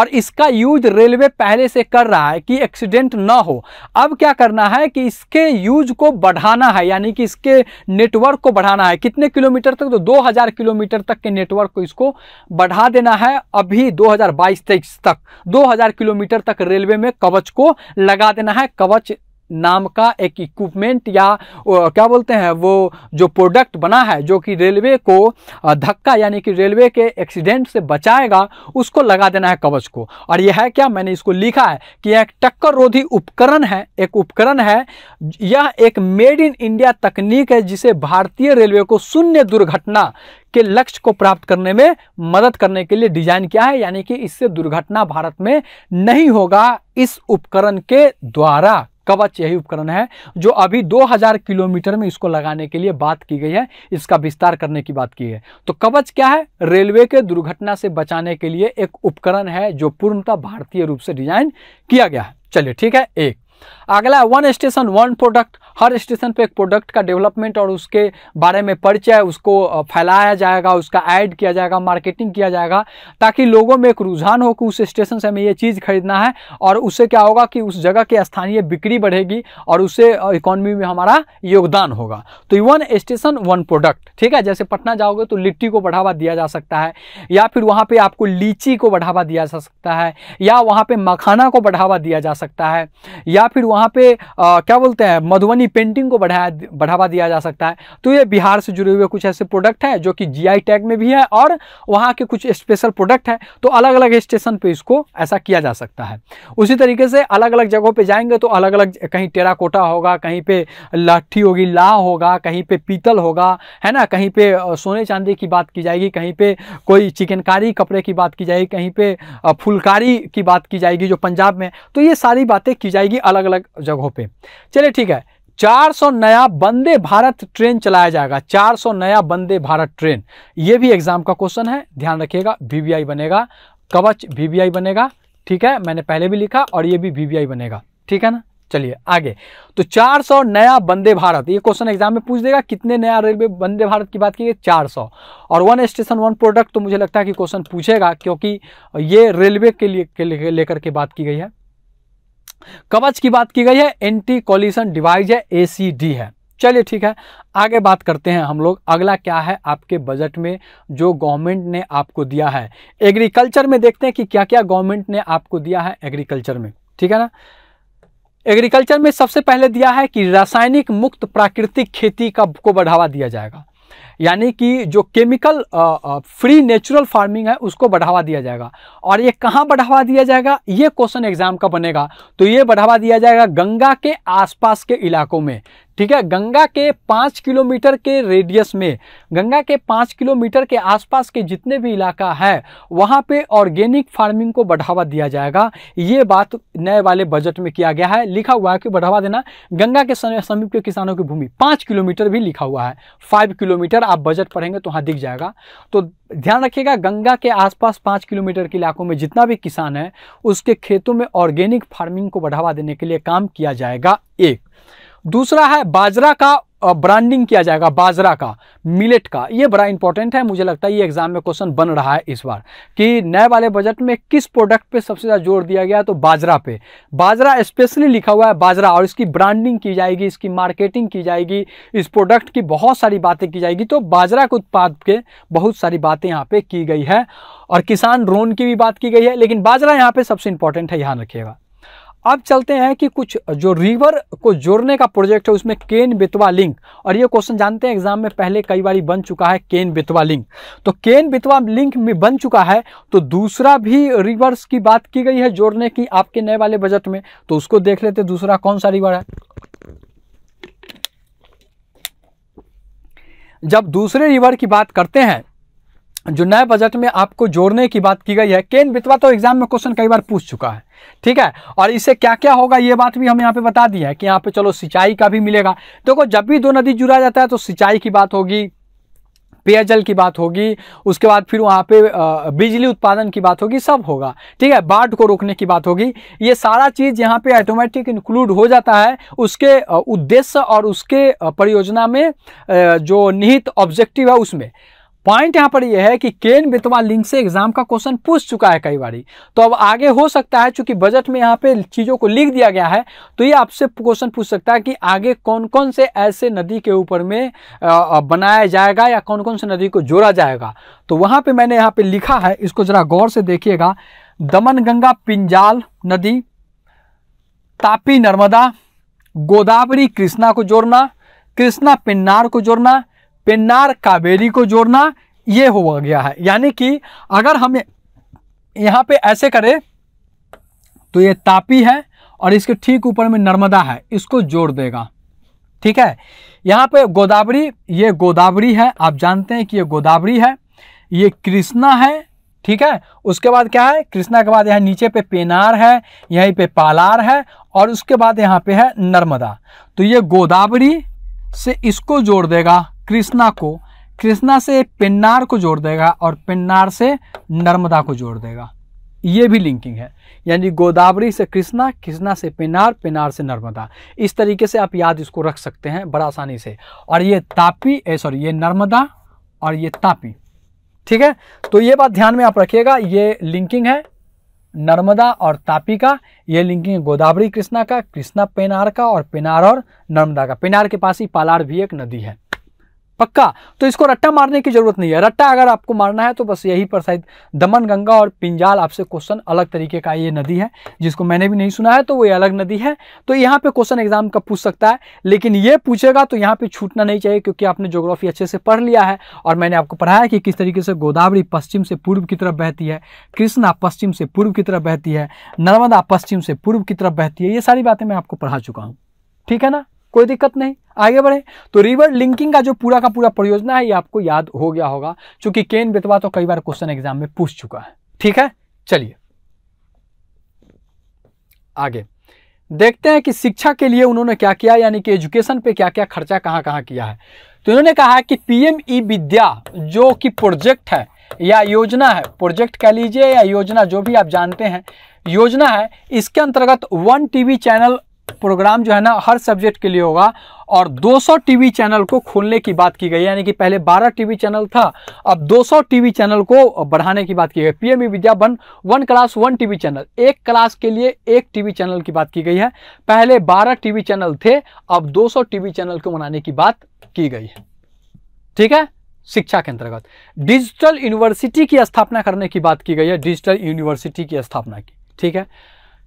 और इसका यूज रेलवे पहले से कर रहा है कि एक्सीडेंट ना हो अब क्या करना है कि इसके यूज को बढ़ाना है यानी कि इसके नेटवर्क को बढ़ाना है कितने किलोमीटर तक तो दो किलोमीटर तक के नेटवर्क को इसको बढ़ा देना है अभी दो हजार तक दो किलोमीटर तक रेलवे में कवच को लगा देना है कवच नाम का एक इक्विपमेंट या क्या बोलते हैं वो जो प्रोडक्ट बना है जो कि रेलवे को धक्का यानी कि रेलवे के एक्सीडेंट से बचाएगा उसको लगा देना है कवच को और यह है क्या मैंने इसको लिखा है कि यह एक टक्कर रोधी उपकरण है एक उपकरण है यह एक मेड इन इंडिया तकनीक है जिसे भारतीय रेलवे को शून्य दुर्घटना के लक्ष्य को प्राप्त करने में मदद करने के लिए डिजाइन किया है यानी कि इससे दुर्घटना भारत में नहीं होगा इस उपकरण के द्वारा कवच यही उपकरण है जो अभी 2000 किलोमीटर में इसको लगाने के लिए बात की गई है इसका विस्तार करने की बात की है तो कवच क्या है रेलवे के दुर्घटना से बचाने के लिए एक उपकरण है जो पूर्णतः भारतीय रूप से डिजाइन किया गया है चलिए ठीक है एक अगला वन स्टेशन वन प्रोडक्ट हर स्टेशन पे एक प्रोडक्ट का डेवलपमेंट और उसके बारे में परिचय उसको फैलाया जाएगा उसका ऐड किया जाएगा मार्केटिंग किया जाएगा ताकि लोगों में एक रुझान हो कि उस स्टेशन से हमें ये चीज़ खरीदना है और उससे क्या होगा कि उस जगह की स्थानीय बिक्री बढ़ेगी और उससे इकोनॉमी में हमारा योगदान होगा तो वन स्टेशन वन प्रोडक्ट ठीक है जैसे पटना जाओगे तो लिट्टी को बढ़ावा दिया जा सकता है या फिर वहाँ पर आपको लीची को बढ़ावा दिया जा सकता है या वहाँ पर मखाना को बढ़ावा दिया जा सकता है या फिर वहाँ पे आ, क्या बोलते हैं मधुबनी पेंटिंग को बढ़ाया बढ़ावा दिया जा सकता है तो ये बिहार से जुड़े हुए कुछ ऐसे प्रोडक्ट हैं जो कि जीआई टैग में भी है और वहाँ के कुछ स्पेशल प्रोडक्ट हैं तो अलग अलग स्टेशन पर इसको ऐसा किया जा सकता है उसी तरीके से अलग अलग जगहों पर जाएंगे तो अलग अलग कहीं टेराकोटा होगा कहीं पर लाठी होगी ला होगा कहीं पर पीतल होगा है ना कहीं पर सोने चांदी की बात की जाएगी कहीं पर कोई चिकनकारी कपड़े की बात की जाएगी कहीं पर फुलकारी की बात की जाएगी जो पंजाब में तो ये सारी बातें की जाएगी अलग अलग अलग जगहों पे चलिए ठीक है 400 नया वंदे भारत ट्रेन चलाया जाएगा 400 नया वंदे भारत ट्रेन ये भी एग्जाम का क्वेश्चन है ध्यान रखिएगा वीवीआई बनेगा कवच वीवीआई बनेगा ठीक है मैंने पहले भी लिखा और ये भी वीवीआई बनेगा ठीक है ना चलिए आगे तो 400 नया वंदे भारत ये क्वेश्चन एग्जाम में पूछ देगा कितने नया रेलवे वंदे भारत की बात की गई चार और वन स्टेशन वन प्रोडक्ट तो मुझे लगता है कि क्वेश्चन पूछेगा क्योंकि ये रेलवे के लिए लेकर के बात की गई है कवच की बात की गई है एंटी कॉलिशन डिवाइस है एसीडी है चलिए ठीक है आगे बात करते हैं हम लोग अगला क्या है आपके बजट में जो गवर्नमेंट ने आपको दिया है एग्रीकल्चर में देखते हैं कि क्या क्या गवर्नमेंट ने आपको दिया है एग्रीकल्चर में ठीक है ना एग्रीकल्चर में सबसे पहले दिया है कि रासायनिक मुक्त प्राकृतिक खेती का को बढ़ावा दिया जाएगा यानी कि जो केमिकल फ्री नेचुरल फार्मिंग है उसको बढ़ावा दिया जाएगा और ये कहाँ बढ़ावा दिया जाएगा ये क्वेश्चन एग्जाम का बनेगा तो ये बढ़ावा दिया जाएगा गंगा के आसपास के इलाकों में ठीक है गंगा के पाँच किलोमीटर के रेडियस में गंगा के पाँच किलोमीटर के आसपास के जितने भी इलाका है वहाँ पे ऑर्गेनिक फार्मिंग को बढ़ावा दिया जाएगा ये बात नए वाले बजट में किया गया है लिखा हुआ है कि बढ़ावा देना गंगा के समीप के किसानों की भूमि पाँच किलोमीटर भी लिखा हुआ है फाइव किलोमीटर आप बजट पढ़ेंगे तो वहाँ दिख जाएगा तो ध्यान रखिएगा गंगा के आसपास पाँच किलोमीटर के इलाकों में जितना भी किसान है उसके खेतों में ऑर्गेनिक फार्मिंग को बढ़ावा देने के लिए काम किया जाएगा एक दूसरा है बाजरा का ब्रांडिंग किया जाएगा बाजरा का मिलेट का ये बड़ा इंपॉर्टेंट है मुझे लगता है ये एग्जाम में क्वेश्चन बन रहा है इस बार कि नए वाले बजट में किस प्रोडक्ट पे सबसे ज़्यादा जोर दिया गया तो बाजरा पे बाजरा स्पेशली लिखा हुआ है बाजरा और इसकी ब्रांडिंग की जाएगी इसकी मार्केटिंग की जाएगी इस प्रोडक्ट की बहुत सारी बातें की जाएगी तो बाजरा के उत्पाद के बहुत सारी बातें यहाँ पे की गई है और किसान रोन की भी बात की गई है लेकिन बाजरा यहाँ पे सबसे इंपॉर्टेंट है ध्यान रखिएगा अब चलते हैं कि कुछ जो रिवर को जोड़ने का प्रोजेक्ट है उसमें केन बेतवा लिंक और ये क्वेश्चन जानते हैं एग्जाम में पहले कई बार बन चुका है केन बेतवा लिंक तो केन बेतवा लिंक में बन चुका है तो दूसरा भी रिवर्स की बात की गई है जोड़ने की आपके नए वाले बजट में तो उसको देख लेते दूसरा कौन सा रिवर है जब दूसरे रिवर की बात करते हैं जो नए बजट में आपको जोड़ने की बात की गई है केन बितवा तो एग्जाम में क्वेश्चन कई बार पूछ चुका है ठीक है और इससे क्या क्या होगा ये बात भी हम यहाँ पे बता दी है कि यहाँ पे चलो सिंचाई का भी मिलेगा देखो जब भी दो नदी जुड़ा जाता है तो सिंचाई की बात होगी पेयजल की बात होगी उसके बाद फिर वहाँ पे बिजली उत्पादन की बात होगी सब होगा ठीक है बाढ़ को रोकने की बात होगी ये सारा चीज़ यहाँ पे ऑटोमेटिक इंक्लूड हो जाता है उसके उद्देश्य और उसके परियोजना में जो निहित ऑब्जेक्टिव है उसमें पॉइंट यहां पर यह है कि केन बेतवा लिंक से एग्जाम का क्वेश्चन पूछ चुका है कई बार तो अब आगे हो सकता है चूंकि बजट में यहाँ पे चीज़ों को लिख दिया गया है तो ये आपसे क्वेश्चन पूछ सकता है कि आगे कौन कौन से ऐसे नदी के ऊपर में बनाया जाएगा या कौन कौन से नदी को जोड़ा जाएगा तो वहां पर मैंने यहाँ पर लिखा है इसको ज़रा गौर से देखिएगा दमनगंगा पिंजाल नदी तापी नर्मदा गोदावरी कृष्णा को जोड़ना कृष्णा पिन्नार को जोड़ना पेन्नार कावेरी को जोड़ना ये हो गया है यानी कि अगर हम यहाँ पे ऐसे करें तो ये तापी है और इसके ठीक ऊपर में नर्मदा है इसको जोड़ देगा ठीक है यहाँ पे गोदावरी ये गोदावरी है आप जानते हैं कि ये गोदावरी है ये कृष्णा है ठीक है उसके बाद क्या है कृष्णा के बाद यहाँ नीचे पे पेनार है यहीं पे पालार है और उसके बाद यहाँ पे है नर्मदा तो ये गोदावरी से इसको जोड़ देगा कृष्णा को कृष्णा से पिन्नार को जोड़ देगा और पिन्नार से नर्मदा को जोड़ देगा ये भी लिंकिंग है यानी गोदावरी से कृष्णा कृष्णा से पिनार पिनार से नर्मदा इस तरीके से आप याद इसको रख सकते हैं बड़ा आसानी से और ये तापी सॉरी ये नर्मदा और ये तापी ठीक है तो ये बात ध्यान में आप रखिएगा ये लिंकिंग है नर्मदा और तापी का ये लिंकिंग गोदावरी कृष्णा का कृष्णा पेनार का और पेनार और नर्मदा का पेनार के पास ही पालार भी एक नदी है पक्का तो इसको रट्टा मारने की जरूरत नहीं है रट्टा अगर आपको मारना है तो बस यही पर शायद दमन गंगा और पिंजाल आपसे क्वेश्चन अलग तरीके का ये नदी है जिसको मैंने भी नहीं सुना है तो वो ये अलग नदी है तो यहाँ पे क्वेश्चन एग्जाम का पूछ सकता है लेकिन ये पूछेगा तो यहाँ पे छूटना नहीं चाहिए क्योंकि आपने जोग्राफी अच्छे से पढ़ लिया है और मैंने आपको पढ़ाया कि किस तरीके से गोदावरी पश्चिम से पूर्व की तरफ बहती है कृष्णा पश्चिम से पूर्व की तरफ बहती है नर्मदा पश्चिम से पूर्व की तरफ बहती है ये सारी बातें मैं आपको पढ़ा चुका हूँ ठीक है ना कोई दिक्कत नहीं आगे बढ़े तो रिवर लिंकिंग का जो पूरा का पूरा परियोजना है ये आपको याद हो गया होगा क्योंकि केन बेतवा तो कई बार क्वेश्चन एग्जाम में पूछ चुका है ठीक है चलिए आगे देखते हैं कि शिक्षा के लिए उन्होंने क्या किया यानी कि एजुकेशन पे क्या क्या खर्चा कहाँ कहां किया है तो इन्होंने कहा कि पीएम ई e विद्या जो कि प्रोजेक्ट है या योजना है प्रोजेक्ट कह लीजिए या योजना जो भी आप जानते हैं योजना है इसके अंतर्गत वन टीवी चैनल प्रोग्राम जो है ना हर सब्जेक्ट के लिए होगा और 200 टीवी चैनल को खोलने की बात की गई यानी कि पहले 12 टीवी चैनल था अब 200 टीवी चैनल को बढ़ाने की बात की गई PM e Vidya one one class one TV channel एक क्लास के लिए एक टीवी चैनल की बात की गई है पहले 12 टीवी चैनल थे अब 200 टीवी चैनल को बनाने की बात की गई है ठीक है शिक्षा के अंतर्गत डिजिटल यूनिवर्सिटी की स्थापना करने की बात की गई है डिजिटल यूनिवर्सिटी की स्थापना की ठीक है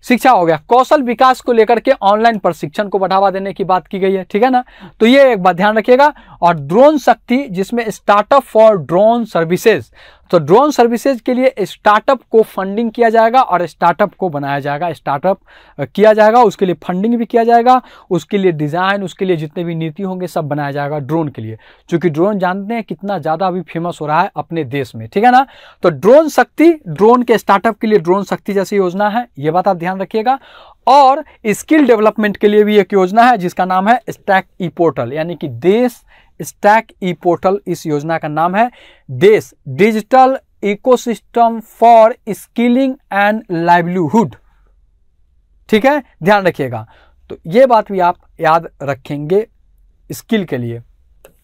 शिक्षा हो गया कौशल विकास को लेकर के ऑनलाइन प्रशिक्षण को बढ़ावा देने की बात की गई है ठीक है ना तो ये एक बात ध्यान रखिएगा और ड्रोन शक्ति जिसमें स्टार्टअप फॉर ड्रोन सर्विसेज तो ड्रोन सर्विसेज के लिए स्टार्टअप को फंडिंग किया जाएगा और स्टार्टअप को बनाया जाएगा स्टार्टअप किया जाएगा उसके लिए फंडिंग भी किया जाएगा उसके लिए डिज़ाइन उसके लिए जितने भी नीति होंगे सब बनाया जाएगा ड्रोन के लिए क्योंकि ड्रोन जानते हैं कितना ज़्यादा अभी फेमस हो रहा है अपने देश में ठीक है ना तो ड्रोन शक्ति ड्रोन के स्टार्टअप के लिए ड्रोन शक्ति जैसी योजना है ये बात आप ध्यान रखिएगा और स्किल डेवलपमेंट के लिए भी एक योजना है जिसका नाम है स्टैक ई पोर्टल यानी कि देश स्टैक ई पोर्टल इस योजना का नाम है Desh digital ecosystem for skilling and livelihood ठीक है ध्यान रखिएगा तो ये बात भी आप याद रखेंगे स्किल के लिए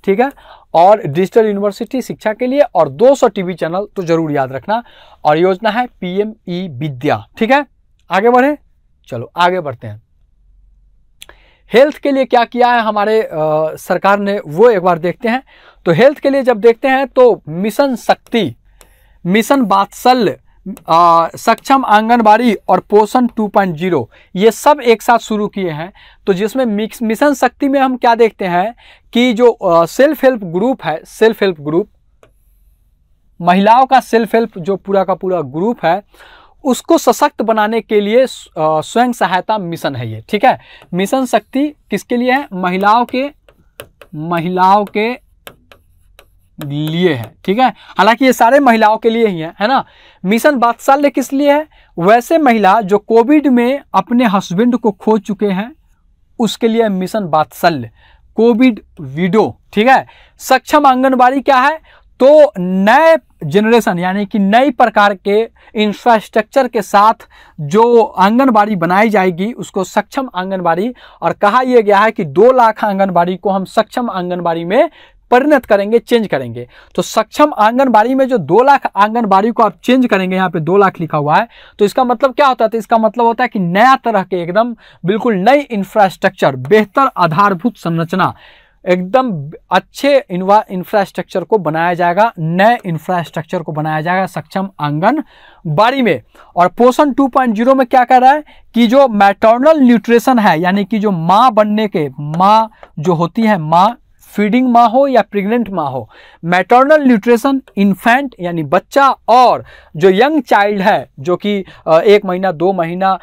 ठीक है और डिजिटल यूनिवर्सिटी शिक्षा के लिए और 200 टीवी चैनल तो जरूर याद रखना और योजना है पीएमई e विद्या ठीक है आगे बढ़े चलो आगे बढ़ते हैं हेल्थ के लिए क्या किया है हमारे आ, सरकार ने वो एक बार देखते हैं तो हेल्थ के लिए जब देखते हैं तो मिशन शक्ति मिशन बात्सल्य सक्षम आंगनबाड़ी और पोषण 2.0 ये सब एक साथ शुरू किए हैं तो जिसमें मिक्स मिशन शक्ति में हम क्या देखते हैं कि जो सेल्फ हेल्प ग्रुप है सेल्फ हेल्प ग्रुप महिलाओं का सेल्फ हेल्प जो पूरा का पूरा ग्रुप है उसको सशक्त बनाने के लिए स्वयं सहायता मिशन है ये ठीक है मिशन शक्ति किसके लिए है महिलाओं के महिलाओं के लिए है ठीक है हालांकि ये सारे महिलाओं के लिए ही है है ना मिशन बात्सल्य किस लिए है वैसे महिला जो कोविड में अपने हस्बैंड को खो चुके हैं उसके लिए मिशन बात्सल्य कोविड विडो ठीक है सक्षम आंगनबाड़ी क्या है तो नए जनरेशन यानी कि नई प्रकार के इंफ्रास्ट्रक्चर के साथ जो आंगनबाड़ी बनाई जाएगी उसको सक्षम आंगनबाड़ी और कहा यह गया है कि दो लाख आंगनबाड़ी को हम सक्षम आंगनबाड़ी में परिणत करेंगे चेंज करेंगे तो सक्षम आंगनबाड़ी में जो दो लाख आंगनबाड़ी को आप चेंज करेंगे यहाँ पे दो लाख लिखा हुआ है तो इसका मतलब क्या होता है तो इसका मतलब होता है कि नया तरह के एकदम बिल्कुल नई इंफ्रास्ट्रक्चर बेहतर आधारभूत संरचना एकदम अच्छे इंफ्रास्ट्रक्चर को बनाया जाएगा नए इंफ्रास्ट्रक्चर को बनाया जाएगा सक्षम आंगन बाड़ी में और पोषण 2.0 में क्या कह रहा है कि जो मैटर्नल न्यूट्रिशन है यानी कि जो माँ बनने के माँ जो होती है माँ फीडिंग माँ हो या प्रेग्नेंट माँ हो मैटर्नल न्यूट्रिशन इन्फेंट यानी बच्चा और जो यंग चाइल्ड है जो कि एक महीना दो महीना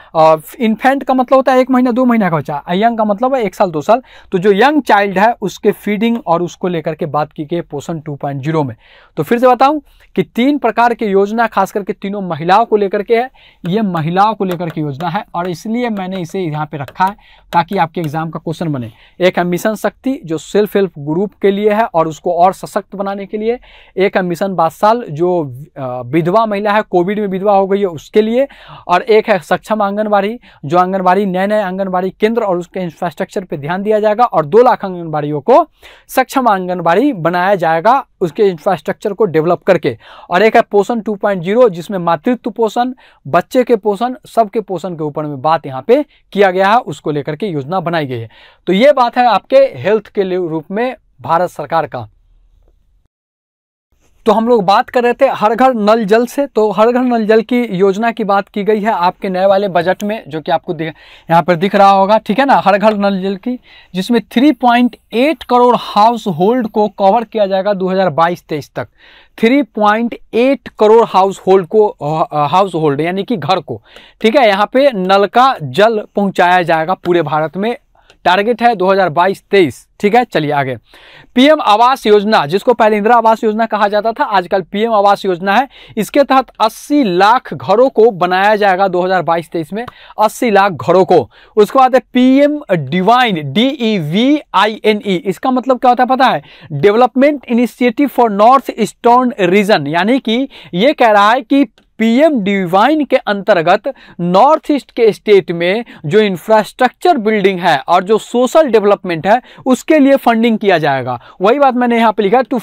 इन्फेंट का मतलब होता है एक महीना दो महीना का बच्चा यंग का मतलब है एक साल दो साल तो जो यंग चाइल्ड है उसके फीडिंग और उसको लेकर के बात की गई पोषण टू में तो फिर से बताऊँ कि तीन प्रकार की योजना खास करके तीनों महिलाओं को लेकर के है ये महिलाओं को लेकर के योजना है और इसलिए मैंने इसे यहाँ पर रखा है ताकि आपके एग्जाम का क्वेश्चन बने एक है मिशन शक्ति जो सेल्फ हेल्प ग्रुप के लिए है और उसको और सशक्त बनाने के लिए एक है मिशन बादशाल जो विधवा महिला है कोविड में विधवा हो गई है उसके लिए और एक है सक्षम आंगनबाड़ी जो आंगनबाड़ी नए नए आंगनबाड़ी केंद्र और उसके इंफ्रास्ट्रक्चर पर ध्यान दिया जाएगा और दो लाख आंगनबाड़ियों को सक्षम आंगनबाड़ी बनाया जाएगा उसके इंफ्रास्ट्रक्चर को डेवलप करके और एक है पोषण 2.0 जिसमें मातृत्व पोषण बच्चे के पोषण सबके पोषण के ऊपर में बात यहाँ पे किया गया है उसको लेकर के योजना बनाई गई है तो ये बात है आपके हेल्थ के रूप में भारत सरकार का तो हम लोग बात कर रहे थे हर घर नल जल से तो हर घर नल जल की योजना की बात की गई है आपके नए वाले बजट में जो कि आपको यहाँ पर दिख रहा होगा ठीक है ना हर घर नल जल की जिसमें 3.8 करोड़ हाउस होल्ड को कवर किया जाएगा 2022-23 तक 3.8 करोड़ हाउस होल्ड को हाउस होल्ड यानी कि घर को ठीक है यहाँ पे नल का जल पहुँचाया जाएगा पूरे भारत में टारगेट है 2022-23 ठीक है चलिए आगे पीएम आवास योजना जिसको पहले इंदिरा आवास योजना कहा जाता था आजकल पीएम आवास योजना है इसके तहत 80 लाख घरों को बनाया जाएगा 2022-23 में 80 लाख घरों को उसके बाद है PM divine D E V I N E इसका मतलब क्या होता है पता है development initiative for north eastern region यानी कि यह कह रहा है कि पीएम डिवाइन के अंतर्गत नॉर्थ ईस्ट के स्टेट में जो इंफ्रास्ट्रक्चर बिल्डिंग है और जो सोशल डेवलपमेंट है उसके लिए फंडिंग किया जाएगा वही बात मैंने यहां पे लिखा to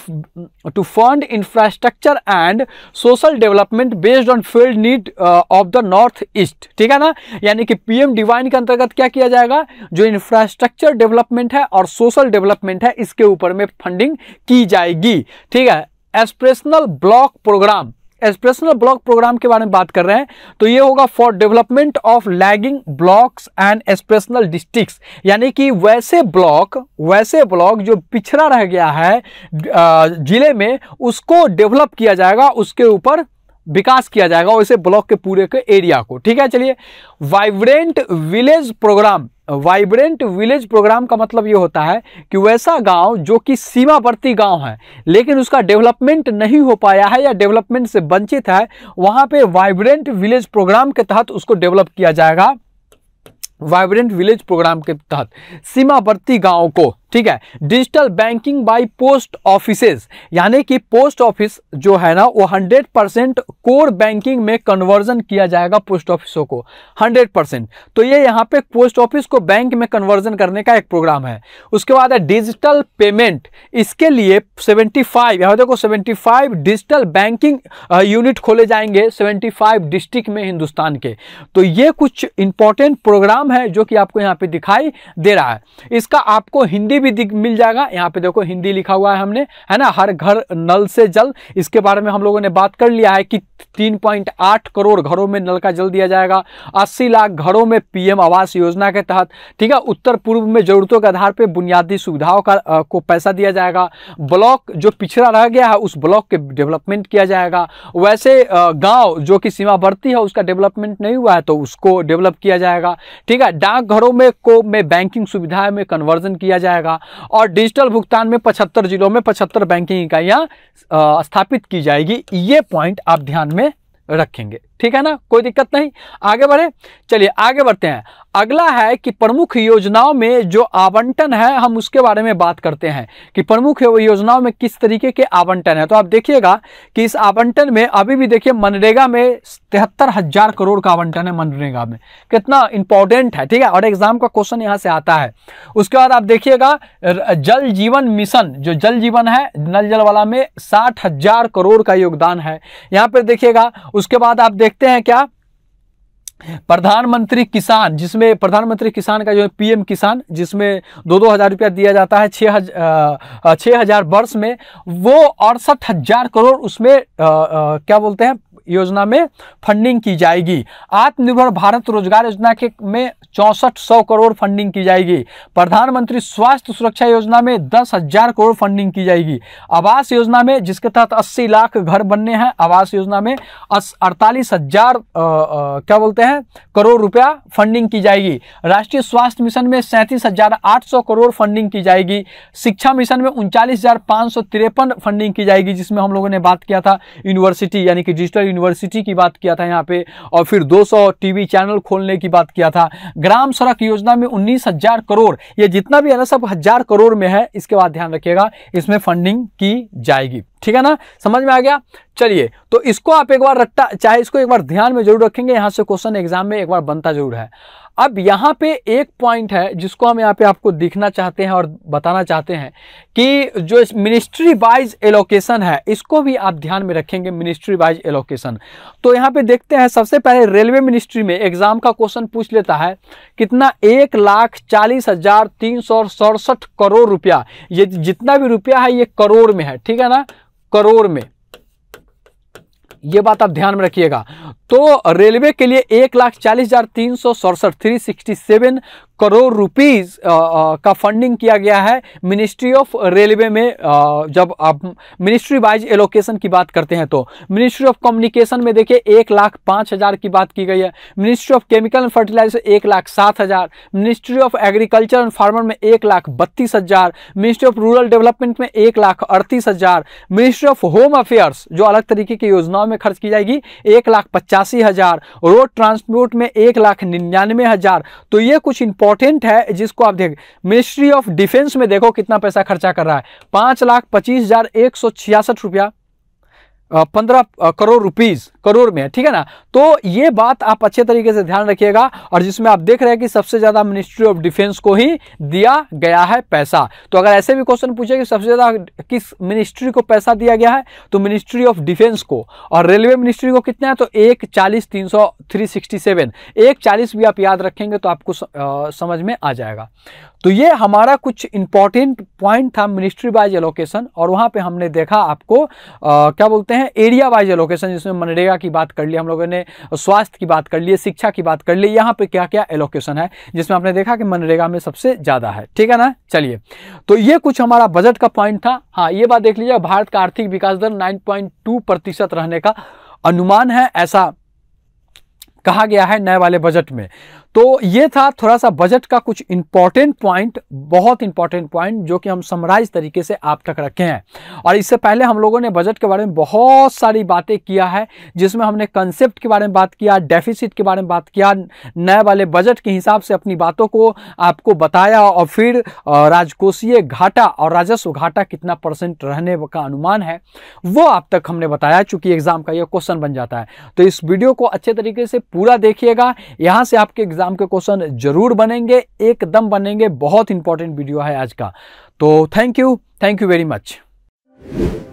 to fund infrastructure and social development based on field need of the north east ठीक है ना यानी कि पीएम डिवाइन के अंतर्गत क्या किया जाएगा जो इंफ्रास्ट्रक्चर डेवलपमेंट है और सोशल डेवलपमेंट है इसके ऊपर में फंडिंग की जाएगी ठीक है aspirational block programme expressional block programme के बारे में बात कर रहे हैं तो ये होगा for development of lagging blocks and expressional district यानी कि वैसे ब्लॉक वैसे ब्लॉक जो पिछड़ा रह गया है जिले में उसको डेवलप किया जाएगा उसके ऊपर विकास किया जाएगा वैसे ब्लॉक के पूरे के एरिया को ठीक है चलिए vibrant village programme vibrant village programme का मतलब ये होता है कि वैसा गांव जो कि सीमावर्ती गांव है लेकिन उसका डेवलपमेंट नहीं हो पाया है या डेवलपमेंट से वंचित है वहां पे वाइब्रेंट विलेज प्रोग्राम के तहत उसको डेवलप किया जाएगा वाइब्रेंट विलेज प्रोग्राम के तहत सीमावर्ती गांव को ठीक है digital banking by post offices यानी कि पोस्ट ऑफिस जो है ना वो 100 परसेंट कोर बैंकिंग में कन्वर्जन किया जाएगा पोस्ट ऑफिसों को 100 परसेंट तो ये यहां पे पोस्ट ऑफिस को बैंक में कन्वर्जन करने का एक प्रोग्राम है उसके बाद है डिजिटल पेमेंट इसके लिए 75 फाइव यहां देखो सेवेंटी डिजिटल बैंकिंग यूनिट खोले जाएंगे सेवेंटी डिस्ट्रिक्ट में हिंदुस्तान के तो ये कुछ इंपॉर्टेंट प्रोग्राम है जो कि आपको यहाँ पे दिखाई दे रहा है इसका आपको हिंदी भी दिख मिल जाएगा यहाँ पे देखो हिंदी लिखा हुआ है हमने है ना हर घर नल से जल इसके बारे में हम लोगों ने बात कर लिया है कि 3.8 करोड़ घरों में नल का जल दिया जाएगा 80 लाख घरों में पीएम आवास योजना के तहत ठीक है उत्तर पूर्व में जरूरतों के आधार पर बुनियादी सुविधाओं का आ, को पैसा दिया जाएगा ब्लॉक जो पिछड़ा रह गया है उस ब्लॉक के डेवलपमेंट किया जाएगा वैसे गाँव जो कि सीमावर्ती है उसका डेवलपमेंट नहीं हुआ है तो उसको डेवलप किया जाएगा ठीक है डाकघरों में को में बैंकिंग सुविधाएं में कन्वर्जन किया जाएगा होगा और डिजिटल भुगतान में पचहत्तर जिलों में पचहत्तर बैंकिंग इकाइयाँ स्थापित की जाएगी ये पॉइंट आप ध्यान में रखेंगे ठीक है ना कोई दिक्कत नहीं आगे बढ़े चलिए आगे बढ़ते हैं अगला है कि प्रमुख योजनाओं में जो आवंटन है हम उसके बारे में बात करते हैं कि प्रमुख योजनाओं में किस तरीके के आवंटन है तो आप देखिएगा कि इस आवंटन में अभी भी देखिए मनरेगा में तिहत्तर हजार करोड़ का आवंटन है मनरेगा में कितना इंपॉर्टेंट है ठीक है और एग्जाम का क्वेश्चन यहाँ से आता है उसके बाद आप देखिएगा जल जीवन मिशन जो जल जीवन है नल जल वाला में साठ हजार करोड़ का योगदान है यहाँ पर देखिएगा उसके बाद आप देख देखते हैं क्या प्रधानमंत्री किसान जिसमें प्रधानमंत्री किसान का जो है पीएम किसान जिसमें दो दो हज़ार रुपया दिया जाता है छह हजार छह हज़ार वर्ष में वो अड़सठ हज़ार करोड़ उसमें आ, आ, क्या बोलते हैं योजना में फंडिंग की जाएगी आत्मनिर्भर भारत रोजगार योजना के में चौंसठ सौ करोड़ फंडिंग की जाएगी प्रधानमंत्री स्वास्थ्य सुरक्षा योजना में दस हजार करोड़ फंडिंग की जाएगी आवास योजना में जिसके तहत अस्सी लाख घर बनने हैं आवास योजना में अड़तालीस हजार क्या बोलते हैं करोड़ रुपया फंडिंग की जाएगी राष्ट्रीय स्वास्थ्य मिशन में सैंतीस हजार आठ सौ करोड़ फंडिंग की जाएगी शिक्षा मिशन में उनचालीस हजार सौ तिरपन फंडिंग की जाएगी जिसमें हम लोगों ने बात किया था यूनिवर्सिटी यानी कि डिजिटल यूनिवर्सिटी की बात किया था यहाँ पे और फिर 200 टीवी चैनल खोलने की बात किया था ग्राम सड़क योजना में उन्नीस हजार करोड़ ये जितना भी है ना सब हजार करोड़ में है इसके बाद ध्यान रखिएगा इसमें फंडिंग की जाएगी ठीक है ना समझ में आ गया चलिए तो इसको आप एक बार रट्टा चाहे इसको एक बार ध्यान में जरूर रखेंगे यहां से क्वेश्चन एग्जाम में एक बार बनता जरूर है अब यहाँ पे एक पॉइंट है जिसको हम यहाँ पे आपको दिखना चाहते हैं और बताना चाहते हैं कि जो इस मिनिस्ट्री वाइज एलोकेशन है इसको भी आप ध्यान में रखेंगे मिनिस्ट्री वाइज एलोकेशन तो यहाँ पे देखते हैं सबसे पहले रेलवे मिनिस्ट्री में एग्जाम का क्वेश्चन पूछ लेता है कितना एक लाख चालीस हजार तीन सौ सड़सठ करोड़ रुपया ये जितना भी रुपया है ये करोड़ में है ठीक है ना करोड़ में ये बात आप ध्यान में रखिएगा तो रेलवे के लिए एक लाख चालीस हजार तीन सौ सड़सठ three sixty seven crore rupees का फंडिंग किया गया है मिनिस्ट्री ऑफ रेलवे में आ, जब आप मिनिस्ट्री वाइज एलोकेशन की बात करते हैं तो मिनिस्ट्री ऑफ कम्युनिकेशन में देखिए एक लाख पाँच हज़ार की बात की गई है ministry of chemical and fertilizer एक लाख सात हज़ार ministry of agriculture and farmer में एक लाख बत्तीस हज़ार मिनिस्ट्री ऑफ रूरल डेवलपमेंट में एक लाख अड़तीस हज़ार मिनिस्ट्री ऑफ होम अफेयर्स जो अलग तरीके की योजनाओं में खर्च की जाएगी एक लाख पचासी हज़ार रोड ट्रांसपोर्ट में एक लाख निन्यानवे हज़ार तो ये कुछ इंपॉर्टेंट इंपॉर्टेंट है जिसको आप देख मिनिस्ट्री ऑफ डिफेंस में देखो कितना पैसा खर्चा कर रहा है पांच लाख पच्चीस हज़ार एक सौ छियासठ रुपया पंद्रह करोड़ रुपीस करोड़ में ठीक है ना तो ये बात आप अच्छे तरीके से ध्यान रखिएगा और जिसमें आप देख रहे हैं कि सबसे ज़्यादा मिनिस्ट्री ऑफ डिफेंस को ही दिया गया है पैसा तो अगर ऐसे भी क्वेश्चन पूछे कि सबसे ज़्यादा किस मिनिस्ट्री को पैसा दिया गया है तो मिनिस्ट्री ऑफ डिफेंस को और रेलवे मिनिस्ट्री को कितना है तो एक चालीस तीन सौ थ्री सिक्सटी सेवन एक चालीस भी आप याद रखेंगे तो आपको समझ में आ जाएगा तो ये हमारा कुछ इंपॉर्टेंट पॉइंट था मिनिस्ट्री वाइज एलोकेशन और वहां पे हमने देखा आपको आ, क्या बोलते हैं एरिया वाइज एलोकेशन जिसमें मनरेगा की बात कर ली हम लोगों ने स्वास्थ्य की बात कर ली शिक्षा की बात कर ली यहाँ पे क्या क्या एलोकेशन है जिसमें आपने देखा कि मनरेगा में सबसे ज़्यादा है ठीक है ना चलिए तो ये कुछ हमारा बजट का पॉइंट था हाँ ये बात देख लीजिए भारत का आर्थिक विकास दर नाइन प्रतिशत रहने का अनुमान है ऐसा कहा गया है नए वाले बजट में तो ये था थोड़ा सा बजट का कुछ इंपॉर्टेंट पॉइंट बहुत इंपॉर्टेंट पॉइंट जो कि हम समराइज तरीके से आप तक रखे हैं और इससे पहले हम लोगों ने बजट के बारे में बहुत सारी बातें किया है जिसमें हमने कंसेप्ट के बारे में बात किया डेफिसिट के बारे में बात किया नए वाले बजट के हिसाब से अपनी बातों को आपको बताया और फिर राजकोषीय घाटा और राजस्व घाटा कितना परसेंट रहने का अनुमान है वो आप तक हमने बताया चूंकि एग्ज़ाम का यह क्वेश्चन बन जाता है तो इस वीडियो को अच्छे तरीके से पूरा देखिएगा यहाँ से आपके एग्जाम एग्जाम के क्वेश्चन जरूर बनेंगे एकदम बनेंगे बहुत इंपॉर्टेंट वीडियो है आज का तो thank you thank you very much